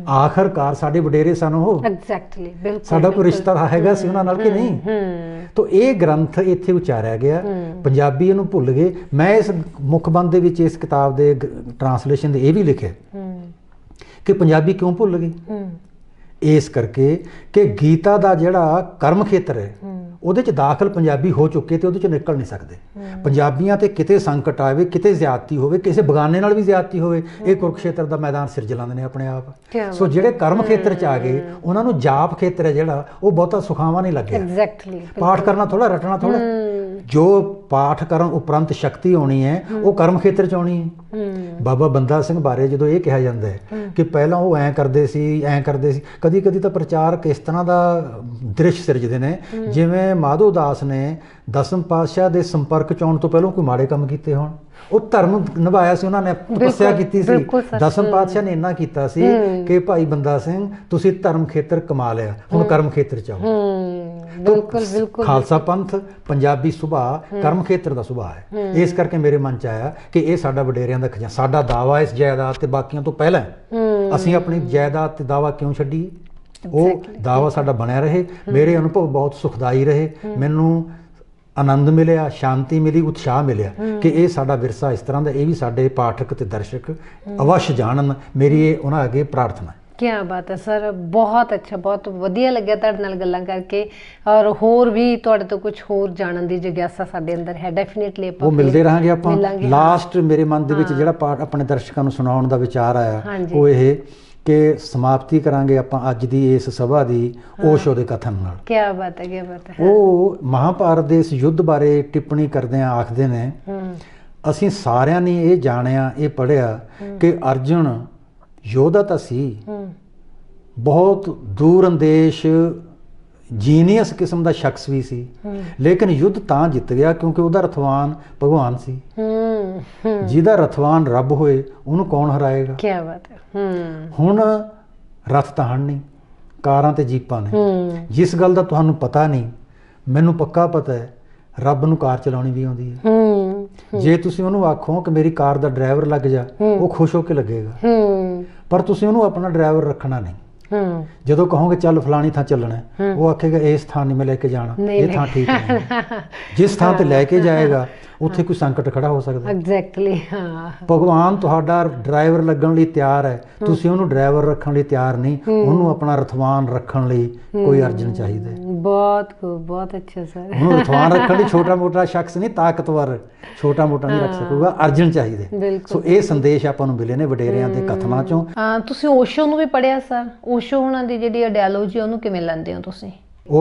ਆਖਰਕਾਰ ਸਾਡੇ ਵਡੇਰੇ ਸਨ ਉਹ ਐਗਜ਼ੈਕਟਲੀ ਬਿਲਕੁਲ ਸਾਡਾ ਕੋਈ ਰਿਸ਼ਤਾ ਹੈਗਾ ਸੀ ਉਹਨਾਂ ਨਾਲ ਕਿ ਨਹੀਂ ਤਾਂ ਇਹ ਗ੍ਰੰਥ ਇੱਥੇ ਉਚਾਰਿਆ ਗਿਆ ਪੰਜਾਬੀ ਇਹਨੂੰ ਭੁੱਲ ਗਏ ਮੈਂ ਇਸ ਮੁਖਬੰਦ ਦੇ ਵਿੱਚ ਇਸ ਕਿਤਾਬ ਦੇ ਟਰਾਂਸਲੇਸ਼ਨ ਦੇ ਇਹ ਵੀ ਲਿਖਿਆ ਕਿ ਪੰਜਾਬੀ ਕਿਉਂ ਭੁੱਲ ਗਈ ਇਸ ਕਰਕੇ ਕਿ ਗੀਤਾ ਦਾ ਜਿਹੜਾ ਕਰਮ ਖੇਤਰ ਹੈ ਉਹਦੇ 'ਚ ਦਾਖਲ ਪੰਜਾਬੀ ਹੋ ਚੁੱਕੇ ਤੇ ਉਹਦੇ 'ਚ ਨਿਕਲ ਨਹੀਂ ਸਕਦੇ ਪੰਜਾਬੀਆਂ ਤੇ ਕਿਤੇ ਸੰਕਟ ਆਵੇ ਕਿਤੇ ਜ਼ਿਆਦਤੀ ਹੋਵੇ ਕਿਸੇ ਬਗਾਨੇ ਨਾਲ ਵੀ ਜ਼ਿਆਦਤੀ ਹੋਵੇ ਇਹ ਕੁਰਕਸ਼ੇਤਰ ਦਾ ਮੈਦਾਨ ਸਿਰਜ ਲੈਂਦੇ ਨੇ ਆਪਣੇ ਆਪ ਸੋ ਜਿਹੜੇ ਕਰਮ ਖੇਤਰ 'ਚ ਆ ਗਏ ਉਹਨਾਂ ਨੂੰ ਜਾਪ ਖੇਤਰ ਹੈ ਜਿਹੜਾ ਉਹ ਬਹੁਤਾ ਸੁਖਾਵਾ ਨਹੀਂ ਲੱਗਿਆ ਐਗਜ਼ੈਕਟਲੀ ਪਾਠ ਕਰਨਾ ਥੋੜਾ ਰਟਣਾ ਥੋੜਾ ਜੋ ਪਾਠ ਕਰਨ ਉਪਰੰਤ ਸ਼ਕਤੀ ਆਉਣੀ ਹੈ ਉਹ ਕਰਮ ਖੇਤਰ ਚ ਆਉਣੀ ਹੈ ਬਾਬਾ ਬੰਦਾ ਸਿੰਘ ਬਾਰੇ ਜਦੋਂ ਇਹ ਕਿਹਾ ਜਾਂਦਾ ਹੈ ਕਿ ਪਹਿਲਾਂ ਉਹ ਐ ਕਰਦੇ ਸੀ ਐ ਕਰਦੇ ਸੀ ਕਦੀ ਕਦੀ ਤਾਂ ਪ੍ਰਚਾਰ ਕਿਸ ਤਰ੍ਹਾਂ ਦਾ ਦ੍ਰਿਸ਼ ਸਿਰਜਦੇ ਨੇ ਜਿਵੇਂ ਮਾਧੋ ਦਾਸ ਨੇ ਦਸਮ ਪਾਤਸ਼ਾਹ ਦੇ ਸੰਪਰਕ ਚ ਆਉਣ ਤੋਂ ਪਹਿਲਾਂ ਕੋਈ ਮਾੜੇ ਕੰਮ ਕੀਤੇ ਹੋਣ ਉਹ ਧਰਮ ਨਿਭਾਇਆ ਸੀ ਉਹਨਾਂ ਨੇ ਤਪੱਸਿਆ ਕੀਤੀ ਸੀ ਦਸਮ ਪਾਤਸ਼ਾਹ ਨੇ ਇੰਨਾ ਕੀਤਾ ਸੀ ਕਿ ਭਾਈ ਬੰਦਾ ਸਿੰਘ ਤੁਸੀਂ ਧਰਮ ਖੇਤਰ ਕਮਾ ਲਿਆ ਹੁਣ ਕਰਮ ਖੇਤਰ ਚ ਆਓ ਬਿਲਕੁਲ ਬਿਲਕੁਲ ਖਾਲਸਾ ਪੰਥ ਪੰਜਾਬੀ ਸੁਭਾ ਕਰਮ ਖੇਤਰ ਦਾ ਸੁਭਾ ਹੈ ਇਸ ਕਰਕੇ ਮੇਰੇ ਮਨ ਚ ਆਇਆ ਕਿ ਇਹ ਸਾਡਾ ਵਡੇਰਿਆਂ ਦਾ ਖਜ਼ਾਨਾ ਸਾਡਾ ਦਾਵਾ ਇਸ ਜਾਇਦਾਦ ਤੇ ਬਾਕੀਆਂ ਤੋਂ ਪਹਿਲਾਂ ਅਸੀਂ ਆਪਣੀ ਜਾਇਦਾਦ ਤੇ ਦਾਵਾ ਕਿਉਂ ਛੱਡੀ ਉਹ ਦਾਵਾ ਸਾਡਾ ਬਣਿਆ ਰਹੇ ਮੇਰੇ ਅਨੁਭਵ ਬਹੁਤ ਸੁਖਦਾਈ ਰਹੇ ਮੈਨੂੰ ਆਨੰਦ ਮਿਲਿਆ ਸ਼ਾਂਤੀ ਮਿਲੀ ਉਤਸ਼ਾਹ ਮਿਲਿਆ ਕਿ ਇਹ ਸਾਡਾ ਵਿਰਸਾ ਇਸ ਤਰ੍ਹਾਂ ਦਾ ਇਹ ਵੀ ਸਾਡੇ ਪਾਠਕ ਤੇ ਦਰਸ਼ਕ ਅਵਸ਼ ਜਾਣਨ ਮੇਰੀ ਇਹ ਉਹਨਾਂ ਅੱਗੇ ਪ੍ਰਾਰਥਨਾ ਕੀ ਬਾਤ ਹੈ ਸਰ ਬਹੁਤ ਅੱਛਾ ਬਹੁਤ ਵਧੀਆ ਲੱਗਿਆ ਤੁਹਾਡੇ ਨਾਲ ਗੱਲਾਂ ਕਰਕੇ ਔਰ ਹੋਰ ਵੀ ਤੁਹਾਡੇ ਤੋਂ ਕੁਝ ਹੋਰ ਜਾਣਨ ਦੀ ਜਗਿਆਸਾ ਸਾਡੇ ਅੰਦਰ ਹੈ ਡੈਫੀਨਿਟਲੀ ਆਪਾਂ ਉਹ ਮਿਲਦੇ ਰਹਾਂਗੇ ਆਪਾਂ ਲਾਸਟ ਮੇਰੇ ਮਨ ਦੇ ਵਿੱਚ ਜਿਹੜਾ ਪਾਠ ਆਪਣੇ ਦਰਸ਼ਕਾਂ ਨੂੰ ਸੁਣਾਉਣ ਦਾ ਵਿਚਾਰ ਆਇਆ ਉਹ ਇਹ ਕਿ ਸਮਾਪਤੀ ਕਰਾਂਗੇ ਆਪਾਂ ਅੱਜ ਦੀ ਇਸ ਸਭਾ ਦੀ ਓਸ਼ੋ ਦੇ ਕਥਨ ਨਾਲ ਕੀ ਬਾਤ ਹੈ ਕੀ ਬਾਤ ਹੈ ਉਹ ਮਹਾਭਾਰਤ ਦੇ ਇਸ ਯੁੱਧ ਬਾਰੇ ਟਿੱਪਣੀ ਕਰਦੇ ਆ ਆਖਦੇ ਨੇ ਅਸੀਂ ਸਾਰਿਆਂ ਨੇ ਇਹ ਜਾਣਿਆ ਇਹ ਪੜਿਆ ਕਿ ਅਰਜੁਨ ਯੋਧਾ ਤਾਂ ਸੀ ਬਹੁਤ ਦੂਰ ਅੰਦੇਸ਼ ਜੀਨੀਅਸ ਕਿਸਮ ਦਾ ਸ਼ਖਸ ਵੀ ਸੀ ਲੇਕਿਨ ਯੁੱਧ ਤਾਂ ਜਿੱਤ ਗਿਆ ਕਿਉਂਕਿ ਉਹਦਾ ਰਥਵਾਨ ਭਗਵਾਨ ਸੀ ਹੂੰ ਜਿਹਦਾ ਰਥਵਾਨ ਰੱਬ ਹੋਏ ਉਹਨੂੰ ਕੌਣ ਹਰਾਏਗਾ ਕੀ ਬਾਤ ਹੈ ਹੁਣ ਰਥ ਤਾਂ ਹਣ ਨਹੀਂ ਕਾਰਾਂ ਤੇ ਜੀਪਾਂ ਨੇ ਜਿਸ ਗੱਲ ਦਾ ਤੁਹਾਨੂੰ ਪਤਾ ਨਹੀਂ ਮੈਨੂੰ ਪੱਕਾ ਪਤਾ ਹੈ ਰੱਬ ਨੂੰ ਕਾਰ ਚਲਾਉਣੀ ਵੀ ਆਉਂਦੀ ਹੈ ਹੂੰ ਜੇ ਤੁਸੀਂ ਉਹਨੂੰ ਆਖੋ ਕਿ ਮੇਰੀ ਕਾਰ ਦਾ ਡਰਾਈਵਰ ਲੱਗ ਜਾ ਉਹ ਖੁਸ਼ ਹੋ ਕੇ ਲੱਗੇਗਾ ਪਰ ਤੁਸੀਂ ਉਹਨੂੰ ਆਪਣਾ ਡਰਾਈਵਰ ਰੱਖਣਾ ਨਹੀਂ ਜਦੋਂ ਕਹੋਗੇ ਚੱਲ ਫਲਾਣੀ ਥਾਂ ਚੱਲਣਾ ਉਹ ਆਖੇਗਾ ਇਸ ਥਾਂ ਨਹੀਂ ਮੈਂ ਲੈ ਕੇ ਜਾਣਾ ਇਹ ਥਾਂ ਠੀਕ ਹੈ ਜਿਸ ਥਾਂ ਤੇ ਲੈ ਕੇ ਜਾਏਗਾ ਉੱਥੇ ਕੋਈ ਸੰਕਟ ਖੜਾ ਹੋ ਸਕਦਾ ਐਗਜ਼ੈਕਟਲੀ ਹਾਂ ਭਗਵਾਨ ਤੁਹਾਡਾ ਡਰਾਈਵਰ ਲੱਗਣ ਲਈ ਤਿਆਰ ਹੈ ਤੁਸੀਂ ਉਹਨੂੰ ਡਰਾਈਵਰ ਰੱਖਣ ਲਈ ਤਿਆਰ ਨਹੀਂ ਉਹਨੂੰ ਆਪਣਾ ਰਥਵਾਨ ਰੱਖਣ ਲਈ ਕੋਈ ਅਰਜਨ ਚਾਹੀਦਾ ਬਹੁਤ ਖੂਬ ਬਹੁਤ ਅੱਛਾ ਸਰ ਹੁਣ ਰਥਵਾਨ ਰੱਖਣ ਲਈ ਛੋਟਾ ਮੋਟਾ ਸ਼ਖਸ ਨਹੀਂ ਤਾਕਤਵਰ ਛੋਟਾ ਮੋਟਾ ਨਹੀਂ ਰੱਖ ਸਕੂਗਾ ਅਰਜਨ ਚਾਹੀਦੇ ਸੋ ਇਹ ਸੰਦੇਸ਼ ਆਪਾਂ ਨੂੰ ਮਿਲੇ ਨੇ ਵਡੇਰਿਆਂ ਦੇ ਕਥਨਾਂ ਚੋਂ ਤੁਸੀਂ ਓਸ਼ੋ ਨੂੰ ਵੀ ਪੜਿਆ ਸਰ ਓਸ਼ੋ ਉਹਨਾਂ ਦੀ ਜਿਹੜੀ ਆਡਾਇਲੋਜੀ ਉਹਨੂੰ ਕਿਵੇਂ ਲੈਂਦੇ ਹੋ ਤੁਸੀਂ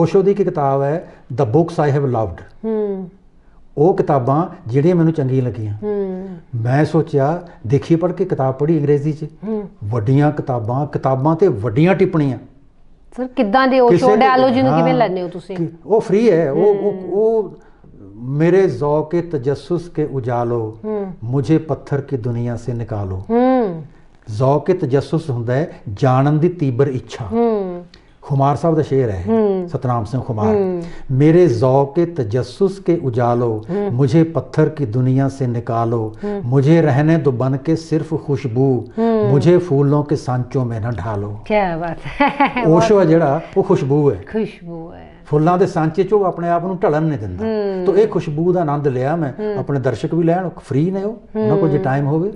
ਓਸ਼ੋ ਦੀ ਇੱਕ ਕਿਤਾਬ ਹੈ the books I have loved ਹੂੰ ਉਹ ਕਿਤਾਬਾਂ ਜਿਹੜੀਆਂ ਮੈਨੂੰ ਚੰਗੀਆਂ ਲੱਗੀਆਂ ਹੂੰ ਮੈਂ ਸੋਚਿਆ ਦੇਖੀ ਪੜ ਕੇ ਕਿਤਾਬ ਪੜ੍ਹੀ ਅੰਗਰੇਜ਼ੀ 'ਚ ਵੱਡੀਆਂ ਕਿਤਾਬਾਂ ਕਿਤਾਬਾਂ ਤੇ ਵੱਡੀਆਂ ਟਿੱਪਣੀਆਂ ਸਰ ਕਿੱਦਾਂ ਦੇ ਉਹ ਸ਼ੋ ਨੂੰ ਕਿਵੇਂ ਲੈਣੇ ਹੋ ਤੁਸੀਂ ਉਹ ਫ੍ਰੀ ਹੈ ਉਹ ਉਹ ਮੇਰੇ मेरे जौक ਕੇ ਉਜਾਲੋ उजालो मुझे पत्थर की दुनिया से ਜ਼ੌਕ जौक ਤਜੱਸਸ ਹੁੰਦਾ ਹੈ ਜਾਣਨ ਦੀ ਤੀਬਰ ਇੱਛਾ खुमार साहब का शेर है हम्म। सतनाम सिंह खुमार हम्म। मेरे के तजस्स के उजालो हम्म। मुझे पत्थर की दुनिया से निकालो मुझे रहने दो बन के सिर्फ खुशबू मुझे फूलों के सांचों में न ढालो क्या बात है ओशो है जड़ा वो खुशबू है खुशबू है ਫੁੱਲਾਂ ਦੇ ਸਾਂਚੇ ਚੋਂ ਆਪਣੇ ਆਪ ਨੂੰ ਢਲਣ ਨਹੀਂ ਦਿੰਦਾ ਤਾਂ ਇਹ ਖੁਸ਼ਬੂ ਦਾ ਆਨੰਦ ਲਿਆ ਮੈਂ ਆਪਣੇ ਦਰਸ਼ਕ ਵੀ ਲੈਣ ਫ੍ਰੀ ਨੇ ਉਹ ਉਹਨਾਂ ਕੋਲ ਜੇ ਟਾਈਮ ਹੋਵੇ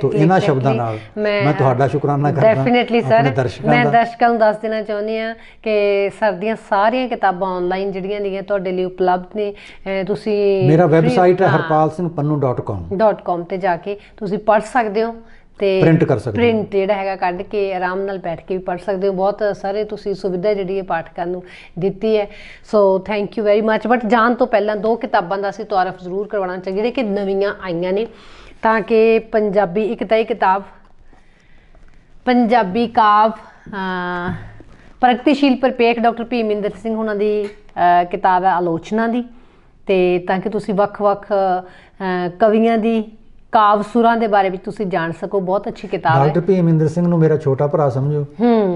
ਤੋਂ ਇਹਨਾਂ ਸ਼ਬਦਾਂ ਨਾਲ ਮੈਂ ਤੁਹਾਡਾ ਸ਼ੁਕਰਾਨਾ ਕਰਦਾ ਡੈਫੀਨਿਟਲੀ ਸਰ ਮੈਂ ਦਰਸ਼ਕਾਂ ਨੂੰ ਦੱਸ ਦੇਣਾ ਚਾਹੁੰਦੀ ਆ ਕਿ ਸਰਦੀਆਂ ਸਾਰੀਆਂ ਕਿਤਾਬਾਂ ਆਨਲਾਈਨ ਜਿਹੜੀਆਂ ਨੇ ਤੁਹਾਡੇ ਲਈ ਉਪਲਬਧ ਨੇ ਤੁਸੀਂ ਮੇਰਾ ਵੈਬਸਾਈਟ ਹੈ harpalsingpannu.com .com ਤੇ ਜਾ ਕੇ ਤੁਸੀਂ ਪੜ੍ਹ ਸਕਦੇ ਹੋ ਤੇ ਪ੍ਰਿੰਟ ਕਰ ਸਕਦੇ ਪ੍ਰਿੰਟ ਜਿਹੜਾ ਹੈਗਾ ਕੱਢ ਕੇ ਆਰਾਮ ਨਾਲ ਬੈਠ ਕੇ ਵੀ ਪੜ ਸਕਦੇ ਹੋ ਬਹੁਤ ਸਾਰੇ ਤੁਸੀਂ ਸੁਵਿਧਾ ਜਿਹੜੀ ਹੈ ਪਾਠਕਾਂ ਨੂੰ ਦਿੱਤੀ ਹੈ so thank you very much but ਜਾਣ ਤੋਂ ਪਹਿਲਾਂ ਦੋ ਕਿਤਾਬਾਂ ਦਾ ਅਸੀਂ ਤਾਰਫ ਜ਼ਰੂਰ ਕਰਵਾਉਣਾ ਚਾਹੀਦਾ ਜਿਹੜੇ ਕਿ ਨਵੀਆਂ ਆਈਆਂ ਨੇ ਤਾਂ ਕਿ ਪੰਜਾਬੀ ਇੱਕ ਤਾਂ ਇਹ ਕਿਤਾਬ ਪੰਜਾਬੀ ਕਾਵ ਪ੍ਰਗਤੀਸ਼ੀਲ ਪਰਪੇਖ ਡਾਕਟਰ ਭੀਮਿੰਦਰ ਸਿੰਘ ਉਹਨਾਂ ਦੀ ਕਿਤਾਬ ਹੈ ਆਲੋਚਨਾ ਦੀ ਤੇ ਤਾਂ ਕਿ ਤੁਸੀਂ ਵੱਖ-ਵੱਖ ਕਵੀਆਂ ਦੀ ਕਾਵ ਸੁਰਾਂ ਦੇ ਬਾਰੇ ਵਿੱਚ ਤੁਸੀਂ ਜਾਣ ਸਕੋ ਬਹੁਤ ਅੱਛੀ ਕਿਤਾਬ ਹੈ ਡਾਕਟਰ ਭੀਮਿੰਦਰ ਸਿੰਘ ਨੂੰ ਮੇਰਾ ਛੋਟਾ ਭਰਾ ਸਮਝੋ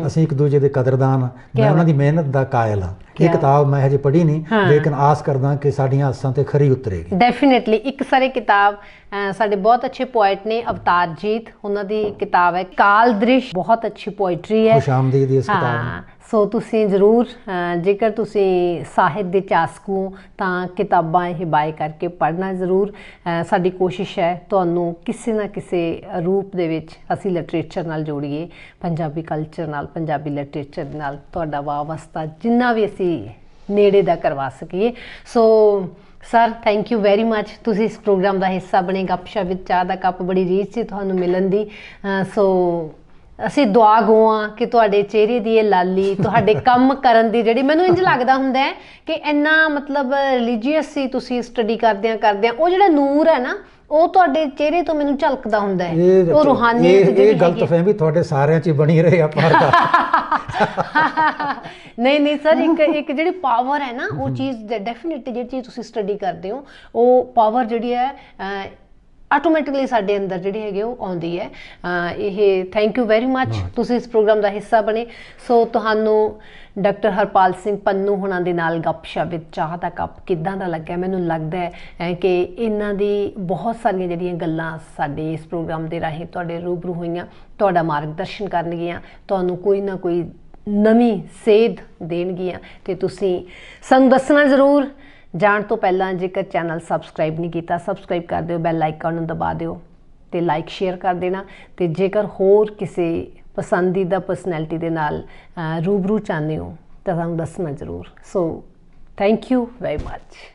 ਅਸੀਂ ਇੱਕ ਦੂਜੇ ਦੇ ਕਦਰਦਾਨ ਮੈਂ ਉਹਨਾਂ ਦੀ ਮਿਹਨਤ ਦਾ ਕਾਇਲ ਹਾਂ ਇਹ ਕਿਤਾਬ ਮੈਂ ਹਜੇ ਪੜ੍ਹੀ ਨਹੀਂ ਲੇਕਿਨ ਆਸ ਕਰਦਾ ਕਿ ਸਾਡੀਆਂ ਆਸਾਂ ਤੇ ਖਰੀ ਉਤਰੇਗੀ ਡੈਫੀਨਿਟਲੀ ਇੱਕ ਸਾਰੇ ਕਿਤਾਬ ਸਾਡੇ ਬਹੁਤ ਅੱਛੇ ਪੋਇਟ ਨੇ ਅਵਤਾਰਜੀਤ ਉਹਨਾਂ ਦੀ ਕਿਤਾਬ ਹੈ ਕਾਲ ਦ੍ਰਿਸ਼ ਬਹੁਤ ਅੱਛੀ ਪੋਇਟਰੀ ਹੈ ਦੀ ਇਸ ਕਿਤਾਬ ਨੂੰ ਸੋ ਤੁਸੀਂ ਜ਼ਰੂਰ ਜੇਕਰ ਤੁਸੀਂ ਸਾਹਿਤ ਦੇ ਚਾਸਕੂ ਤਾਂ ਕਿਤਾਬਾਂ ਇਹ ਬਾਇ ਕਰਕੇ ਪੜ੍ਹਨਾ ਜ਼ਰੂਰ ਸਾਡੀ ਕੋਸ਼ਿਸ਼ ਹੈ ਤੁਹਾਨੂੰ ਕਿਸੇ ਨਾ ਕਿਸੇ ਰੂਪ ਦੇ ਵਿੱਚ ਅਸੀਂ ਲਿਟਰੇਚਰ ਨਾਲ ਜੋੜੀਏ ਪੰਜਾਬੀ ਕਲਚਰ ਨਾਲ ਪੰਜਾਬੀ ਲਿਟਰੇਚਰ ਨਾਲ ਤੁਹਾਡਾ ਵਾਵਸਤਾ ਜਿੰਨਾ ਵੀ ਅਸੀਂ ਨੇੜੇ ਦਾ ਕਰਵਾ ਸਕੀਏ so sir thank you very much ਤੁਸੀਂ ਇਸ ਪ੍ਰੋਗਰਾਮ ਦਾ ਹਿੱਸਾ ਬਣੇ ਗੱਪਸ਼ਾ ਵਿੱਚ ਚਾਹ ਦਾ ਕੱਪ ਬੜੀ ਰੀਚ ਸੀ ਤੁਹਾਨੂੰ ਮਿਲਣ ਦੀ ਸੋ ਅਸੀਂ ਦੁਆ ਗੋਆ ਕਿ ਤੁਹਾਡੇ ਚਿਹਰੇ ਦੀ ਇਹ ਲਾਲੀ ਤੁਹਾਡੇ ਕੰਮ ਕਰਨ ਦੀ ਜਿਹੜੀ ਮੈਨੂੰ ਇੰਜ ਲੱਗਦਾ ਹੁੰਦਾ ਹੈ ਕਿ ਇੰਨਾ ਮਤਲਬ ਰਿਲੀਜੀਅਸ ਸੀ ਤੁਸੀਂ ਸਟੱਡੀ ਕਰਦੇ ਆ ਕਰਦੇ ਆ ਉਹ ਜਿਹੜਾ ਨੂਰ ਹੈ ਨਾ ਉਹ ਤੁਹਾਡੇ ਚਿਹਰੇ ਤੋਂ ਮੈਨੂੰ ਝਲਕਦਾ ਹੁੰਦਾ ਹੈ ਉਹ ਇਹ ਜਿਹੜੀ ਇਹ ਵੀ ਤੁਹਾਡੇ ਸਾਰਿਆਂ 'ਚ ਬਣੀ ਰਹੀ ਆ ਪਰ ਨਹੀਂ ਨਹੀਂ ਸਰ ਇੱਕ ਇੱਕ ਜਿਹੜੀ ਪਾਵਰ ਹੈ ਨਾ ਉਹ ਚੀਜ਼ ਡੈਫੀਨਿਟਲੀ ਜਿਹੜੀ ਚੀਜ਼ ਤੁਸੀਂ ਸਟੱਡੀ ਕਰਦੇ ਹੋ ਉਹ ਪਾਵਰ ਜਿਹੜੀ ਹੈ ਆਟੋਮੈਟਿਕਲੀ ਸਾਡੇ ਅੰਦਰ ਜਿਹੜੀ ਹੈਗੀ ਉਹ ਆਉਂਦੀ ਹੈ ਇਹ ਥੈਂਕ ਯੂ ਵੈਰੀ ਮੱਚ ਤੁਸੀਂ ਇਸ ਪ੍ਰੋਗਰਾਮ ਦਾ ਹਿੱਸਾ ਬਣੇ ਸੋ ਤੁਹਾਨੂੰ ਡਾਕਟਰ ਹਰਪਾਲ ਸਿੰਘ ਪੰਨੂ ਹੁਣਾਂ ਦੇ ਨਾਲ ਗੱਪਸ਼ਪ ਵਿੱਚ ਚਾਹ ਦਾ ਕੱਪ ਕਿੱਦਾਂ ਦਾ ਲੱਗਿਆ ਮੈਨੂੰ ਲੱਗਦਾ ਹੈ ਕਿ ਇਹਨਾਂ ਦੀ ਬਹੁਤ ਸਾਰੀਆਂ ਜਿਹੜੀਆਂ ਗੱਲਾਂ ਸਾਡੇ ਇਸ ਪ੍ਰੋਗਰਾਮ ਦੇ ਰਾਹੀਂ ਤੁਹਾਡੇ ਰੂਬਰੂ ਹੋਈਆਂ ਤੁਹਾਡਾ ਮਾਰਗਦਰਸ਼ਨ ਕਰਨਗੀਆਂ ਤੁਹਾਨੂੰ ਕੋਈ ਨਾ ਕੋਈ ਨਵੀਂ ਸੇਧ ਦੇਣਗੀਆਂ ਤੇ ਤੁਸੀਂ ਸਾਨੂੰ ਦੱਸਣਾ ਜ਼ਰੂਰ ਜਾਣ ਤੋਂ ਪਹਿਲਾਂ ਜੇਕਰ ਚੈਨਲ ਸਬਸਕ੍ਰਾਈਬ ਨਹੀਂ ਕੀਤਾ ਸਬਸਕ੍ਰਾਈਬ ਕਰ ਦਿਓ ਬੈਲ ਆਈਕਨ ਨੂੰ ਦਬਾ ਦਿਓ ਤੇ ਲਾਈਕ ਸ਼ੇਅਰ ਕਰ ਦੇਣਾ ਤੇ ਜੇਕਰ ਹੋਰ ਕਿਸੇ ਪਸੰਦੀਦਾ ਪਰਸਨੈਲਿਟੀ ਦੇ ਨਾਲ ਰੂਬਰੂ ਚਾਹੁੰਦੇ ਹੋ ਤਾਂ ਸਾਨੂੰ ਦੱਸਣਾ ਜ਼ਰੂਰ so thank you very much